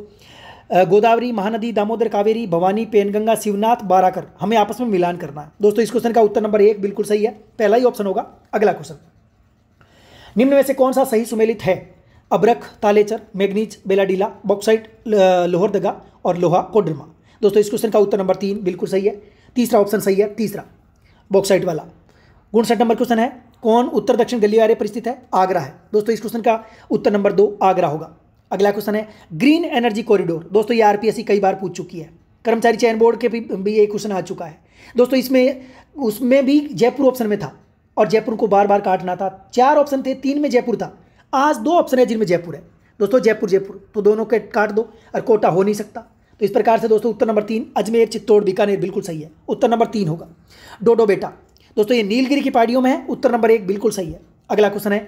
गोदावरी महानदी दामोदर कावेरी भवानी पेनगंगा शिवनाथ बाराकर हमें आपस में मिलान करना है दोस्तों इस क्वेश्चन का उत्तर नंबर एक बिल्कुल सही है पहला ही ऑप्शन होगा अगला क्वेश्चन निम्न में से कौन सा सही सुमेलित है अबरख तालेचर मैग्नीज बेलाडीला बॉक्साइट लोहरदगा और लोहा कोडरमा दोस्तों इस क्वेश्चन का उत्तर नंबर तीन बिल्कुल सही है तीसरा ऑप्शन सही है तीसरा बॉक्साइट वाला गुणसठ नंबर क्वेश्चन है कौन उत्तर दक्षिण गलियारे पर स्थित है आगरा है दोस्तों इस क्वेश्चन का उत्तर नंबर दो आगरा होगा अगला क्वेश्चन है ग्रीन एनर्जी कॉरिडोर दोस्तों ये आरपीएससी कई बार पूछ चुकी है कर्मचारी चयन बोर्ड के भी, भी ये क्वेश्चन आ चुका है दोस्तों इसमें उसमें भी जयपुर ऑप्शन में था और जयपुर को बार बार काटना था चार ऑप्शन थे तीन में जयपुर था आज दो ऑप्शन है जिनमें जयपुर है दोस्तों जयपुर जयपुर तो दोनों के काट दो और कोटा हो नहीं सकता तो इस प्रकार से दोस्तों उत्तर नंबर तीन अजमेर चित्तौड़ बीकानेर बिल्कुल सही है उत्तर नंबर तीन होगा डोडो बेटा दोस्तों ये नीलगिरी की पहाड़ियों में है उत्तर नंबर एक बिल्कुल सही है अगला क्वेश्चन है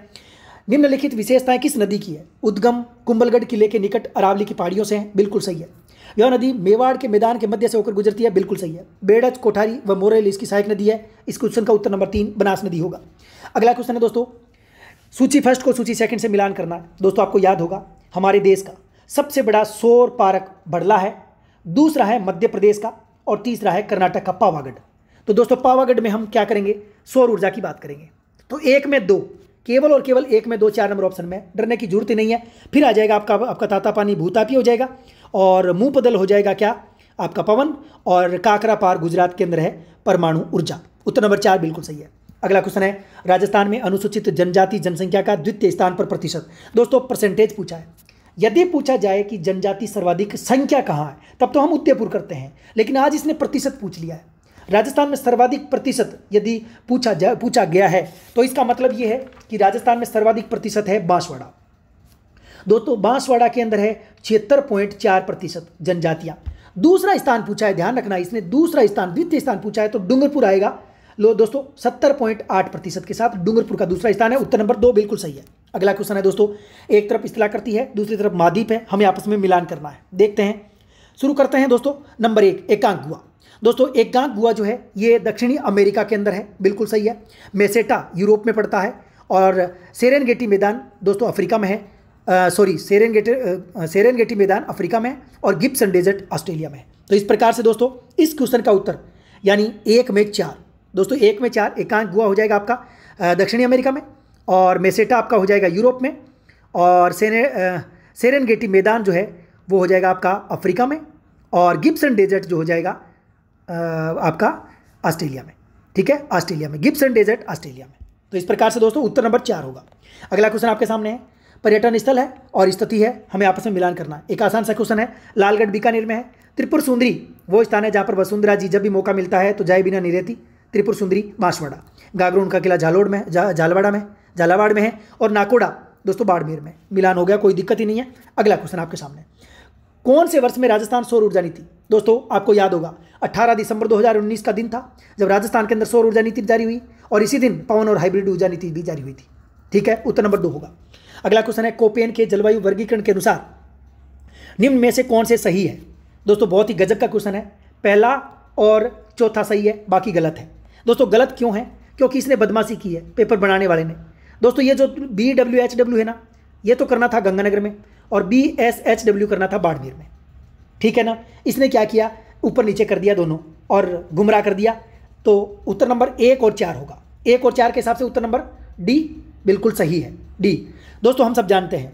निम्नलिखित विशेषताएं किस नदी की है उद्गम कुंबलगढ़ किले के निकट अरावली की पहाड़ियों से है बिल्कुल सही है यह नदी मेवाड़ के मैदान के मध्य से होकर गुजरती है बिल्कुल सही है बेड़च कोठारी व मोरेल इसकी सहायक नदी है इस क्वेश्चन का उत्तर नंबर तीन बनास नदी होगा अगला क्वेश्चन है दोस्तों सूची फर्स्ट को सूची सेकंड से मिलान करना है दोस्तों आपको याद होगा हमारे देश का सबसे बड़ा सोर पारक बड़ला है दूसरा है मध्य प्रदेश का और तीसरा है कर्नाटक का पावागढ़ तो दोस्तों पावागढ़ में हम क्या करेंगे सौर ऊर्जा की बात करेंगे तो एक में दो केवल और केवल एक में दो चार नंबर ऑप्शन में डरने की जरूरत ही नहीं है फिर आ जाएगा आपका आपका ताता पानी भूतापी हो जाएगा और मुंह बदल हो जाएगा क्या आपका पवन और काकरा पार गुजरात के अंदर है परमाणु ऊर्जा उत्तर नंबर चार बिल्कुल सही है अगला क्वेश्चन है राजस्थान में अनुसूचित जनजाति जनसंख्या का द्वितीय स्थान पर प्रतिशत दोस्तों परसेंटेज पूछा है यदि पूछा जाए कि जनजाति सर्वाधिक संख्या कहाँ है तब तो हम उदयपुर करते हैं लेकिन आज इसने प्रतिशत पूछ लिया है राजस्थान में सर्वाधिक प्रतिशत यदि पूछा जा पूछा गया है तो इसका मतलब यह है कि राजस्थान में सर्वाधिक प्रतिशत है बांसवाड़ा दोस्तों बांसवाड़ा के अंदर है छिहत्तर पॉइंट चार प्रतिशत जनजातियां दूसरा स्थान पूछा है ध्यान रखना इसने दूसरा स्थान द्वितीय स्थान पूछा है तो डूंगरपुर आएगा लो दोस्तों सत्तर पॉइंट आठ प्रतिशत के साथ डूंगरपुर का दूसरा स्थान है उत्तर नंबर दो बिल्कुल सही है अगला क्वेश्चन है दोस्तों एक तरफ इस्तला करती है दूसरी तरफ मादीप है हमें आपस में मिलान करना है देखते हैं शुरू करते हैं दोस्तों नंबर एक एकांक हुआ दोस्तों एक गांक गुआ जो है ये दक्षिणी अमेरिका के अंदर है बिल्कुल सही है मेसेटा यूरोप में पड़ता है और सेरेनगेटी मैदान दोस्तों अफ्रीका में है सॉरी सेरेन सेरेनगेटी मैदान अफ्रीका में है और गिप्सन डेजर्ट ऑस्ट्रेलिया में है तो इस प्रकार से दोस्तों इस क्वेश्चन का उत्तर यानी एक में चार दोस्तों एक में चार एकांक गुआ हो जाएगा आपका दक्षिणी अमेरिका में और मेसेटा आपका हो जाएगा यूरोप में और सेरे मैदान जो है वो हो जाएगा आपका अफ्रीका में और गिप्सन डेजर्ट जो हो जाएगा आपका ऑस्ट्रेलिया में ठीक है ऑस्ट्रेलिया में गिप्सन डेजर्ट ऑस्ट्रेलिया में तो इस प्रकार से दोस्तों उत्तर नंबर चार होगा अगला क्वेश्चन आपके सामने है पर्यटन स्थल है और स्थिति है हमें आपस में मिलान करना एक आसान सा क्वेश्चन है लालगढ़ बीकानेर में है त्रिपुर सुंदरी वो स्थान है जहाँ पर वसुंधरा जी जब भी मौका मिलता है तो जाए बिना नहीं रहती त्रिपुर सुंदरी बांसवाड़ा गागरून का किला झालोड़ में जा, झालवाड़ा में झालावाड़ में है और नाकोड़ा दोस्तों बाड़मेर में मिलान हो गया कोई दिक्कत ही नहीं है अगला क्वेश्चन आपके सामने कौन से वर्ष में राजस्थान सौर ऊर्जा नीति दोस्तों आपको याद होगा 18 दिसंबर 2019 का दिन था जब राजस्थान के अंदर सौर ऊर्जा नीति जारी हुई और इसी दिन पवन और हाइब्रिड ऊर्जा नीति भी जारी हुई थी ठीक है उत्तर नंबर दो होगा अगला क्वेश्चन है कोपेन के जलवायु वर्गीकरण के अनुसार निम्न में से कौन से सही है दोस्तों बहुत ही गजब का क्वेश्चन है पहला और चौथा सही है बाकी गलत है दोस्तों गलत क्यों है क्योंकि इसने बदमाशी की है पेपर बनाने वाले ने दोस्तों ये जो बी डब्ल्यू एच डब्ल्यू है ना ये तो करना था गंगानगर में और बी एस एच डब्ल्यू करना था बाड़मेर में ठीक है ना इसने क्या किया ऊपर नीचे कर दिया दोनों और गुमराह कर दिया तो उत्तर नंबर एक और चार होगा एक और चार के हिसाब से उत्तर नंबर डी बिल्कुल सही है डी दोस्तों हम सब जानते हैं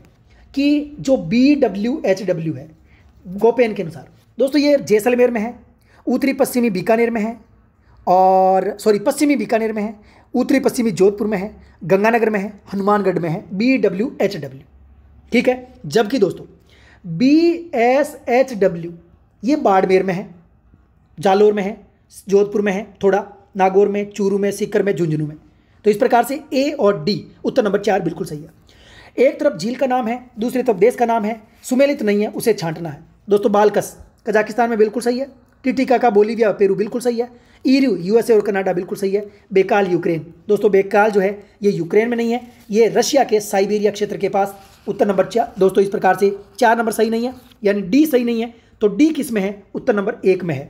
कि जो बी डब्ल्यू एच डब्ल्यू है गोपेन के अनुसार दोस्तों ये जैसलमेर में है उत्तरी पश्चिमी बीकानेर में है और सॉरी पश्चिमी बीकानेर में है उत्तरी पश्चिमी जोधपुर में है गंगानगर में है हनुमानगढ़ में है बी डब्ल्यू एच डब्ल्यू ठीक है जबकि दोस्तों बी एस एच डब्ल्यू ये बाड़मेर में है जालोर में है जोधपुर में है थोड़ा नागौर में चूरू में सीकर में झुंझुनू में तो इस प्रकार से ए और डी उत्तर नंबर चार बिल्कुल सही है एक तरफ झील का नाम है दूसरी तरफ देश का नाम है सुमेलित नहीं है उसे छांटना है दोस्तों बालकस कजाकिस्तान में बिल्कुल सही है टिटिका का बोलीविया पेरू बिल्कुल सही है ईरू यूएसए और कनाडा बिल्कुल सही है बेकाल यूक्रेन दोस्तों बेकाल जो है ये यूक्रेन में नहीं है ये रशिया के साइबेरिया क्षेत्र के पास उत्तर नंबर चार दोस्तों इस प्रकार से चार नंबर सही नहीं है यानी डी सही नहीं है तो डी किस में है उत्तर नंबर एक में है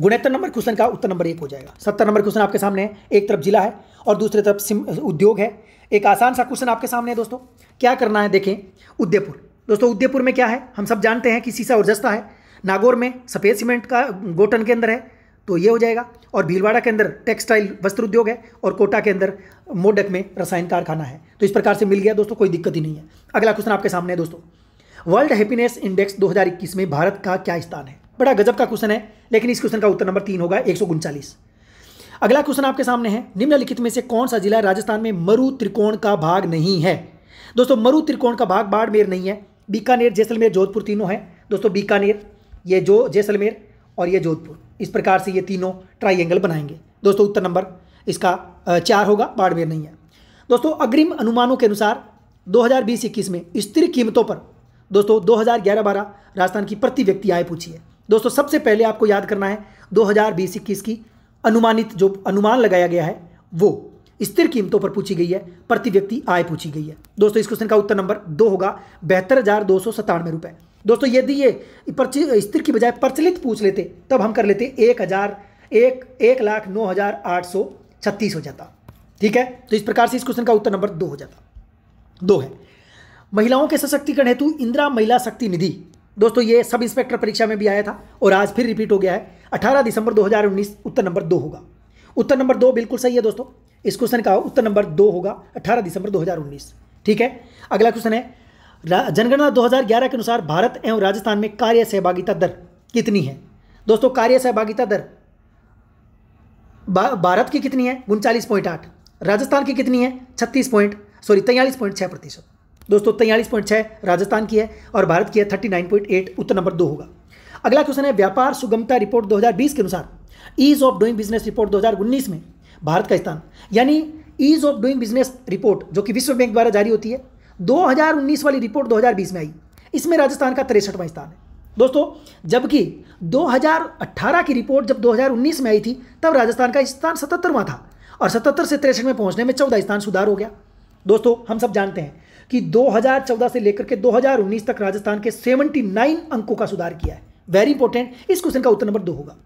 गुणहत्तर नंबर क्वेश्चन का उत्तर नंबर एक हो जाएगा सत्तर नंबर क्वेश्चन आपके सामने है एक तरफ जिला है और दूसरी तरफ उद्योग है एक आसान सा क्वेश्चन आपके सामने है दोस्तों क्या करना है देखें उदयपुर दोस्तों उदयपुर में क्या है हम सब जानते हैं कि सीसा और जस्ता है नागौर में सफ़ेद सीमेंट का गोटन के अंदर है तो ये हो जाएगा और भीलवाड़ा के अंदर टेक्सटाइल वस्त्र उद्योग है और कोटा के अंदर मोडक में रसायन कारखाना है तो इस प्रकार से मिल गया दोस्तों कोई दिक्कत ही नहीं है अगला क्वेश्चन आपके सामने है दोस्तों वर्ल्ड हैप्पीनेस इंडेक्स 2021 में भारत का क्या स्थान है बड़ा गजब का क्वेश्चन है लेकिन इस क्वेश्चन का उत्तर नंबर तीन होगा एक अगला क्वेश्चन आपके सामने है निम्नलिखित में से कौन सा जिला राजस्थान में मरु त्रिकोण का भाग नहीं है दोस्तों मरु त्रिकोण का भाग बाड़मेर नहीं है बीकानेर जैसलमेर जोधपुर तीनों हैं दोस्तों बीकानेर ये जो जैसलमेर और ये जोधपुर इस प्रकार से ये तीनों ट्राइंगल बनाएंगे दोस्तों उत्तर नंबर इसका चार होगा बाड़मेर नहीं है दोस्तों अग्रिम अनुमानों के अनुसार 2020-21 में स्थिर कीमतों पर दोस्तों 2011-12 राजस्थान की प्रति व्यक्ति आय पूछी है दोस्तों सबसे पहले आपको याद करना है 2020-21 की अनुमानित जो अनुमान लगाया गया है वो स्थिर कीमतों पर पूछी गई है प्रति व्यक्ति आय पूछी गई है दोस्तों इस क्वेश्चन का उत्तर नंबर दो होगा बहत्तर हजार दो सौ सत्तानवे रुपये दोस्तों यदि ये स्थिर की बजाय प्रचलित पूछ लेते तब हम कर लेते एक हज़ार एक एक लाख नौ हज़ार आठ सौ छत्तीस हो जाता ठीक है तो इस प्रकार से इस क्वेश्चन का उत्तर नंबर दो हो जाता दो है महिलाओं के सशक्तिकरण हेतु इंदिरा महिला शक्ति निधि दोस्तों ये सब इंस्पेक्टर परीक्षा में भी आया था और आज फिर रिपीट हो गया है 18 दिसंबर 2019 उत्तर नंबर दो होगा उत्तर नंबर दो बिल्कुल सही है दोस्तों इस क्वेश्चन का उत्तर नंबर दो होगा 18 दिसंबर 2019 ठीक है अगला क्वेश्चन है जनगणना 2011 के अनुसार भारत एवं राजस्थान में कार्य सहभागिता दर कितनी है दोस्तों कार्य सहभागिता दर भारत की कितनी है उनचालीस पॉइंट आठ राजस्थान की कितनी है छत्तीस पॉइंट सॉरी तैयलीस पॉइंट छः प्रतिशत दोस्तों तैयलीस पॉइंट छः राजस्थान की है और भारत की है थर्टी नाइन पॉइंट एट उत्तर नंबर दो होगा अगला क्वेश्चन है व्यापार सुगमता रिपोर्ट 2020 के अनुसार ease of doing business report 2019 में भारत का स्थान यानी ease of doing business report जो कि विश्व बैंक द्वारा जारी होती है 2019 वाली रिपोर्ट 2020 में आई इसमें राजस्थान का तिरसठवां स्थान है दोस्तों जबकि 2018 की रिपोर्ट जब 2019 में आई थी तब राजस्थान का स्थान सतहत्तरवां था और सतहत्तर से तिरसठ में पहुंचने में चौदह स्थान सुधार हो गया दोस्तों हम सब जानते हैं कि 2014 से लेकर के 2019 तक राजस्थान के 79 अंकों का सुधार किया है वेरी इंपॉर्टेंट इस क्वेश्चन का उत्तर नंबर दो होगा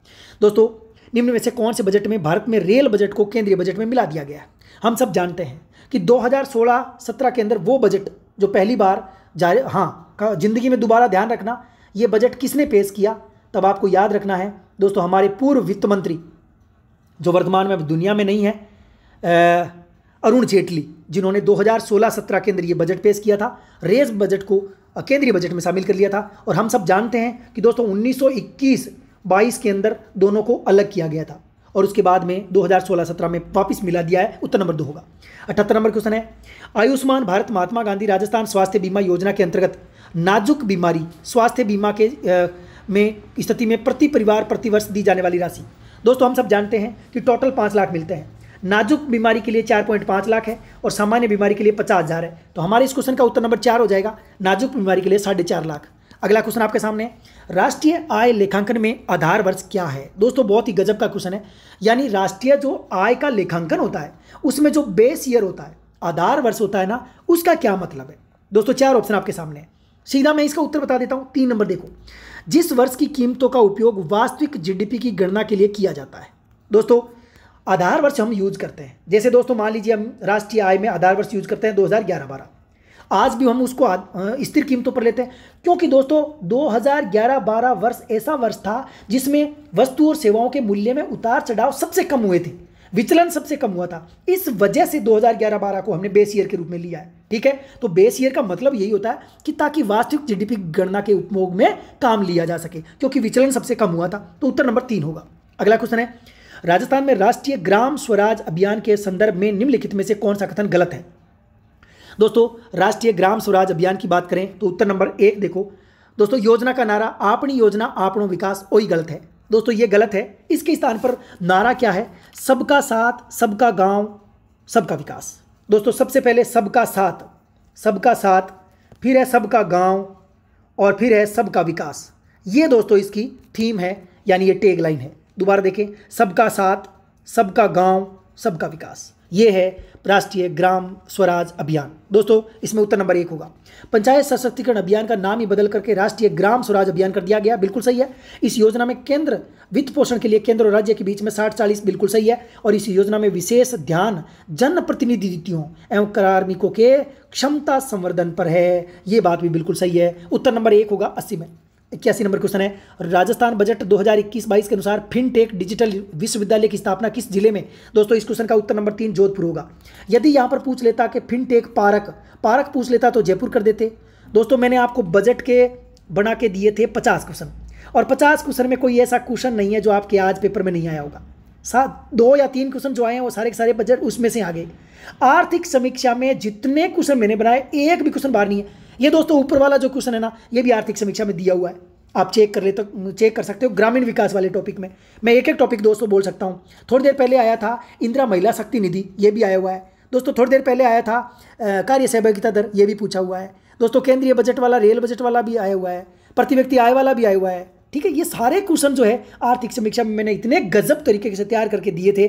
दोस्तों निम्न में से कौन से बजट में भारत में रेल बजट को केंद्रीय बजट में मिला दिया गया है हम सब जानते हैं कि 2016-17 के अंदर वो बजट जो पहली बार जारी हाँ जिंदगी में दोबारा ध्यान रखना ये बजट किसने पेश किया तब आपको याद रखना है दोस्तों हमारे पूर्व वित्त मंत्री जो वर्तमान में दुनिया में नहीं है अरुण जेटली जिन्होंने 2016-17 के अंदर ये बजट पेश किया था रेस बजट को केंद्रीय बजट में शामिल कर लिया था और हम सब जानते हैं कि दोस्तों 1921-22 के अंदर दोनों को अलग किया गया था और उसके बाद में 2016-17 में वापस मिला दिया है उत्तर नंबर दो होगा अठहत्तर नंबर क्वेश्चन है आयुष्मान भारत महात्मा गांधी राजस्थान स्वास्थ्य बीमा योजना के अंतर्गत नाजुक बीमारी स्वास्थ्य बीमा के आ, में स्थिति में प्रति परिवार प्रतिवर्ष दी जाने वाली राशि दोस्तों हम सब जानते हैं कि टोटल पाँच लाख मिलते हैं नाजुक बीमारी के लिए चार पॉइंट पाँच लाख है और सामान्य बीमारी के लिए पचास हज़ार है तो हमारे इस क्वेश्चन का उत्तर नंबर चार हो जाएगा नाजुक बीमारी के लिए साढ़े चार लाख अगला क्वेश्चन आपके सामने है राष्ट्रीय आय लेखांकन में आधार वर्ष क्या है दोस्तों बहुत ही गजब का क्वेश्चन है यानी राष्ट्रीय जो आय का लेखांकन होता है उसमें जो बेस ईयर होता है आधार वर्ष होता है ना उसका क्या मतलब है दोस्तों चार ऑप्शन आपके सामने है सीधा मैं इसका उत्तर बता देता हूँ तीन नंबर देखो जिस वर्ष की कीमतों का उपयोग वास्तविक जीडीपी की गणना के लिए किया जाता है दोस्तों आधार वर्ष हम यूज करते हैं जैसे दोस्तों मान लीजिए हम राष्ट्रीय आय में आधार वर्ष यूज करते हैं 2011 हजार आज भी हम उसको स्थिर कीमतों पर लेते हैं क्योंकि दोस्तों 2011-12 वर्ष ऐसा वर्ष था जिसमें वस्तु और सेवाओं के मूल्य में उतार चढ़ाव सबसे कम हुए थे विचलन सबसे कम हुआ था इस वजह से 2011-12 को हमने बेस ईयर के रूप में लिया है ठीक है तो बेस ईयर का मतलब यही होता है कि ताकि वास्तविक जीडीपी गणना के उपयोग में काम लिया जा सके क्योंकि विचलन सबसे कम हुआ था तो उत्तर नंबर तीन होगा अगला क्वेश्चन है राजस्थान में राष्ट्रीय ग्राम स्वराज अभियान के संदर्भ में निम्नलिखित में से कौन सा कथन गलत है दोस्तों राष्ट्रीय ग्राम स्वराज अभियान की बात करें तो उत्तर नंबर एक देखो दोस्तों योजना का नारा आपनी योजना आपनो विकास वही गलत है दोस्तों ये गलत है इसके स्थान पर नारा क्या है सबका साथ सबका गांव सबका विकास दोस्तों सबसे पहले सबका साथ सबका साथ फिर है सबका गांव और फिर है सबका विकास ये दोस्तों इसकी थीम है यानी ये टेग लाइन है दोबारा देखें सबका साथ सबका गांव सबका विकास ये है राष्ट्रीय ग्राम स्वराज अभियान दोस्तों इसमें उत्तर नंबर एक होगा पंचायत सशक्तिकरण अभियान का नाम ही बदल करके राष्ट्रीय ग्राम स्वराज अभियान कर दिया गया बिल्कुल सही है इस योजना में केंद्र वित्त पोषण के लिए केंद्र और राज्य के बीच में साठ चालीस बिल्कुल सही है और इस योजना में विशेष ध्यान जनप्रतिनिधित्वों एवं कार्मिकों के क्षमता संवर्धन पर है ये बात भी बिल्कुल सही है उत्तर नंबर एक होगा अस्सी में इक्यासी नंबर क्वेश्चन है राजस्थान बजट 2021-22 के अनुसार फिनटेक डिजिटल विश्वविद्यालय की स्थापना किस जिले में दोस्तों इस क्वेश्चन का उत्तर नंबर तीन जोधपुर होगा यदि यहाँ पर पूछ लेता कि फिनटेक पारक पारक पूछ लेता तो जयपुर कर देते दोस्तों मैंने आपको बजट के बना के दिए थे पचास क्वेश्चन और पचास क्वेश्चन में कोई ऐसा क्वेश्चन नहीं है जो आपके आज पेपर में नहीं आया होगा सात दो या तीन क्वेश्चन जो आए हैं वो सारे के सारे बजट उसमें से आ गए आर्थिक समीक्षा में जितने क्वेश्चन मैंने बनाए एक भी क्वेश्चन बाहर नहीं है ये दोस्तों ऊपर वाला जो क्वेश्चन है ना ये भी आर्थिक समीक्षा में दिया हुआ है आप चेक कर ले तो चेक कर सकते हो ग्रामीण विकास वाले टॉपिक में मैं एक एक टॉपिक दोस्तों बोल सकता हूँ थोड़ी देर पहले आया था इंदिरा महिला शक्ति निधि ये भी आया हुआ है दोस्तों थोड़ी देर पहले आया था कार्य सहभागिता दर ये भी पूछा हुआ है दोस्तों केंद्रीय बजट वाला रेल बजट वाला भी आया हुआ है प्रति व्यक्ति आय वाला भी आया हुआ है ठीक है ये सारे क्वेश्चन जो है आर्थिक समीक्षा में मैंने इतने गजब तरीके से तैयार करके दिए थे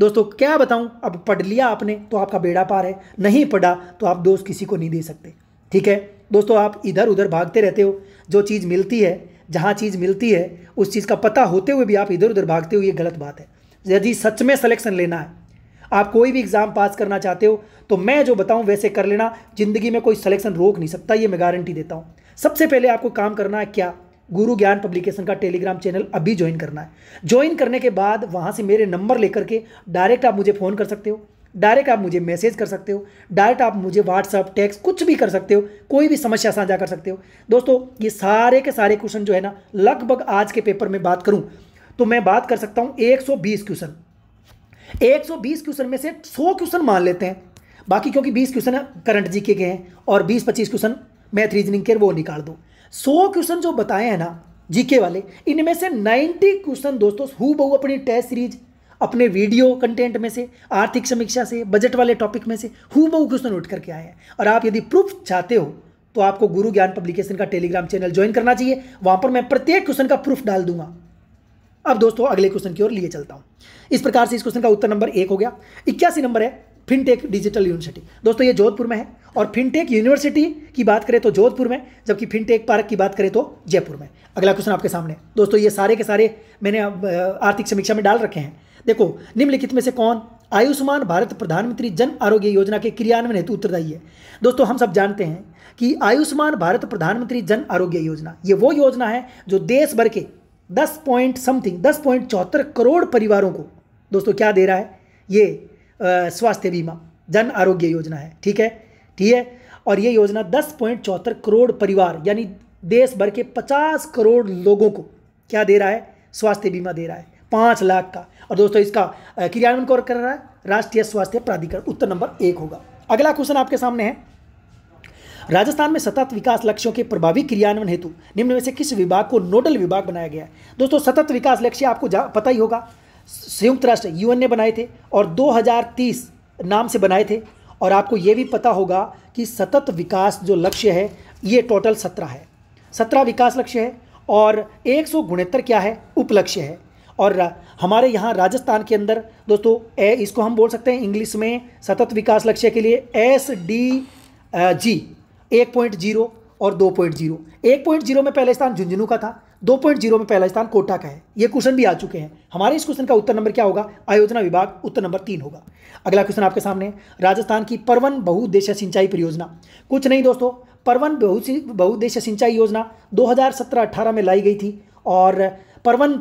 दोस्तों क्या बताऊं अब पढ़ लिया आपने तो आपका बेड़ा पार है नहीं पढ़ा तो आप दोस्त किसी को नहीं दे सकते ठीक है दोस्तों आप इधर उधर भागते रहते हो जो चीज़ मिलती है जहाँ चीज़ मिलती है उस चीज़ का पता होते हुए भी आप इधर उधर भागते हो ये गलत बात है यदि सच में सलेक्शन लेना है आप कोई भी एग्ज़ाम पास करना चाहते हो तो मैं जो बताऊं वैसे कर लेना ज़िंदगी में कोई सलेक्शन रोक नहीं सकता ये मैं गारंटी देता हूँ सबसे पहले आपको काम करना है क्या गुरु ज्ञान पब्लिकेशन का टेलीग्राम चैनल अभी ज्वाइन करना है ज्वाइन करने के बाद वहाँ से मेरे नंबर लेकर के डायरेक्ट आप मुझे फ़ोन कर सकते हो डायरेक्ट आप मुझे मैसेज कर सकते हो डायरेक्ट आप मुझे व्हाट्सअप टैक्स कुछ भी कर सकते हो कोई भी समस्या साझा कर सकते हो दोस्तों ये सारे के सारे क्वेश्चन जो है ना लगभग आज के पेपर में बात करूँ तो मैं बात कर सकता हूँ 120 क्वेश्चन 120 क्वेश्चन में से 100 क्वेश्चन मान लेते हैं बाकी क्योंकि बीस क्वेश्चन करंट जीके के हैं और बीस पच्चीस क्वेश्चन मैथ रीजनिंग के वो निकाल दो सौ क्वेश्चन जो बताए हैं ना जीके वाले इनमें से 90 क्वेश्चन दोस्तों हु बहु अपनी टेस्ट सीरीज अपने वीडियो कंटेंट में से आर्थिक समीक्षा से बजट वाले टॉपिक में से हु बहु क्वेश्चन उठ करके आया है और आप यदि प्रूफ चाहते हो तो आपको गुरु ज्ञान पब्लिकेशन का टेलीग्राम चैनल ज्वाइन करना चाहिए वहां पर मैं प्रत्येक क्वेश्चन का प्रूफ डाल दूंगा अब दोस्तों अगले क्वेश्चन की ओर लिए चलता हूं इस प्रकार से इस क्वेश्चन का उत्तर नंबर एक हो गया इक्यासी नंबर है फिनटेक डिजिटल यूनिवर्सिटी दोस्तों ये जोधपुर में है और फिनटेक यूनिवर्सिटी की बात करें तो जोधपुर में जबकि फिनटेक पार्क की बात करें तो जयपुर में अगला क्वेश्चन आपके सामने दोस्तों ये सारे के सारे मैंने आर्थिक समीक्षा में डाल रखे हैं देखो निम्नलिखित में से कौन आयुष्मान भारत प्रधानमंत्री जन आरोग्य योजना के क्रियान्वयन हेतु उत्तरदायी है दोस्तों हम सब जानते हैं कि आयुष्मान भारत प्रधानमंत्री जन आरोग्य योजना ये वो योजना है जो देश भर के दस पॉइंट समथिंग दस पॉइंट चौहत्तर करोड़ परिवारों को दोस्तों क्या दे रहा है ये स्वास्थ्य बीमा जन आरोग्य योजना है ठीक है ठीक है और ये योजना दस पॉइंट चौहत्तर करोड़ परिवार यानी देश भर के पचास करोड़ लोगों को क्या दे रहा है स्वास्थ्य बीमा दे रहा है पाँच लाख का और दोस्तों इसका क्रियान्वयन कौन कर रहा है राष्ट्रीय स्वास्थ्य प्राधिकरण उत्तर नंबर एक होगा अगला क्वेश्चन आपके सामने है राजस्थान में सतत विकास लक्ष्यों के प्रभावी क्रियान्वयन हेतु निम्न में से किस विभाग को नोडल विभाग बनाया गया है दोस्तों सतत विकास लक्ष्य आपको पता ही होगा संयुक्त राष्ट्र यूएन ने बनाए थे और 2030 नाम से बनाए थे और आपको यह भी पता होगा कि सतत विकास जो लक्ष्य है ये टोटल सत्रह है सत्रह विकास लक्ष्य है और एक क्या है उपलक्ष्य है और हमारे यहाँ राजस्थान के अंदर दोस्तों ए इसको हम बोल सकते हैं इंग्लिश में सतत विकास लक्ष्य के लिए एस डी जी एक पॉइंट जीरो और दो पॉइंट जीरो एक पॉइंट जीरो में पहला स्थान झुंझुनू का था दो पॉइंट जीरो में पहला स्थान कोटा का है ये क्वेश्चन भी आ चुके हैं हमारे इस क्वेश्चन का उत्तर नंबर क्या होगा आयोजना विभाग उत्तर नंबर तीन होगा अगला क्वेश्चन आपके सामने राजस्थान की परवन बहुउद्देश्य सिंचाई परियोजना कुछ नहीं दोस्तों परवन बहु बहुउद्देश्य सिंचाई योजना दो हज़ार में लाई गई थी और परवन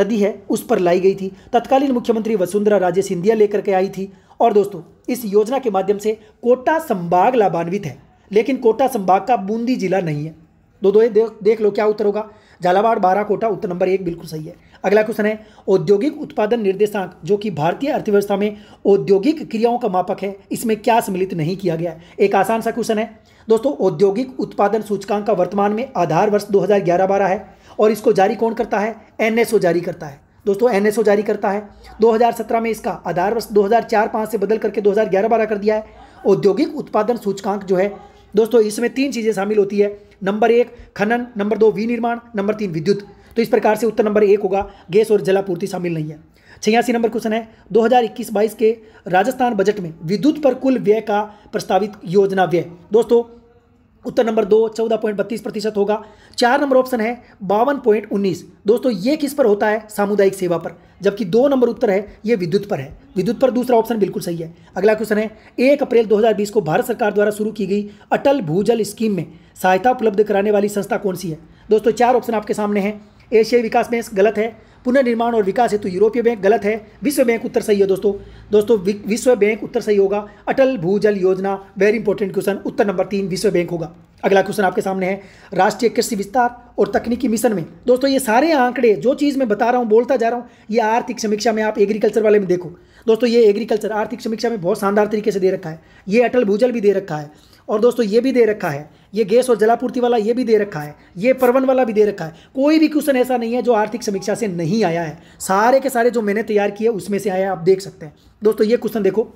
नदी है उस पर लाई गई थी तत्कालीन मुख्यमंत्री वसुंधरा राजे सिंधिया लेकर के आई थी और दोस्तों इस योजना के माध्यम से कोटा संभाग लाभान्वित है लेकिन कोटा संभाग का बूंदी जिला नहीं है दो दो दे, देख लो क्या उत्तर होगा झालावाड़ बारह कोटा उत्तर नंबर एक बिल्कुल सही है अगला क्वेश्चन है औद्योगिक उत्पादन निर्देशांक जो कि भारतीय अर्थव्यवस्था में औद्योगिक क्रियाओं का मापक है इसमें क्या सम्मिलित नहीं किया गया एक आसान सा क्वेश्चन है दोस्तों औद्योगिक उत्पादन सूचकांक का वर्तमान में आधार वर्ष 2011-12 है और इसको जारी कौन करता है एनएसओ जारी करता है दोस्तों एनएसओ जारी करता है 2017 में इसका आधार वर्ष 2004-5 से बदल करके 2011-12 कर दिया है औद्योगिक उत्पादन सूचकांक जो है दोस्तों इसमें तीन चीज़ें शामिल होती है नंबर एक खनन नंबर दो विनिर्माण नंबर तीन विद्युत तो इस प्रकार से उत्तर नंबर एक होगा गैस और जलापूर्ति शामिल नहीं है छियासी नंबर क्वेश्चन है 2021-22 के राजस्थान बजट में विद्युत पर कुल व्यय का प्रस्तावित योजना व्यय दोस्तों उत्तर नंबर दो चौदह पॉइंट बत्तीस प्रतिशत होगा चार नंबर ऑप्शन है बावन पॉइंट उन्नीस दोस्तों ये किस पर होता है सामुदायिक सेवा पर जबकि दो नंबर उत्तर है ये विद्युत पर है विद्युत पर दूसरा ऑप्शन बिल्कुल सही है अगला क्वेश्चन है एक अप्रैल 2020 को भारत सरकार द्वारा शुरू की गई अटल भूजल स्कीम में सहायता उपलब्ध कराने वाली संस्था कौन सी है दोस्तों चार ऑप्शन आपके सामने हैं एशियाई विकास बैंक गलत है पुनर्निर्माण और विकास हेतु यूरोपीय बैंक गलत है विश्व बैंक उत्तर सही है दोस्तों दोस्तों विश्व बैंक उत्तर सही होगा अटल भूजल योजना वेरी इंपॉर्टेंट क्वेश्चन उत्तर नंबर तीन विश्व बैंक होगा अगला क्वेश्चन आपके सामने है राष्ट्रीय कृषि विस्तार और तकनीकी मिशन में दोस्तों ये सारे आंकड़े जो चीज़ मैं बता रहा हूँ बोलता जा रहा हूँ ये आर्थिक समीक्षा में आप एग्रीकल्चर वाले में देखो दोस्तों ये एग्रीकल्चर आर्थिक समीक्षा में बहुत शानदार तरीके से दे रखा है ये अटल भूजल भी दे रखा है और दोस्तों ये भी दे रखा है ये गैस और जलापूर्ति वाला ये भी दे रखा है ये परवन वाला भी दे रखा है कोई भी क्वेश्चन ऐसा नहीं है जो आर्थिक समीक्षा से नहीं आया है सारे के सारे जो मैंने तैयार किए उसमें से आया आप देख सकते हैं दोस्तों ये क्वेश्चन देखो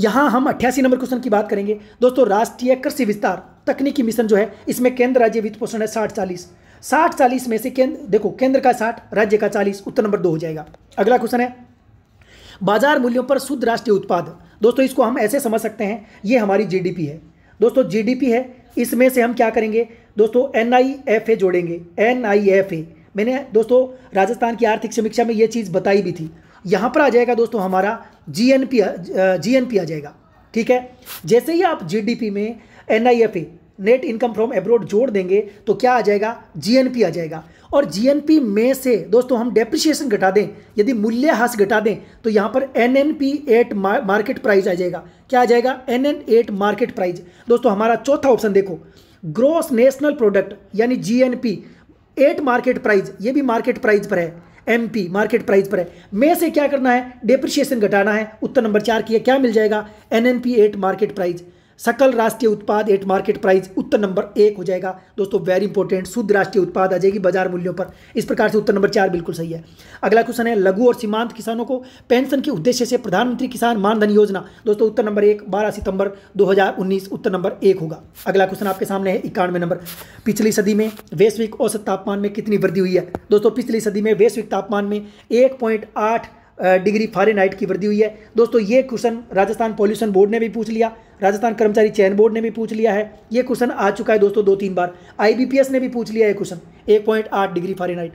यहाँ हम अट्ठासी नंबर क्वेश्चन की बात करेंगे दोस्तों राष्ट्रीय कृषि विस्तार तकनीकी मिशन जो है इसमें केंद्र राज्य वित्त पोषण है साठ चालीस साठ चालीस में से केंद्र देखो केंद्र का साठ राज्य का चालीस उत्तर नंबर दो हो जाएगा अगला क्वेश्चन है बाजार मूल्यों पर शुद्ध राष्ट्रीय उत्पाद दोस्तों इसको हम ऐसे समझ सकते हैं ये हमारी जीडीपी है दोस्तों जीडीपी है इसमें से हम क्या करेंगे दोस्तों एन आई एफ ए जोड़ेंगे एन आई एफ ए मैंने दोस्तों राजस्थान की आर्थिक समीक्षा में यह चीज़ बताई भी थी यहाँ पर आ जाएगा दोस्तों हमारा G N P G N P आ जाएगा ठीक है जैसे ही आप जीडीपी में N I F A net income from abroad जोड़ देंगे तो क्या आ जाएगा जीएनपी आ जाएगा और जीएनपी में से दोस्तों हम डेप्रिशिएशन घटा दें यदि मूल्य हास घटा दें तो यहाँ पर N N P at market price आ जाएगा क्या आ जाएगा N N at market price दोस्तों हमारा चौथा ऑप्शन देखो ग्रोस नेशनल प्रोडक्ट यानी G N P at market price ये भी मार्केट प्राइस पर है एम पी मार्केट प्राइस पर है में से क्या करना है डेप्रिशिएशन घटाना है उत्तर नंबर चार की क्या मिल जाएगा N N P at market price सकल राष्ट्रीय उत्पाद एट मार्केट प्राइस उत्तर नंबर एक हो जाएगा दोस्तों वेरी इंपॉर्टेंट शुद्ध राष्ट्रीय उत्पाद आ जाएगी बाजार मूल्यों पर इस प्रकार से उत्तर नंबर चार बिल्कुल सही है अगला क्वेश्चन है लघु और सीमांत किसानों को पेंशन के उद्देश्य से प्रधानमंत्री किसान मानधन योजना दोस्तों उत्तर नंबर एक बारह सितंबर दो उत्तर नंबर एक होगा अगला क्वेश्चन आपके सामने है इक्यानवे नंबर पिछली सदी में वैश्विक औसत तापमान में कितनी वृद्धि हुई है दोस्तों पिछली सदी में वैश्विक तापमान में एक डिग्री फारेनहाइट की वृद्धि हुई है दोस्तों ये क्वेश्चन राजस्थान पॉल्यूशन बोर्ड ने भी पूछ लिया राजस्थान कर्मचारी चयन बोर्ड ने भी पूछ लिया है ये क्वेश्चन आ चुका है दोस्तों दो तीन बार आई ने भी पूछ लिया है क्वेश्चन एक पॉइंट आठ डिग्री फारेनहाइट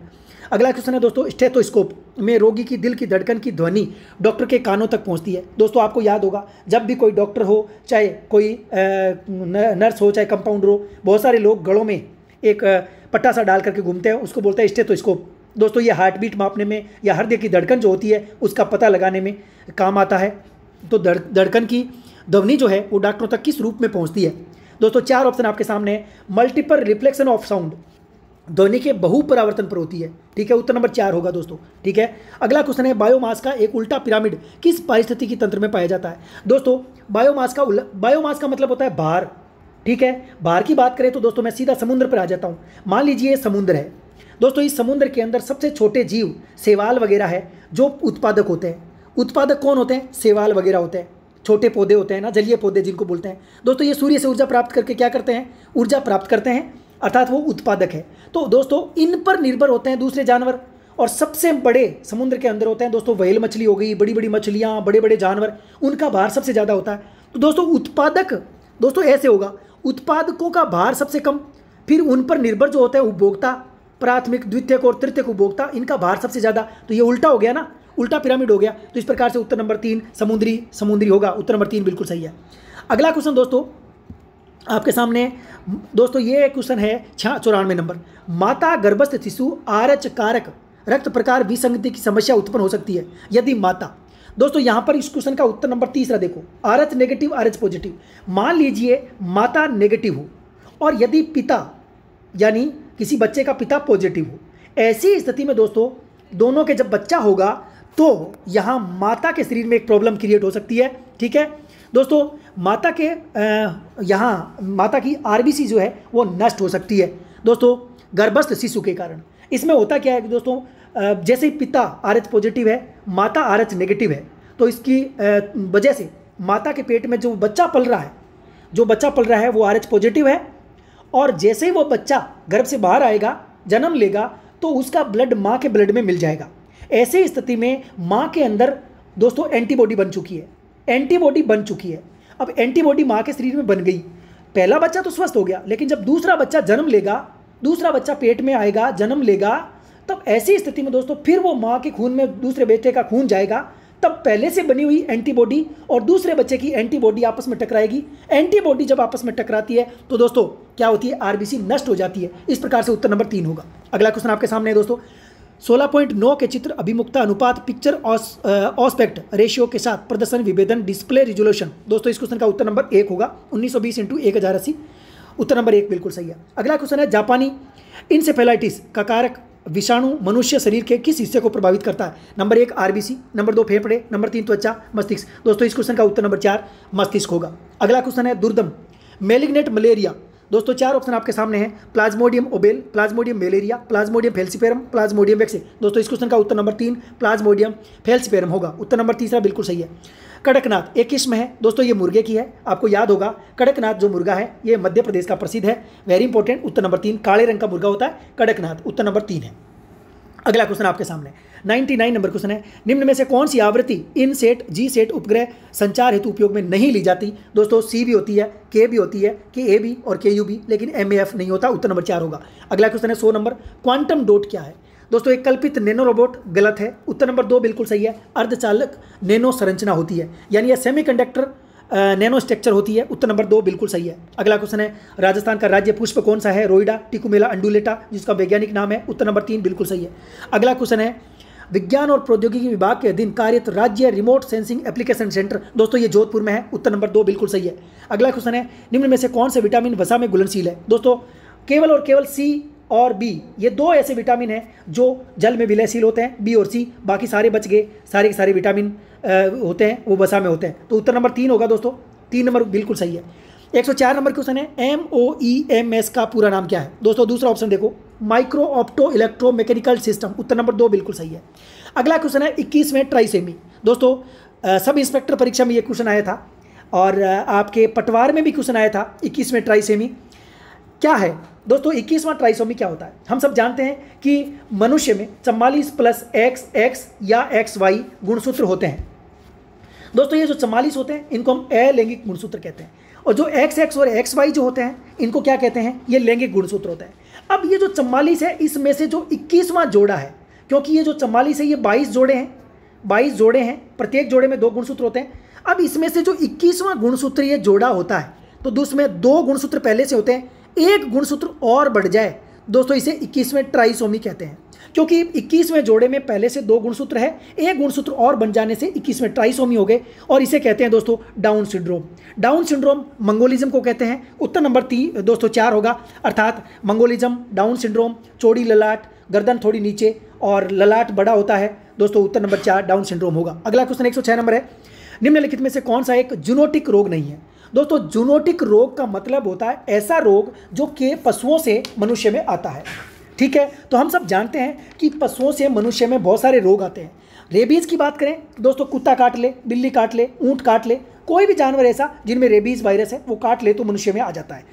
अगला क्वेश्चन है दोस्तों स्टेथोस्कोप में रोगी की दिल की धड़कन की ध्वनि डॉक्टर के कानों तक पहुंचती है दोस्तों आपको याद होगा जब भी कोई डॉक्टर हो चाहे कोई नर्स हो चाहे कंपाउंडर हो बहुत सारे लोग गड़ों में एक पट्टा सा डाल करके घूमते हैं उसको बोलते हैं स्टेथोस्कोप दोस्तों ये हार्ट बीट मापने में या हृदय की धड़कन जो होती है उसका पता लगाने में काम आता है तो धड़कन दड़, की ध्वनि जो है वो डॉक्टरों तक किस रूप में पहुंचती है दोस्तों चार ऑप्शन आपके सामने है मल्टीपल रिफ्लेक्शन ऑफ साउंड ध्वनि के बहु परावर्तन पर होती है ठीक है उत्तर नंबर चार होगा दोस्तों ठीक है अगला क्वेश्चन है बायोमास का एक उल्टा पिरामिड किस परिस्थिति की तंत्र में पाया जाता है दोस्तों बायोमास का बायोमास का मतलब होता है बाहर ठीक है बाहर की बात करें तो दोस्तों मैं सीधा समुद्र पर आ जाता हूँ मान लीजिए समुद्र है दोस्तों इस समुद्र के अंदर सबसे छोटे जीव सेवाल वगैरह है जो उत्पादक होते हैं उत्पादक कौन होते हैं सेवाल वगैरह होते हैं छोटे पौधे होते हैं ना जलीय पौधे जिनको बोलते हैं दोस्तों ये सूर्य से ऊर्जा प्राप्त करके क्या करते हैं ऊर्जा प्राप्त करते हैं अर्थात वो उत्पादक है तो दोस्तों इन पर निर्भर होते हैं दूसरे जानवर और सबसे बड़े समुद्र के अंदर होते हैं दोस्तों व्हेल मछली हो गई बड़ी बड़ी मछलियाँ बड़े बड़े जानवर उनका भार सबसे ज़्यादा होता है तो दोस्तों उत्पादक दोस्तों ऐसे होगा उत्पादकों का भार सबसे कम फिर उन पर निर्भर जो होता है उपभोक्ता प्राथमिक द्वितीयक और तृतीयक उपभोक्ता इनका भार सबसे ज़्यादा तो ये उल्टा हो गया ना उल्टा पिरामिड हो गया तो इस प्रकार से उत्तर नंबर तीन समुद्री समुद्री होगा उत्तर नंबर तीन बिल्कुल सही है अगला क्वेश्चन दोस्तों आपके सामने दोस्तों ये क्वेश्चन है छा चौरानवे नंबर माता गर्भस्थ शिशु आरच कारक रक्त प्रकार विसंगति की समस्या उत्पन्न हो सकती है यदि माता दोस्तों यहाँ पर इस क्वेश्चन का उत्तर नंबर तीसरा देखो आरच नेगेटिव आरच पॉजिटिव मान लीजिए माता नेगेटिव हो और यदि पिता यानी किसी बच्चे का पिता पॉजिटिव हो ऐसी स्थिति में दोस्तों दोनों के जब बच्चा होगा तो यहाँ माता के शरीर में एक प्रॉब्लम क्रिएट हो सकती है ठीक है दोस्तों माता के यहाँ माता की आरबीसी जो है वो नष्ट हो सकती है दोस्तों गर्भस्थ शिशु के कारण इसमें होता क्या है कि दोस्तों जैसे ही पिता आर एच पॉजिटिव है माता आर एच नेगेटिव है तो इसकी वजह से माता के पेट में जो बच्चा पल रहा है जो बच्चा पल रहा है वो आर एच पॉजिटिव है और जैसे ही वो बच्चा गर्भ से बाहर आएगा जन्म लेगा तो उसका ब्लड माँ के ब्लड में मिल जाएगा ऐसी स्थिति में माँ के अंदर दोस्तों एंटीबॉडी बन चुकी है एंटीबॉडी बन चुकी है अब एंटीबॉडी माँ के शरीर में बन गई पहला बच्चा तो स्वस्थ हो गया लेकिन जब दूसरा बच्चा जन्म लेगा दूसरा बच्चा पेट में आएगा जन्म लेगा तब ऐसी स्थिति में दोस्तों फिर वो माँ के खून में दूसरे बेटे का खून जाएगा तब पहले से बनी हुई एंटीबॉडी और दूसरे बच्चे की एंटीबॉडी आपस में टकराएगी एंटीबॉडी जब आपस में टकराती है तो दोस्तों क्या होती है आरबीसी नष्ट हो जाती है इस प्रकार से उत्तर नंबर तीन होगा अगला क्वेश्चन आपके सामने है दोस्तों 16.9 के चित्र अभिमुखता अनुपात पिक्चर ऑस्पेक्ट रेशियो के साथ प्रदर्शन विभेदन डिस्प्ले रिजोल्यूशन दोस्तों इस क्वेश्चन का उत्तर नंबर एक होगा 1920 सौ बीस इंटू एक हज़ार अस्सी उत्तर नंबर एक बिल्कुल सही है अगला क्वेश्चन है जापानी इनसेफेलाइटिस का कारक विषाणु मनुष्य शरीर के किस हिस्से को प्रभावित करता है नंबर एक आरबीसी नंबर दो फेफड़े नंबर तीन त्वचा मस्तिष्क दोस्तों इस क्वेश्चन का उत्तर नंबर चार मस्तिष्क होगा अगला क्वेश्चन है दुर्दम मेलिग्नेट मलेरिया दोस्तों चार ऑप्शन आपके सामने हैं Plasmodium ovale Plasmodium malariae Plasmodium falciparum Plasmodium vivax दोस्तों इस क्वेश्चन का उत्तर नंबर तीन प्लाज्मोडियम फेल्सिपेरम होगा उत्तर नंबर तीसरा बिल्कुल सही है कड़कनाथ एक किस्म है दोस्तों ये मुर्गे की है आपको याद होगा कड़कनाथ जो मुर्गा है ये मध्य प्रदेश का प्रसिद्ध है वेरी इंपॉर्टेंट उत्तर नंबर तीन काले रंग का मुर्गा होता है कड़कनाथ उत्तर नंबर तीन है अगला क्वेश्चन आपके सामने 99 नंबर क्वेश्चन है निम्न में से कौन सी आवृत्ति इन सेट जी सेट उपग्रह संचार हेतु उपयोग में नहीं ली जाती दोस्तों सी भी होती है के भी होती है के ए बी और के यू बी लेकिन एम एफ नहीं होता उत्तर नंबर चार होगा अगला क्वेश्चन है सो नंबर क्वांटम डोट क्या है दोस्तों एक कल्पित नैनो रोबोट गलत है उत्तर नंबर दो बिल्कुल सही है अर्धचालक नैनो संरचना होती है यानी यह सेमीकंडक्टर नैनो स्ट्रक्चर होती है उत्तर नंबर दो बिल्कुल सही है अगला क्वेश्चन है राजस्थान का राज्य पुष्प कौन सा है रोइडा टिकुमेला अंडुलेटा जिसका वैज्ञानिक नाम है उत्तर नंबर तीन बिल्कुल सही है अगला क्वेश्चन है विज्ञान और प्रौद्योगिकी विभाग के अधीन कार्यरत तो राज्य रिमोट सेंसिंग एप्लीकेशन सेंटर दोस्तों ये जोधपुर में है उत्तर नंबर दो बिल्कुल सही है अगला क्वेश्चन है निम्न में से कौन से विटामिन वसा में घुलनशील है दोस्तों केवल और केवल सी और बी ये दो ऐसे विटामिन हैं जो जल में विलयशील होते हैं बी और सी बाकी सारे बच गए सारे के सारे विटामिन होते हैं वो वसा में होते हैं तो उत्तर नंबर तीन होगा दोस्तों तीन नंबर बिल्कुल सही है 104 नंबर क्वेश्चन है M O E M S का पूरा नाम क्या है दोस्तों दूसरा ऑप्शन देखो micro opto electro mechanical system उत्तर नंबर दो बिल्कुल सही है अगला क्वेश्चन है इक्कीस में ट्राइसेमी दोस्तों सब इंस्पेक्टर परीक्षा में ये क्वेश्चन आया था और आपके पटवार में भी क्वेश्चन आया था इक्कीस में ट्राइसेमी क्या है दोस्तों इक्कीसवा ट्राइसोमी क्या होता है हम सब जानते हैं कि मनुष्य में चम्बालीस प्लस एक्स एक्स या एक्स वाई गुणसूत्र होते हैं दोस्तों ये जो चम्बालीस होते हैं इनको हम अलैंगिक गुणसूत्र कहते हैं और जो एक्स एक्स और एक्स वाई जो होते हैं इनको क्या कहते हैं ये लैंगिक गुणसूत्र होता है अब ये जो चम्बालीस है इसमें से जो इक्कीसवां जोड़ा है क्योंकि ये जो चम्बालीस है ये बाईस जोड़े हैं बाईस जोड़े हैं प्रत्येक जोड़े में दो गुणसूत्र होते हैं अब इसमें से जो इक्कीसवां गुणसूत्र ये जोड़ा होता है तो उसमें दो गुणसूत्र पहले से होते हैं एक गुणसूत्र और बढ़ जाए दोस्तों इसे इक्कीसवें ट्राइसोमी कहते हैं क्योंकि इक्कीसवें जोड़े में पहले से दो गुणसूत्र है एक गुणसूत्र और बन जाने से इक्कीसवें ट्राइसोमी हो गए और इसे कहते हैं दोस्तों Down syndrome Down syndrome mongolism को कहते हैं उत्तर नंबर तीन दोस्तों चार होगा अर्थात मंगोलिज्म डाउन सिंड्रोम चोड़ी ललाट गर्दन थोड़ी नीचे और ललाट बड़ा होता है दोस्तों उत्तर नंबर चार डाउन सिंड्रोम होगा अगला क्वेश्चन एक सौ छः नंबर है निम्नलिखित में से कौन सा एक जूनोटिक रोग नहीं है दोस्तों जूनोटिक रोग का मतलब होता है ऐसा रोग जो के पशुओं से मनुष्य में आता है ठीक है तो हम सब जानते हैं कि पशुओं से मनुष्य में बहुत सारे रोग आते हैं रेबीज़ की बात करें तो दोस्तों कुत्ता काट ले बिल्ली काट ले ऊंट काट ले कोई भी जानवर ऐसा जिनमें रेबीज़ वायरस है वो काट ले तो मनुष्य में आ जाता है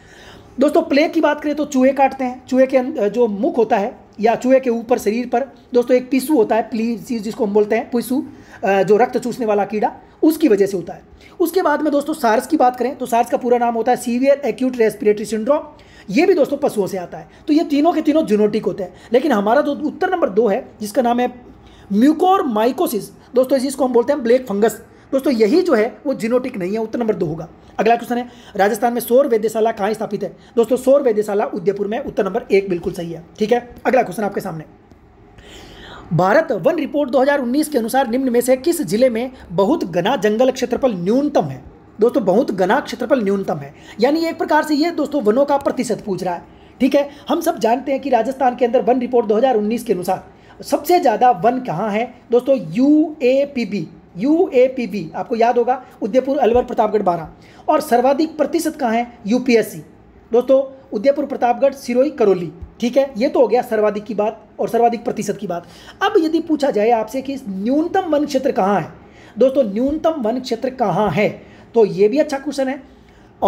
दोस्तों प्लेग की बात करें तो चूहे काटते हैं चूहे के जो मुख होता है या चूहे के ऊपर शरीर पर दोस्तों एक पिसू होता है प्लीज जिसको हम बोलते हैं पिसू जो रक्त चूसने वाला कीड़ा उसकी वजह से होता है उसके बाद में दोस्तों सार्स की बात करें तो सार्स का पूरा नाम होता है सीवियर एक्यूट रेस्पिरेटरी सिंड्रोम ये भी दोस्तों पशुओं से आता है तो ये तीनों के तीनों जीनोटिक होते हैं लेकिन हमारा जो उत्तर नंबर दो है जिसका नाम है म्यूकोर माइकोसिस दोस्तों इसको हम बोलते हैं ब्लैक फंगस दोस्तों यही जो है वो जीनोटिक नहीं है उत्तर नंबर दो होगा अगला क्वेश्चन है राजस्थान में सौर वैद्यशाला कहाँ स्थापित है दोस्तों सौर वैद्यशाला उदयपुर में उत्तर नंबर एक बिल्कुल सही है ठीक है अगला क्वेश्चन आपके सामने भारत वन रिपोर्ट 2019 के अनुसार निम्न में से किस जिले में बहुत घना जंगल क्षेत्रफल न्यूनतम है दोस्तों बहुत घना क्षेत्रफल न्यूनतम है यानी एक प्रकार से ये दोस्तों वनों का प्रतिशत पूछ रहा है ठीक है हम सब जानते हैं कि राजस्थान के अंदर वन रिपोर्ट 2019 के अनुसार सबसे ज़्यादा वन कहाँ है दोस्तों U A P B U A P B आपको याद होगा उदयपुर अलवर प्रतापगढ़ बारह और सर्वाधिक प्रतिशत कहाँ है यूपीएससी दोस्तों उदयपुर प्रतापगढ़ सिरोई करौली ठीक है ये तो हो गया सर्वाधिक की बात और सर्वाधिक प्रतिशत की बात अब यदि पूछा जाए आपसे कि न्यूनतम वन क्षेत्र कहाँ है दोस्तों न्यूनतम वन क्षेत्र कहाँ है तो ये भी अच्छा क्वेश्चन है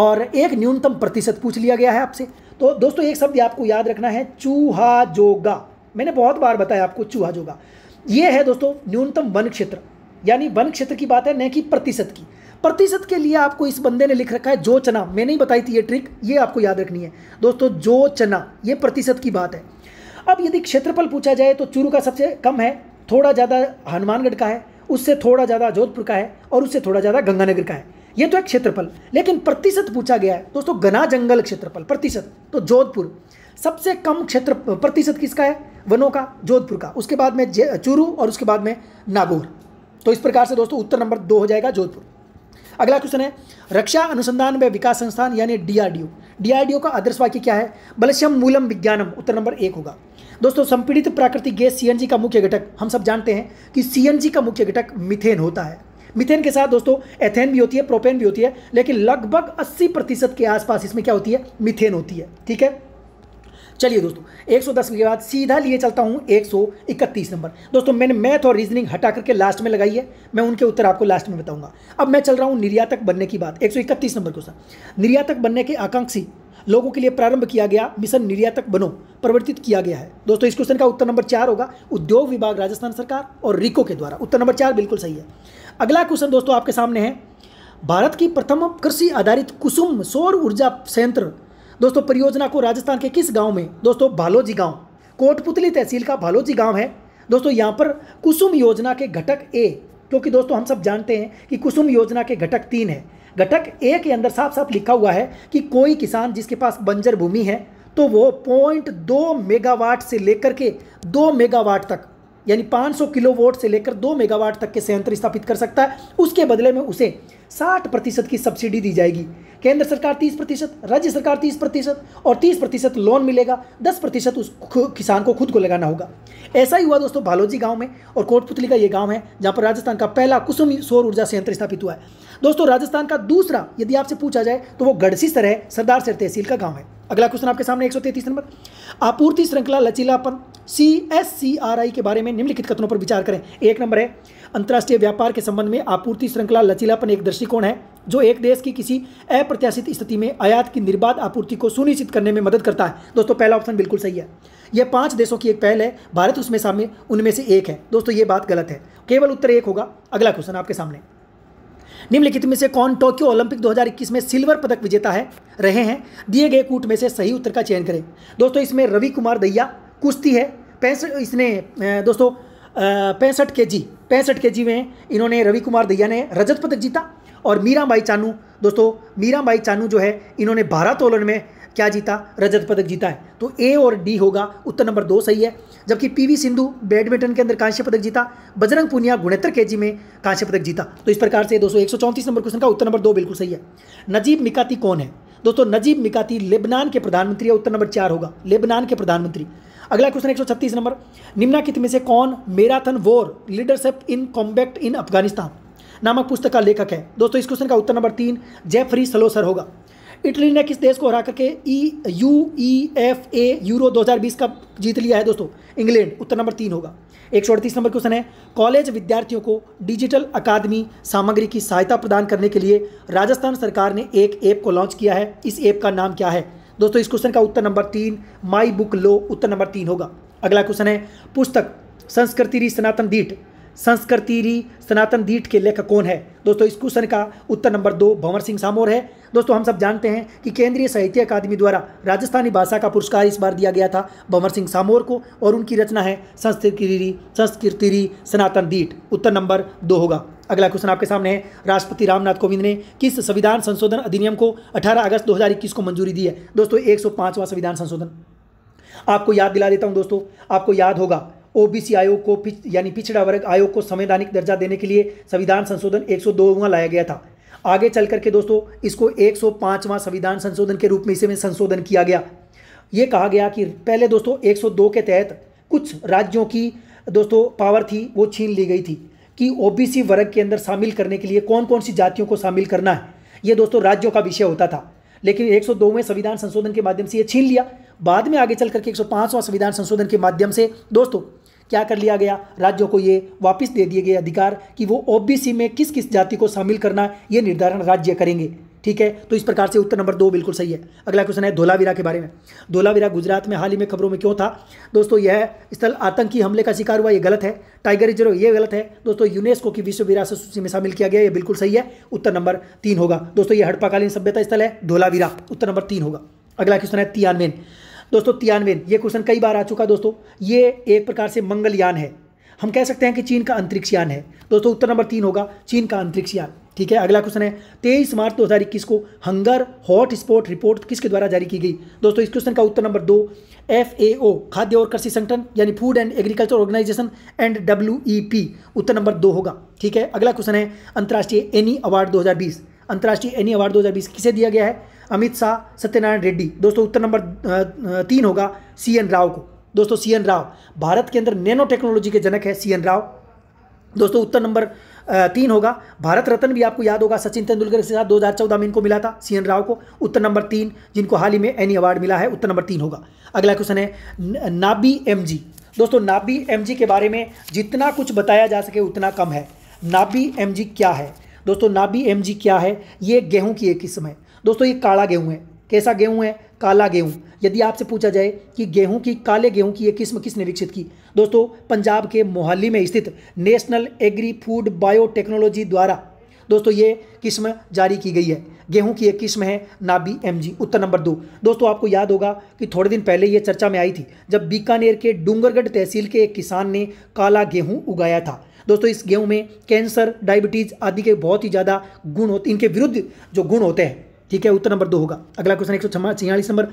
और एक न्यूनतम प्रतिशत पूछ लिया गया है आपसे तो दोस्तों एक शब्द आपको याद रखना है चूहा जोगा मैंने बहुत बार बताया आपको चूहा जोगा ये है दोस्तों न्यूनतम वन क्षेत्र यानी वन क्षेत्र की बात है न कि प्रतिशत की प्रतिशत के लिए आपको इस बंदे ने लिख रखा है जो चना मैंने ही बताई थी ये ट्रिक ये आपको याद रखनी है दोस्तों जो चना ये प्रतिशत की बात है अब यदि क्षेत्रफल पूछा जाए तो चूरू का सबसे कम है थोड़ा ज़्यादा हनुमानगढ़ का है उससे थोड़ा ज़्यादा जोधपुर का है और उससे थोड़ा ज़्यादा गंगानगर का है ये तो है क्षेत्रफल लेकिन प्रतिशत पूछा गया है दोस्तों घना जंगल क्षेत्रफल प्रतिशत तो जोधपुर सबसे कम क्षेत्र प्रतिशत किसका है वनों का जोधपुर का उसके बाद में चूरू और उसके बाद में नागौर तो इस प्रकार से दोस्तों उत्तर नंबर दो हो जाएगा जोधपुर अगला क्वेश्चन है रक्षा अनुसंधान व विकास संस्थान यानी डीआरडीओ डीआरडीओ का आदर्श वाक्य क्या है बलश्यम मूलम विज्ञानम उत्तर नंबर एक होगा दोस्तों संपीड़ित प्राकृतिक गैस सीएनजी का मुख्य घटक हम सब जानते हैं कि सीएनजी का मुख्य घटक मिथेन होता है मिथेन के साथ दोस्तों एथेन भी होती है प्रोपेन भी होती है लेकिन लगभग अस्सी प्रतिशत के आसपास इसमें क्या होती है मिथेन होती है ठीक है चलिए दोस्तों 110 के बाद सीधा लिए चलता हूँ 131 नंबर दोस्तों मैंने मैथ और रीजनिंग हटा करके लास्ट में लगाई है मैं उनके उत्तर आपको लास्ट में बताऊंगा अब मैं चल रहा हूँ निर्यातक बनने की बात 131 नंबर क्वेश्चन निर्यातक बनने के आकांक्षी लोगों के लिए प्रारंभ किया गया मिशन निर्यातक बनो परिवर्तित किया गया है दोस्तों इस क्वेश्चन का उत्तर नंबर चार होगा उद्योग विभाग राजस्थान सरकार और रिको के द्वारा उत्तर नंबर चार बिल्कुल सही है अगला क्वेश्चन दोस्तों आपके सामने है भारत की प्रथम कृषि आधारित कुसुम सौर ऊर्जा संयंत्र दोस्तों परियोजना को राजस्थान के किस गांव में दोस्तों भालोजी गांव कोटपुतली तहसील का भालोजी गांव है दोस्तों यहाँ पर कुसुम योजना के घटक ए क्योंकि दोस्तों हम सब जानते हैं कि कुसुम योजना के घटक तीन है घटक ए के अंदर साफ साफ लिखा हुआ है कि कोई किसान जिसके पास बंजर भूमि है तो वो पॉइंट दो मेगावाट से लेकर के दो मेगावाट तक यानी 500 किलोवाट से लेकर 2 मेगावाट तक के संयंत्र स्थापित कर सकता है उसके बदले में उसे 60 प्रतिशत की सब्सिडी दी जाएगी केंद्र सरकार 30 प्रतिशत राज्य सरकार 30 प्रतिशत और 30 प्रतिशत लोन मिलेगा 10 प्रतिशत उस किसान को खुद को लगाना होगा ऐसा ही हुआ दोस्तों भालोजी गांव में और कोटपुतली का ये गांव है जहां पर राजस्थान का पहला कुसुम सौर ऊर्जा संयंत्र स्थापित हुआ है दोस्तों राजस्थान का दूसरा यदि आपसे पूछा जाए तो वो गढ़सी सर है सरदार सर तहसील का गाँव है अगला क्वेश्चन आपके सामने एक नंबर आपूर्ति श्रृंखला लचीलापन सी एस सी आर आई के बारे में निम्नलिखित कथनों पर विचार करें एक नंबर है अंतर्राष्ट्रीय व्यापार के संबंध में आपूर्ति श्रृंखला लचीलापन एक दृष्टिकोण है जो एक देश की किसी अप्रत्याशित स्थिति में आयात की निर्बाध आपूर्ति को सुनिश्चित करने में मदद करता है दोस्तों पहला ऑप्शन बिल्कुल सही है यह पांच देशों की एक पहल है भारत उसमें सामने उनमें से एक है दोस्तों ये बात गलत है केवल उत्तर एक होगा अगला क्वेश्चन आपके सामने निम्नलिखित में से कौन टोक्यो ओलंपिक 2021 में सिल्वर पदक विजेता है रहे हैं दिए गए कूट में से सही उत्तर का चयन करें दोस्तों इसमें रवि कुमार दैया कुश्ती है पैंसठ इसने दोस्तों पैंसठ के जी पैंसठ के जी में इन्होंने रवि कुमार दहिया ने रजत पदक जीता और मीरा बाई चानू दोस्तों मीरा बाई चानू जो है इन्होंने ओलन में क्या जीता रजत पदक जीता है तो ए और डी होगा उत्तर नंबर दो सही है जबकि पीवी सिंधु बैडमिंटन के अंदर कांस्य पदक जीता बजरंग पुनिया गुणहत्तर के में कांस्य पदक जीता तो इस प्रकार से दोस्तों एक नंबर क्वेश्चन का उत्तर नंबर दो बिल्कुल सही है नजीब मिकाती कौन है दोस्तों नजीब मिकाती लेबनान के प्रधानमंत्री है उत्तर नंबर चार होगा लेबनान के प्रधानमंत्री अगला क्वेश्चन छत्तीस नंबर निम्नाकित में से कौन marathon war leadership in combat in Afghanistan नामक पुस्तक का लेखक है दोस्तों इस क्वेश्चन का उत्तर नंबर तीन जेफरी सलोसर होगा इटली ने किस देश को हरा करके E U E F A Euro 2020 का जीत लिया है दोस्तों इंग्लैंड उत्तर नंबर तीन होगा एक सौ अड़तीस नंबर क्वेश्चन है कॉलेज विद्यार्थियों को डिजिटल अकादमी सामग्री की सहायता प्रदान करने के लिए राजस्थान सरकार ने एक ऐप को लॉन्च किया है इस ऐप का नाम क्या है दोस्तों इस क्वेश्चन का उत्तर नंबर तीन my book low Uttar number तीन होगा अगला क्वेश्चन है पुस्तक संस्कृति री सनातन दीठ संस्कृति री सनातन दीठ के लेखक कौन है दोस्तों इस क्वेश्चन का उत्तर नंबर दो भंवर सिंह सामोर है दोस्तों हम सब जानते हैं कि केंद्रीय साहित्य अकादमी द्वारा राजस्थानी भाषा का पुरस्कार इस बार दिया गया था भंवर सिंह सामोर को और उनकी रचना है संस्कृति री संस्कृति री सनातन दीठ उत्तर नंबर दो होगा अगला क्वेश्चन आपके सामने है राष्ट्रपति रामनाथ कोविंद ने किस संविधान संशोधन अधिनियम को 18 अगस्त 2021 को मंजूरी दी है दोस्तों 105वां संविधान संशोधन आपको याद दिला देता हूं दोस्तों आपको याद होगा ओबीसी आयोग को पिछ, यानी पिछड़ा वर्ग आयोग को संवैधानिक दर्जा देने के लिए संविधान संशोधन एक सौ लाया गया था आगे चल करके दोस्तों इसको एक सौ संविधान संशोधन के रूप में इसे में संशोधन किया गया ये कहा गया कि पहले दोस्तों एक के तहत कुछ राज्यों की दोस्तों पावर थी वो छीन ली गई थी कि ओबीसी वर्ग के अंदर शामिल करने के लिए कौन कौन सी जातियों को शामिल करना है ये दोस्तों राज्यों का विषय होता था लेकिन 102 में संविधान संशोधन के माध्यम से ये छीन लिया बाद में आगे चल करके 105वां संविधान संशोधन के माध्यम से दोस्तों क्या कर लिया गया राज्यों को ये वापस दे दिए गए अधिकार कि वो ओबीसी में किस किस जाति को शामिल करना ये निर्धारण राज्य करेंगे ठीक है तो इस प्रकार से उत्तर नंबर दो बिल्कुल सही है अगला क्वेश्चन है धोलावीरा के बारे में धोलावीरा गुजरात में हाल ही में खबरों में क्यों था दोस्तों यह स्थल आतंकी हमले का शिकार हुआ यह गलत है टाइगर रिजर्व यह गलत है दोस्तों यूनेस्को की विश्व विरासत सूची में शामिल किया गया यह बिल्कुल सही है उत्तर नंबर तीन होगा दोस्तों यह हड़पाकालीन सभ्यता स्थल है धोलावीरा उत्तर नंबर तीन होगा अगला क्वेश्चन है तियानवेन दोस्तों तियानवेन ये क्वेश्चन कई बार आ चुका दोस्तों ये एक प्रकार से मंगलयान है हम कह सकते हैं कि चीन का अंतरिक्ष यान है दोस्तों उत्तर नंबर तीन होगा चीन का अंतरिक्ष यान ठीक है अगला क्वेश्चन है तेईस मार्च दो हज़ार इक्कीस को हंगर हॉट स्पॉट रिपोर्ट किसके द्वारा जारी की गई दोस्तों इस क्वेश्चन का उत्तर नंबर दो एफ ए ओ खाद्य और कृषि संगठन यानी food and agriculture organisation and W E P उत्तर नंबर दो होगा ठीक है अगला क्वेश्चन है अंतर्राष्ट्रीय एनी अवार्ड दो हज़ार बीस अंतर्राष्ट्रीय एनी अवार्ड दो हज़ार बीस किसे दिया गया है अमित शाह सत्यनारायण रेड्डी दोस्तों उत्तर नंबर तीन होगा सी एन राव को दोस्तों सी एन राव भारत के अंदर नैनो टेक्नोलॉजी के जनक है सी एन राव दोस्तों उत्तर नंबर तीन होगा भारत रत्न भी आपको याद होगा सचिन तेंदुलकर के साथ 2014 में इनको मिला था सी राव को उत्तर नंबर तीन जिनको हाल ही में एनी अवार्ड मिला है उत्तर नंबर तीन होगा अगला क्वेश्चन है नाबी एम दोस्तों नाबी एम के बारे में जितना कुछ बताया जा सके उतना कम है नाबी एम क्या है दोस्तों नाबी एम क्या है ये गेहूँ की एक किस्म है दोस्तों ये काला गेहूँ है कैसा गेहूँ है काला गेहूँ यदि आपसे पूछा जाए कि गेहूं की काले गेहूं की ये किस्म किसने विकसित की दोस्तों पंजाब के मोहाली में स्थित नेशनल एग्री फूड बायोटेक्नोलॉजी द्वारा दोस्तों ये किस्म जारी की गई है गेहूं की एक किस्म है नाबी एमजी उत्तर नंबर दो दोस्तों आपको याद होगा कि थोड़े दिन पहले ये चर्चा में आई थी जब बीकानेर के डूंगरगढ़ तहसील के एक किसान ने काला गेहूं उगाया था दोस्तों इस गेहूं में कैंसर डायबिटीज़ आदि के बहुत ही ज़्यादा गुण होते इनके विरुद्ध जो गुण होते हैं ठीक है उत्तर नंबर दो होगा अगला क्वेश्चन एक सौ छियालीस नंबर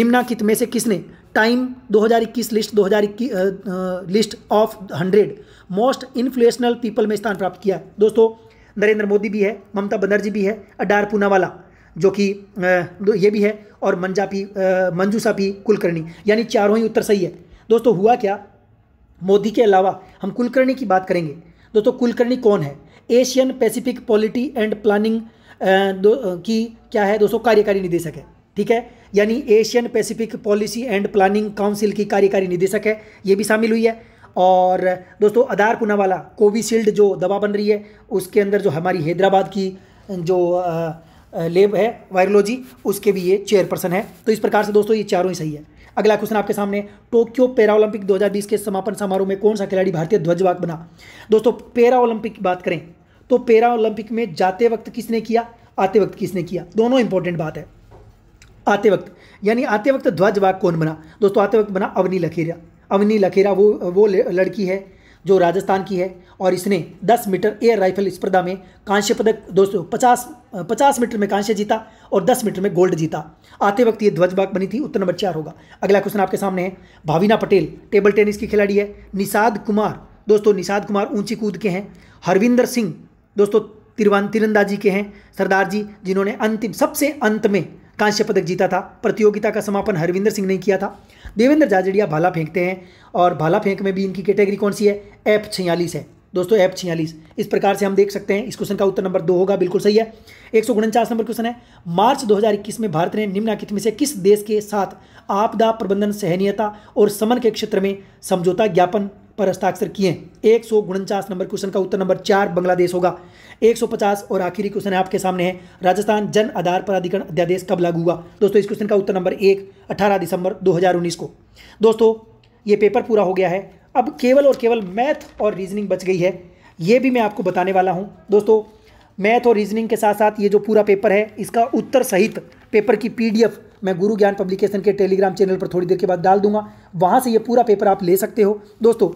निम्नाकित में से किसने Time 2021 list 2021 list of hundred most influential people में स्थान प्राप्त किया दोस्तों नरेंद्र मोदी भी है ममता बनर्जी भी है अडार पूनावाला जो कि ये भी है और मंजापी मंजूसा पी कुलकर्णी यानी चारों ही उत्तर सही है दोस्तों हुआ क्या मोदी के अलावा हम कुलकर्णी की बात करेंगे दोस्तों कुलकर्णी कौन है Asian Pacific polity and planning की क्या है दोस्तों कार्यकारी निदेशक है ठीक है यानी Asian Pacific policy and planning council की कार्यकारी निदेशक है ये भी शामिल हुई है और दोस्तों अदार पुनावाला कोविशील्ड जो दवा बन रही है उसके अंदर जो हमारी हैदराबाद की जो लेब है वायरोलॉजी उसके भी ये चेयरपर्सन है तो इस प्रकार से दोस्तों ये चारों ही सही है अगला क्वेश्चन आपके सामने टोक्यो पैरालंपिक 2020 के समापन समारोह में कौन सा खिलाड़ी भारतीय ध्वजवाक बना दोस्तों ओलंपिक की बात करें तो पेरा ओलंपिक में जाते वक्त किसने किया आते वक्त किसने किया दोनों इंपॉर्टेंट बात है आते वक्त यानी आते वक्त ध्वज वाक कौन बना दोस्तों आते वक्त बना अवनी लखेरा अवनी लखेरा वो वो लड़की है जो राजस्थान की है और इसने 10 मीटर एयर राइफल स्पर्धा में कांस्य पदक दोस्तों 50 50 मीटर में कांस्य जीता और 10 मीटर में गोल्ड जीता आते वक्त ये ध्वजबाग बनी थी उत्तर नंबर चार होगा अगला क्वेश्चन आपके सामने है भाविना पटेल टेबल टेनिस की खिलाड़ी है निषाद कुमार दोस्तों निषाद कुमार ऊंची कूद के हैं हरविंदर सिंह दोस्तों तिरवान तिरंदाजी के हैं सरदार जी जिन्होंने अंतिम सबसे अंत में कांस्य पदक जीता था प्रतियोगिता का समापन हरविंदर सिंह ने किया था देवेंद्र जाजड़िया भाला फेंकते हैं और भाला फेंक में भी इनकी कैटेगरी कौन सी है एफ छियालीस है दोस्तों एफ छियालीस इस प्रकार से हम देख सकते हैं इस क्वेश्चन का उत्तर नंबर दो होगा बिल्कुल सही है एक सौ नंबर क्वेश्चन है मार्च दो में भारत ने निम्नलिखित में से किस देश के साथ आपदा प्रबंधन सहनीयता और समन के क्षेत्र में समझौता ज्ञापन पर हस्ताक्षर किए एक सौ नंबर क्वेश्चन का उत्तर नंबर चार बांग्लादेश होगा 150 और आखिरी क्वेश्चन आपके सामने है राजस्थान जन आधार प्राधिकरण अध्यादेश कब लागू हुआ दोस्तों इस क्वेश्चन का उत्तर नंबर एक 18 दिसंबर 2019 को दोस्तों ये पेपर पूरा हो गया है अब केवल और केवल मैथ और रीजनिंग बच गई है ये भी मैं आपको बताने वाला हूँ दोस्तों मैथ और रीजनिंग के साथ साथ ये जो पूरा पेपर है इसका उत्तर सहित पेपर की पीडीएफ मैं गुरु ज्ञान पब्लिकेशन के टेलीग्राम चैनल पर थोड़ी देर के बाद डाल दूंगा वहाँ से ये पूरा पेपर आप ले सकते हो दोस्तों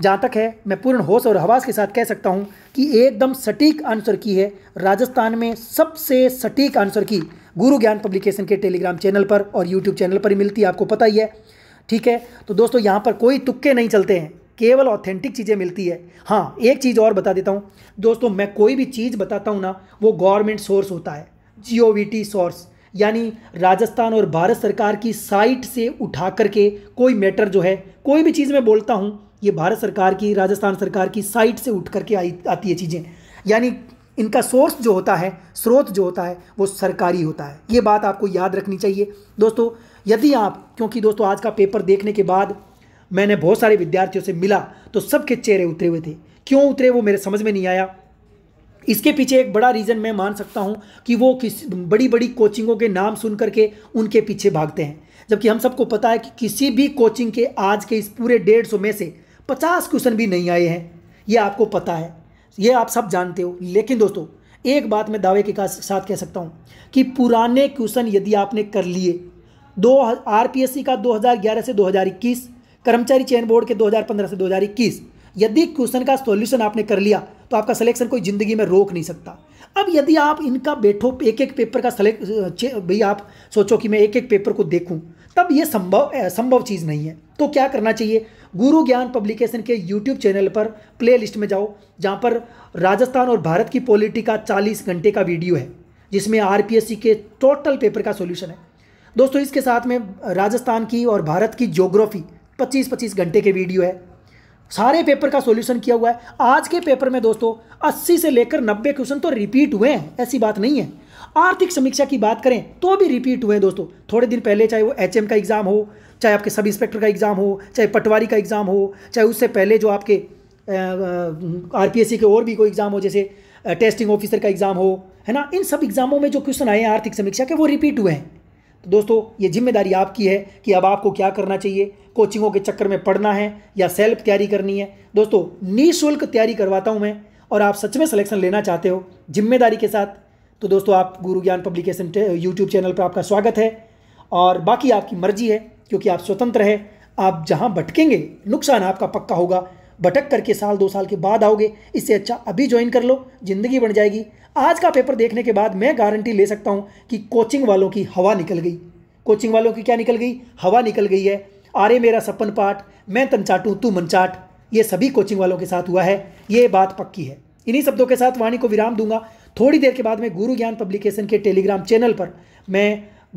जहाँ तक है मैं पूर्ण होश और हवास के साथ कह सकता हूँ कि एकदम सटीक आंसर की है राजस्थान में सबसे सटीक आंसर की गुरु ज्ञान पब्लिकेशन के टेलीग्राम चैनल पर और यूट्यूब चैनल पर ही मिलती है आपको पता ही है ठीक है तो दोस्तों यहाँ पर कोई तुक्के नहीं चलते हैं केवल ऑथेंटिक चीज़ें मिलती है हाँ एक चीज़ और बता देता हूँ दोस्तों मैं कोई भी चीज़ बताता हूँ ना वो गवर्नमेंट सोर्स होता है जी सोर्स यानी राजस्थान और भारत सरकार की साइट से उठा करके कोई मैटर जो है कोई भी चीज़ मैं बोलता हूँ ये भारत सरकार की राजस्थान सरकार की साइट से उठ करके आई आती है चीज़ें यानी इनका सोर्स जो होता है स्रोत जो होता है वो सरकारी होता है ये बात आपको याद रखनी चाहिए दोस्तों यदि आप क्योंकि दोस्तों आज का पेपर देखने के बाद मैंने बहुत सारे विद्यार्थियों से मिला तो सबके चेहरे उतरे हुए थे क्यों उतरे वो मेरे समझ में नहीं आया इसके पीछे एक बड़ा रीज़न मैं मान सकता हूँ कि वो किस बड़ी बड़ी कोचिंगों के नाम सुन करके उनके पीछे भागते हैं जबकि हम सबको पता है कि किसी भी कोचिंग के आज के इस पूरे डेढ़ सौ में से पचास क्वेश्चन भी नहीं आए हैं ये आपको पता है ये आप सब जानते हो लेकिन दोस्तों एक बात मैं दावे के साथ कह सकता हूँ कि पुराने क्वेश्चन यदि आपने कर लिए दो आर का दो से दो कर्मचारी चयन बोर्ड के दो से दो यदि क्वेश्चन का सॉल्यूशन आपने कर लिया तो आपका सिलेक्शन कोई ज़िंदगी में रोक नहीं सकता अब यदि आप इनका बैठो एक एक पेपर का भाई आप सोचो कि मैं एक एक पेपर को देखूं तब ये संभव संभव चीज़ नहीं है तो क्या करना चाहिए गुरु ज्ञान पब्लिकेशन के यूट्यूब चैनल पर प्ले लिस्ट में जाओ जहाँ पर राजस्थान और भारत की पॉलिटी का चालीस घंटे का वीडियो है जिसमें आर के टोटल पेपर का सोल्यूशन है दोस्तों इसके साथ में राजस्थान की और भारत की जोग्राफी पच्चीस पच्चीस घंटे के वीडियो है सारे पेपर का सॉल्यूशन किया हुआ है आज के पेपर में दोस्तों 80 से लेकर 90 क्वेश्चन तो रिपीट हुए हैं ऐसी बात नहीं है आर्थिक समीक्षा की बात करें तो भी रिपीट हुए हैं दोस्तों थोड़े दिन पहले चाहे वो एच का एग्ज़ाम हो चाहे आपके सब इंस्पेक्टर का एग्ज़ाम हो चाहे पटवारी का एग्ज़ाम हो चाहे उससे पहले जो आपके आर के और भी कोई एग्ज़ाम हो जैसे टेस्टिंग ऑफिसर का एग्ज़ाम हो है ना इन सब एग्ज़ामों में जो क्वेश्चन आए हैं आर्थिक समीक्षा के वो रिपीट हुए हैं तो दोस्तों ये जिम्मेदारी आपकी है कि अब आपको क्या करना चाहिए कोचिंगों के चक्कर में पढ़ना है या सेल्फ तैयारी करनी है दोस्तों निःशुल्क तैयारी करवाता हूँ मैं और आप सच में सिलेक्शन लेना चाहते हो जिम्मेदारी के साथ तो दोस्तों आप गुरु ज्ञान पब्लिकेशन यूट्यूब चैनल पर आपका स्वागत है और बाकी आपकी मर्जी है क्योंकि आप स्वतंत्र है आप जहाँ भटकेंगे नुकसान आपका पक्का होगा भटक करके साल दो साल के बाद आओगे इससे अच्छा अभी ज्वाइन कर लो ज़िंदगी बन जाएगी आज का पेपर देखने के बाद मैं गारंटी ले सकता हूँ कि कोचिंग वालों की हवा निकल गई कोचिंग वालों की क्या निकल गई हवा निकल गई है आरे मेरा सपन पाठ मैं तनचाटूँ तू मनचाट ये सभी कोचिंग वालों के साथ हुआ है ये बात पक्की है इन्हीं शब्दों के साथ वाणी को विराम दूंगा थोड़ी देर के बाद मैं गुरु ज्ञान पब्लिकेशन के टेलीग्राम चैनल पर मैं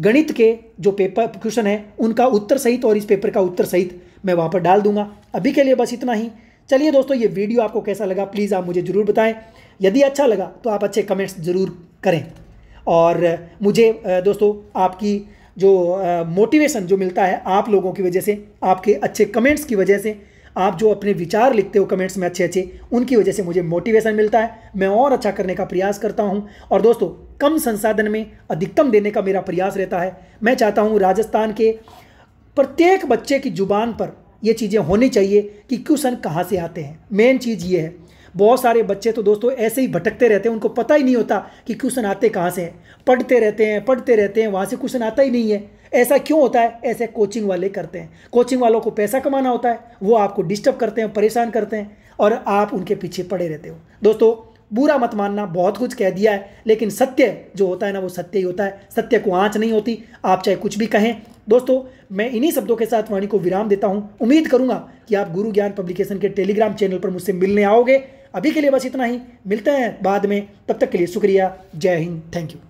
गणित के जो पेपर क्वेश्चन है उनका उत्तर सहित और इस पेपर का उत्तर सहित मैं वहाँ पर डाल दूंगा अभी के लिए बस इतना ही चलिए दोस्तों ये वीडियो आपको कैसा लगा प्लीज़ आप मुझे ज़रूर बताएं यदि अच्छा लगा तो आप अच्छे कमेंट्स ज़रूर करें और मुझे दोस्तों आपकी जो मोटिवेशन जो मिलता है आप लोगों की वजह से आपके अच्छे कमेंट्स की वजह से आप जो अपने विचार लिखते हो कमेंट्स में अच्छे अच्छे उनकी वजह से मुझे मोटिवेशन मिलता है मैं और अच्छा करने का प्रयास करता हूँ और दोस्तों कम संसाधन में अधिकतम देने का मेरा प्रयास रहता है मैं चाहता हूँ राजस्थान के प्रत्येक बच्चे की जुबान पर ये चीज़ें होनी चाहिए कि क्वेश्चन कहाँ से आते हैं मेन चीज़ ये है बहुत सारे बच्चे तो दोस्तों ऐसे ही भटकते रहते हैं उनको पता ही नहीं होता कि क्वेश्चन आते कहाँ से हैं पढ़ते रहते हैं पढ़ते रहते हैं वहाँ से क्वेश्चन आता ही नहीं है ऐसा क्यों होता है ऐसे कोचिंग वाले करते हैं कोचिंग वालों को पैसा कमाना होता है वो आपको डिस्टर्ब करते हैं परेशान करते हैं और आप उनके पीछे पड़े रहते हो दोस्तों बुरा मत मानना बहुत कुछ कह दिया है लेकिन सत्य जो होता है ना वो सत्य ही होता है सत्य को आँच नहीं होती आप चाहे कुछ भी कहें दोस्तों मैं इन्हीं शब्दों के साथ वाणी को विराम देता हूँ उम्मीद करूँगा कि आप गुरु ज्ञान पब्लिकेशन के टेलीग्राम चैनल पर मुझसे मिलने आओगे अभी के लिए बस इतना ही मिलते हैं बाद में तब तक के लिए शुक्रिया जय हिंद थैंक यू